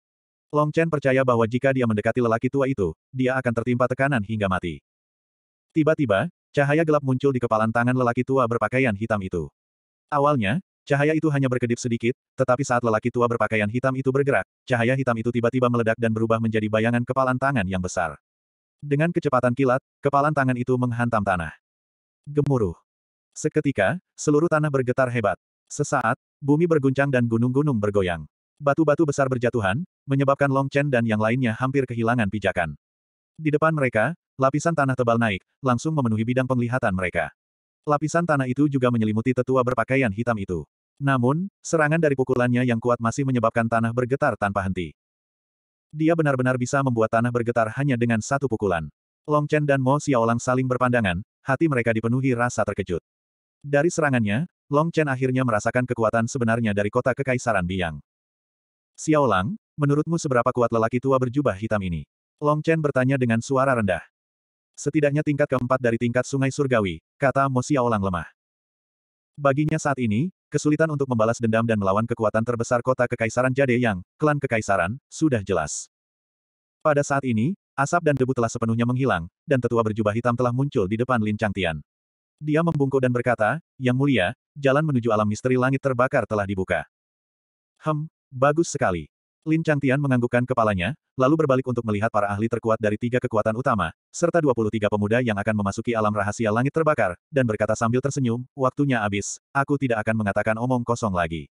Long Chen percaya bahwa jika dia mendekati lelaki tua itu, dia akan tertimpa tekanan hingga mati. Tiba-tiba, cahaya gelap muncul di kepalan tangan lelaki tua berpakaian hitam itu. Awalnya, cahaya itu hanya berkedip sedikit, tetapi saat lelaki tua berpakaian hitam itu bergerak, cahaya hitam itu tiba-tiba meledak dan berubah menjadi bayangan kepalan tangan yang besar. Dengan kecepatan kilat, kepalan tangan itu menghantam tanah. Gemuruh. Seketika, seluruh tanah bergetar hebat. Sesaat, bumi berguncang dan gunung-gunung bergoyang. Batu-batu besar berjatuhan, menyebabkan Long Chen dan yang lainnya hampir kehilangan pijakan. Di depan mereka, lapisan tanah tebal naik, langsung memenuhi bidang penglihatan mereka. Lapisan tanah itu juga menyelimuti tetua berpakaian hitam itu. Namun, serangan dari pukulannya yang kuat masih menyebabkan tanah bergetar tanpa henti. Dia benar-benar bisa membuat tanah bergetar hanya dengan satu pukulan. Long Chen dan Mo Xiaolang saling berpandangan, hati mereka dipenuhi rasa terkejut. Dari serangannya, Long Chen akhirnya merasakan kekuatan sebenarnya dari kota Kekaisaran Biang. Xiaolang, menurutmu seberapa kuat lelaki tua berjubah hitam ini? Long Chen bertanya dengan suara rendah. Setidaknya tingkat keempat dari tingkat sungai surgawi, kata Mo Xiaolang lemah. Baginya saat ini, Kesulitan untuk membalas dendam dan melawan kekuatan terbesar kota Kekaisaran Jade yang, klan Kekaisaran, sudah jelas. Pada saat ini, asap dan debu telah sepenuhnya menghilang, dan tetua berjubah hitam telah muncul di depan Lin Tian. Dia membungkuk dan berkata, Yang mulia, jalan menuju alam misteri langit terbakar telah dibuka. Hem, bagus sekali. Lin Changtian menganggukkan kepalanya, lalu berbalik untuk melihat para ahli terkuat dari tiga kekuatan utama, serta 23 pemuda yang akan memasuki alam rahasia langit terbakar, dan berkata sambil tersenyum, waktunya habis, aku tidak akan mengatakan omong kosong lagi.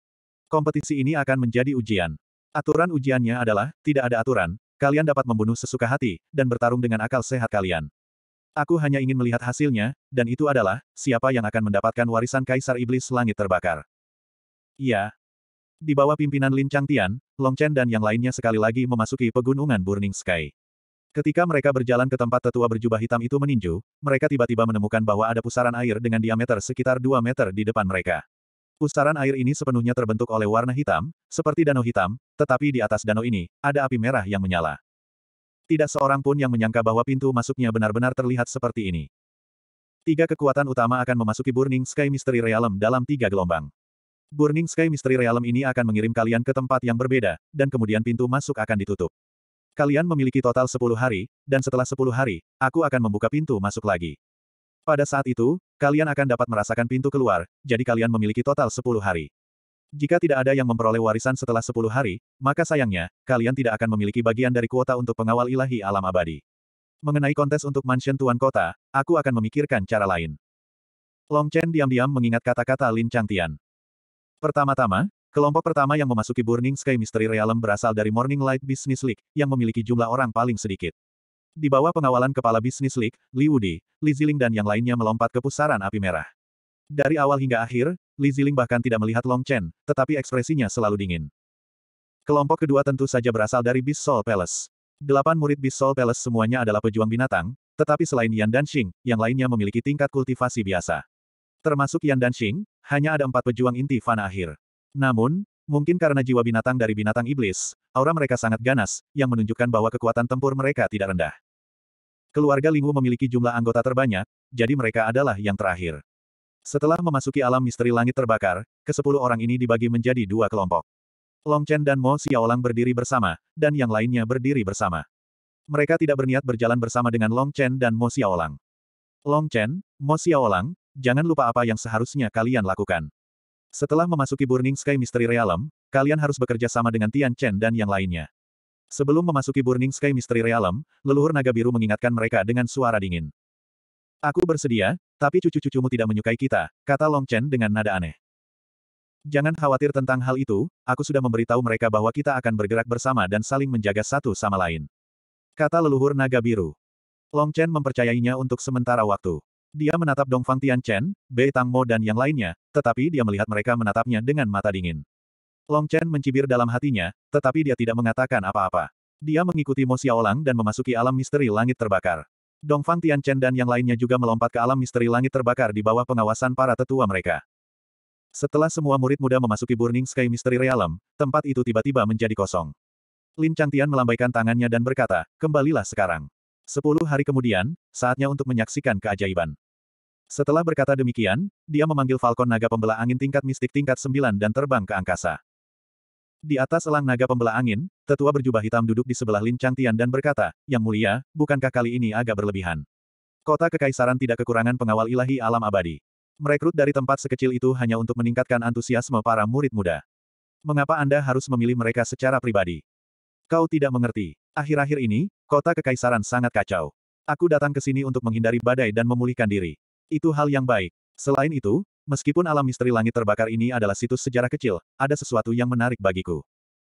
Kompetisi ini akan menjadi ujian. Aturan ujiannya adalah, tidak ada aturan, kalian dapat membunuh sesuka hati, dan bertarung dengan akal sehat kalian. Aku hanya ingin melihat hasilnya, dan itu adalah, siapa yang akan mendapatkan warisan Kaisar Iblis Langit Terbakar. Iya, di bawah pimpinan Lin Tian, Long Chen dan yang lainnya sekali lagi memasuki pegunungan Burning Sky. Ketika mereka berjalan ke tempat tetua berjubah hitam itu meninju, mereka tiba-tiba menemukan bahwa ada pusaran air dengan diameter sekitar 2 meter di depan mereka. Pusaran air ini sepenuhnya terbentuk oleh warna hitam, seperti danau hitam, tetapi di atas danau ini, ada api merah yang menyala. Tidak seorang pun yang menyangka bahwa pintu masuknya benar-benar terlihat seperti ini. Tiga kekuatan utama akan memasuki Burning Sky Mystery Realm dalam tiga gelombang. Burning Sky Mystery Realm ini akan mengirim kalian ke tempat yang berbeda, dan kemudian pintu masuk akan ditutup. Kalian memiliki total 10 hari, dan setelah 10 hari, aku akan membuka pintu masuk lagi. Pada saat itu, kalian akan dapat merasakan pintu keluar, jadi kalian memiliki total 10 hari. Jika tidak ada yang memperoleh warisan setelah 10 hari, maka sayangnya, kalian tidak akan memiliki bagian dari kuota untuk pengawal ilahi alam abadi. Mengenai kontes untuk mansion tuan kota, aku akan memikirkan cara lain. Long Chen diam-diam mengingat kata-kata Lin Chang Tian. Pertama-tama, kelompok pertama yang memasuki Burning Sky Mystery Realm berasal dari Morning Light Business League, yang memiliki jumlah orang paling sedikit. Di bawah pengawalan Kepala Business League, Li Wudi, Li Ziling dan yang lainnya melompat ke pusaran api merah. Dari awal hingga akhir, Li Ziling bahkan tidak melihat Long Chen, tetapi ekspresinya selalu dingin. Kelompok kedua tentu saja berasal dari Beast Soul Palace. Delapan murid Beast Soul Palace semuanya adalah pejuang binatang, tetapi selain Yan dan Xing, yang lainnya memiliki tingkat kultivasi biasa. Termasuk Yan dan Xing, hanya ada empat pejuang inti fana akhir. Namun, mungkin karena jiwa binatang dari binatang iblis, aura mereka sangat ganas, yang menunjukkan bahwa kekuatan tempur mereka tidak rendah. Keluarga Lingwu memiliki jumlah anggota terbanyak, jadi mereka adalah yang terakhir. Setelah memasuki alam misteri langit terbakar, kesepuluh orang ini dibagi menjadi dua kelompok. Long Chen dan Mo Xiaolang berdiri bersama, dan yang lainnya berdiri bersama. Mereka tidak berniat berjalan bersama dengan Long Chen dan Mo Xiaolang. Long Chen, Mo Xiaolang, jangan lupa apa yang seharusnya kalian lakukan. Setelah memasuki Burning Sky Mystery Realm, kalian harus bekerja sama dengan Tian Chen dan yang lainnya. Sebelum memasuki Burning Sky Mystery Realm, leluhur naga biru mengingatkan mereka dengan suara dingin. Aku bersedia, tapi cucu-cucumu tidak menyukai kita, kata Long Chen dengan nada aneh. Jangan khawatir tentang hal itu, aku sudah memberitahu mereka bahwa kita akan bergerak bersama dan saling menjaga satu sama lain. Kata leluhur naga biru. Long Chen mempercayainya untuk sementara waktu. Dia menatap Dong Fang Tian Chen, Bei Tang Mo dan yang lainnya, tetapi dia melihat mereka menatapnya dengan mata dingin. Long Chen mencibir dalam hatinya, tetapi dia tidak mengatakan apa-apa. Dia mengikuti Mo Xiaolang dan memasuki alam misteri langit terbakar. Dong Fang Tian Chen dan yang lainnya juga melompat ke alam misteri langit terbakar di bawah pengawasan para tetua mereka. Setelah semua murid muda memasuki Burning Sky Mystery Realm, tempat itu tiba-tiba menjadi kosong. Lin Changtian melambaikan tangannya dan berkata, kembalilah sekarang. Sepuluh hari kemudian, saatnya untuk menyaksikan keajaiban. Setelah berkata demikian, dia memanggil Falcon Naga Pembela Angin tingkat mistik tingkat sembilan dan terbang ke angkasa. Di atas elang naga pembela angin, tetua berjubah hitam duduk di sebelah Lin Changtian dan berkata, Yang mulia, bukankah kali ini agak berlebihan? Kota Kekaisaran tidak kekurangan pengawal ilahi alam abadi. Merekrut dari tempat sekecil itu hanya untuk meningkatkan antusiasme para murid muda. Mengapa Anda harus memilih mereka secara pribadi? Kau tidak mengerti. Akhir-akhir ini, kota kekaisaran sangat kacau. Aku datang ke sini untuk menghindari badai dan memulihkan diri. Itu hal yang baik. Selain itu, meskipun alam misteri langit terbakar ini adalah situs sejarah kecil, ada sesuatu yang menarik bagiku.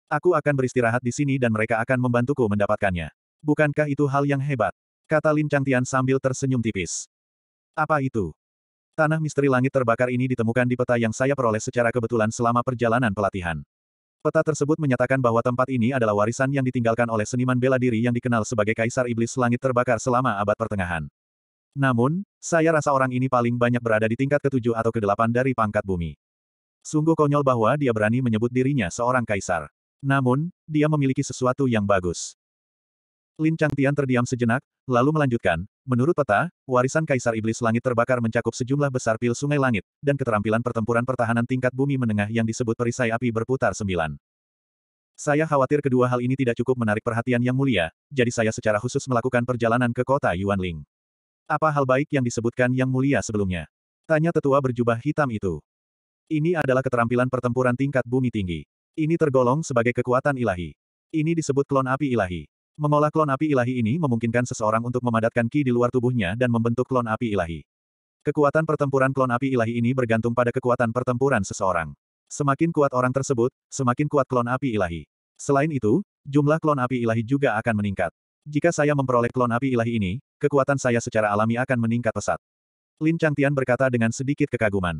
Aku akan beristirahat di sini dan mereka akan membantuku mendapatkannya. Bukankah itu hal yang hebat? Kata Lin Changtian sambil tersenyum tipis. Apa itu? Tanah misteri langit terbakar ini ditemukan di peta yang saya peroleh secara kebetulan selama perjalanan pelatihan. Peta tersebut menyatakan bahwa tempat ini adalah warisan yang ditinggalkan oleh seniman bela diri yang dikenal sebagai Kaisar Iblis Langit terbakar selama abad pertengahan. Namun, saya rasa orang ini paling banyak berada di tingkat ketujuh atau kedelapan dari pangkat bumi. Sungguh konyol bahwa dia berani menyebut dirinya seorang kaisar. Namun, dia memiliki sesuatu yang bagus. Lin Changtian terdiam sejenak, lalu melanjutkan, Menurut peta, warisan Kaisar Iblis Langit terbakar mencakup sejumlah besar pil sungai langit, dan keterampilan pertempuran pertahanan tingkat bumi menengah yang disebut perisai api berputar sembilan. Saya khawatir kedua hal ini tidak cukup menarik perhatian yang mulia, jadi saya secara khusus melakukan perjalanan ke kota Yuanling. Apa hal baik yang disebutkan yang mulia sebelumnya? Tanya tetua berjubah hitam itu. Ini adalah keterampilan pertempuran tingkat bumi tinggi. Ini tergolong sebagai kekuatan ilahi. Ini disebut klon api ilahi. Mengolah klon api ilahi ini memungkinkan seseorang untuk memadatkan ki di luar tubuhnya dan membentuk klon api ilahi. Kekuatan pertempuran klon api ilahi ini bergantung pada kekuatan pertempuran seseorang. Semakin kuat orang tersebut, semakin kuat klon api ilahi. Selain itu, jumlah klon api ilahi juga akan meningkat. Jika saya memperoleh klon api ilahi ini, kekuatan saya secara alami akan meningkat pesat. Lin Changtian berkata dengan sedikit kekaguman.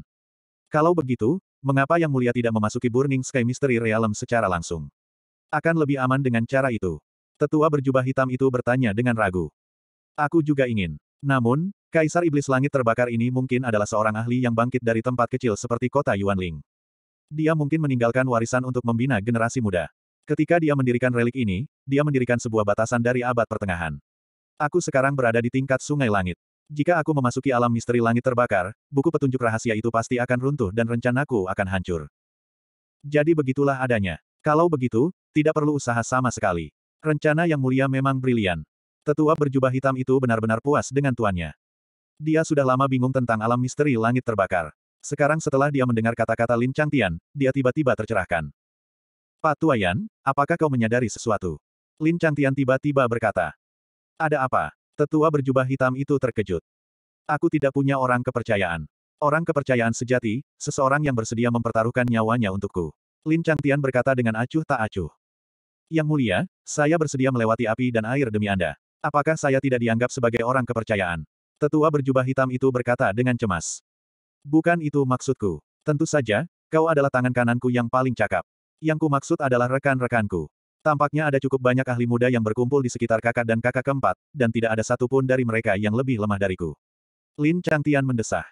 Kalau begitu, mengapa Yang Mulia tidak memasuki Burning Sky Mystery Realm secara langsung? Akan lebih aman dengan cara itu. Tetua berjubah hitam itu bertanya dengan ragu. Aku juga ingin. Namun, Kaisar Iblis Langit terbakar ini mungkin adalah seorang ahli yang bangkit dari tempat kecil seperti kota Yuanling. Dia mungkin meninggalkan warisan untuk membina generasi muda. Ketika dia mendirikan relik ini, dia mendirikan sebuah batasan dari abad pertengahan. Aku sekarang berada di tingkat sungai langit. Jika aku memasuki alam misteri langit terbakar, buku petunjuk rahasia itu pasti akan runtuh dan rencanaku akan hancur. Jadi begitulah adanya. Kalau begitu, tidak perlu usaha sama sekali. Rencana yang mulia memang brilian. Tetua berjubah hitam itu benar-benar puas dengan tuannya. Dia sudah lama bingung tentang alam misteri langit terbakar. Sekarang setelah dia mendengar kata-kata Lin Changtian, dia tiba-tiba tercerahkan. Pak Tuayan, apakah kau menyadari sesuatu? Lin Changtian tiba-tiba berkata. Ada apa? Tetua berjubah hitam itu terkejut. Aku tidak punya orang kepercayaan. Orang kepercayaan sejati, seseorang yang bersedia mempertaruhkan nyawanya untukku. Lin Changtian berkata dengan acuh tak acuh. Yang mulia, saya bersedia melewati api dan air demi Anda. Apakah saya tidak dianggap sebagai orang kepercayaan? Tetua berjubah hitam itu berkata dengan cemas. Bukan itu maksudku. Tentu saja, kau adalah tangan kananku yang paling cakap. Yang ku maksud adalah rekan-rekanku. Tampaknya ada cukup banyak ahli muda yang berkumpul di sekitar kakak dan kakak keempat, dan tidak ada satupun dari mereka yang lebih lemah dariku. Lin Changtian mendesah.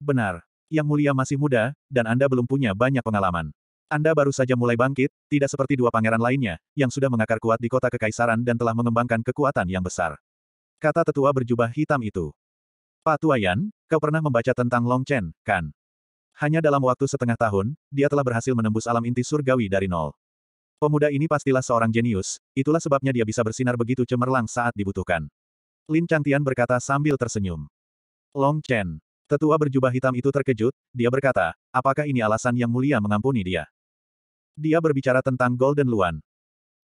Benar. Yang mulia masih muda, dan Anda belum punya banyak pengalaman. Anda baru saja mulai bangkit, tidak seperti dua pangeran lainnya, yang sudah mengakar kuat di kota kekaisaran dan telah mengembangkan kekuatan yang besar. Kata tetua berjubah hitam itu. Pak Tuayan, kau pernah membaca tentang Long Chen, kan? Hanya dalam waktu setengah tahun, dia telah berhasil menembus alam inti surgawi dari nol. Pemuda ini pastilah seorang jenius, itulah sebabnya dia bisa bersinar begitu cemerlang saat dibutuhkan. Lin Changtian berkata sambil tersenyum. Long Chen, Tetua berjubah hitam itu terkejut, dia berkata, apakah ini alasan yang mulia mengampuni dia? Dia berbicara tentang Golden Luan.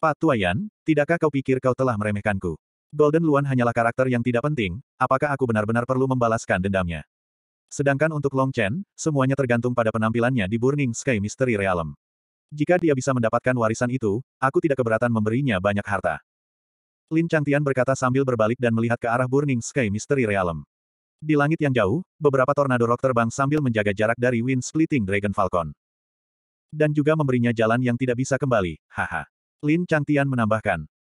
Pak Tuayan, tidakkah kau pikir kau telah meremehkanku? Golden Luan hanyalah karakter yang tidak penting, apakah aku benar-benar perlu membalaskan dendamnya? Sedangkan untuk Long Chen, semuanya tergantung pada penampilannya di Burning Sky Mystery Realm. Jika dia bisa mendapatkan warisan itu, aku tidak keberatan memberinya banyak harta. Lin Changtian berkata sambil berbalik dan melihat ke arah Burning Sky Mystery Realm. Di langit yang jauh, beberapa tornado rock terbang sambil menjaga jarak dari Wind Splitting Dragon Falcon. Dan juga memberinya jalan yang tidak bisa kembali, haha. Lin Changtian menambahkan.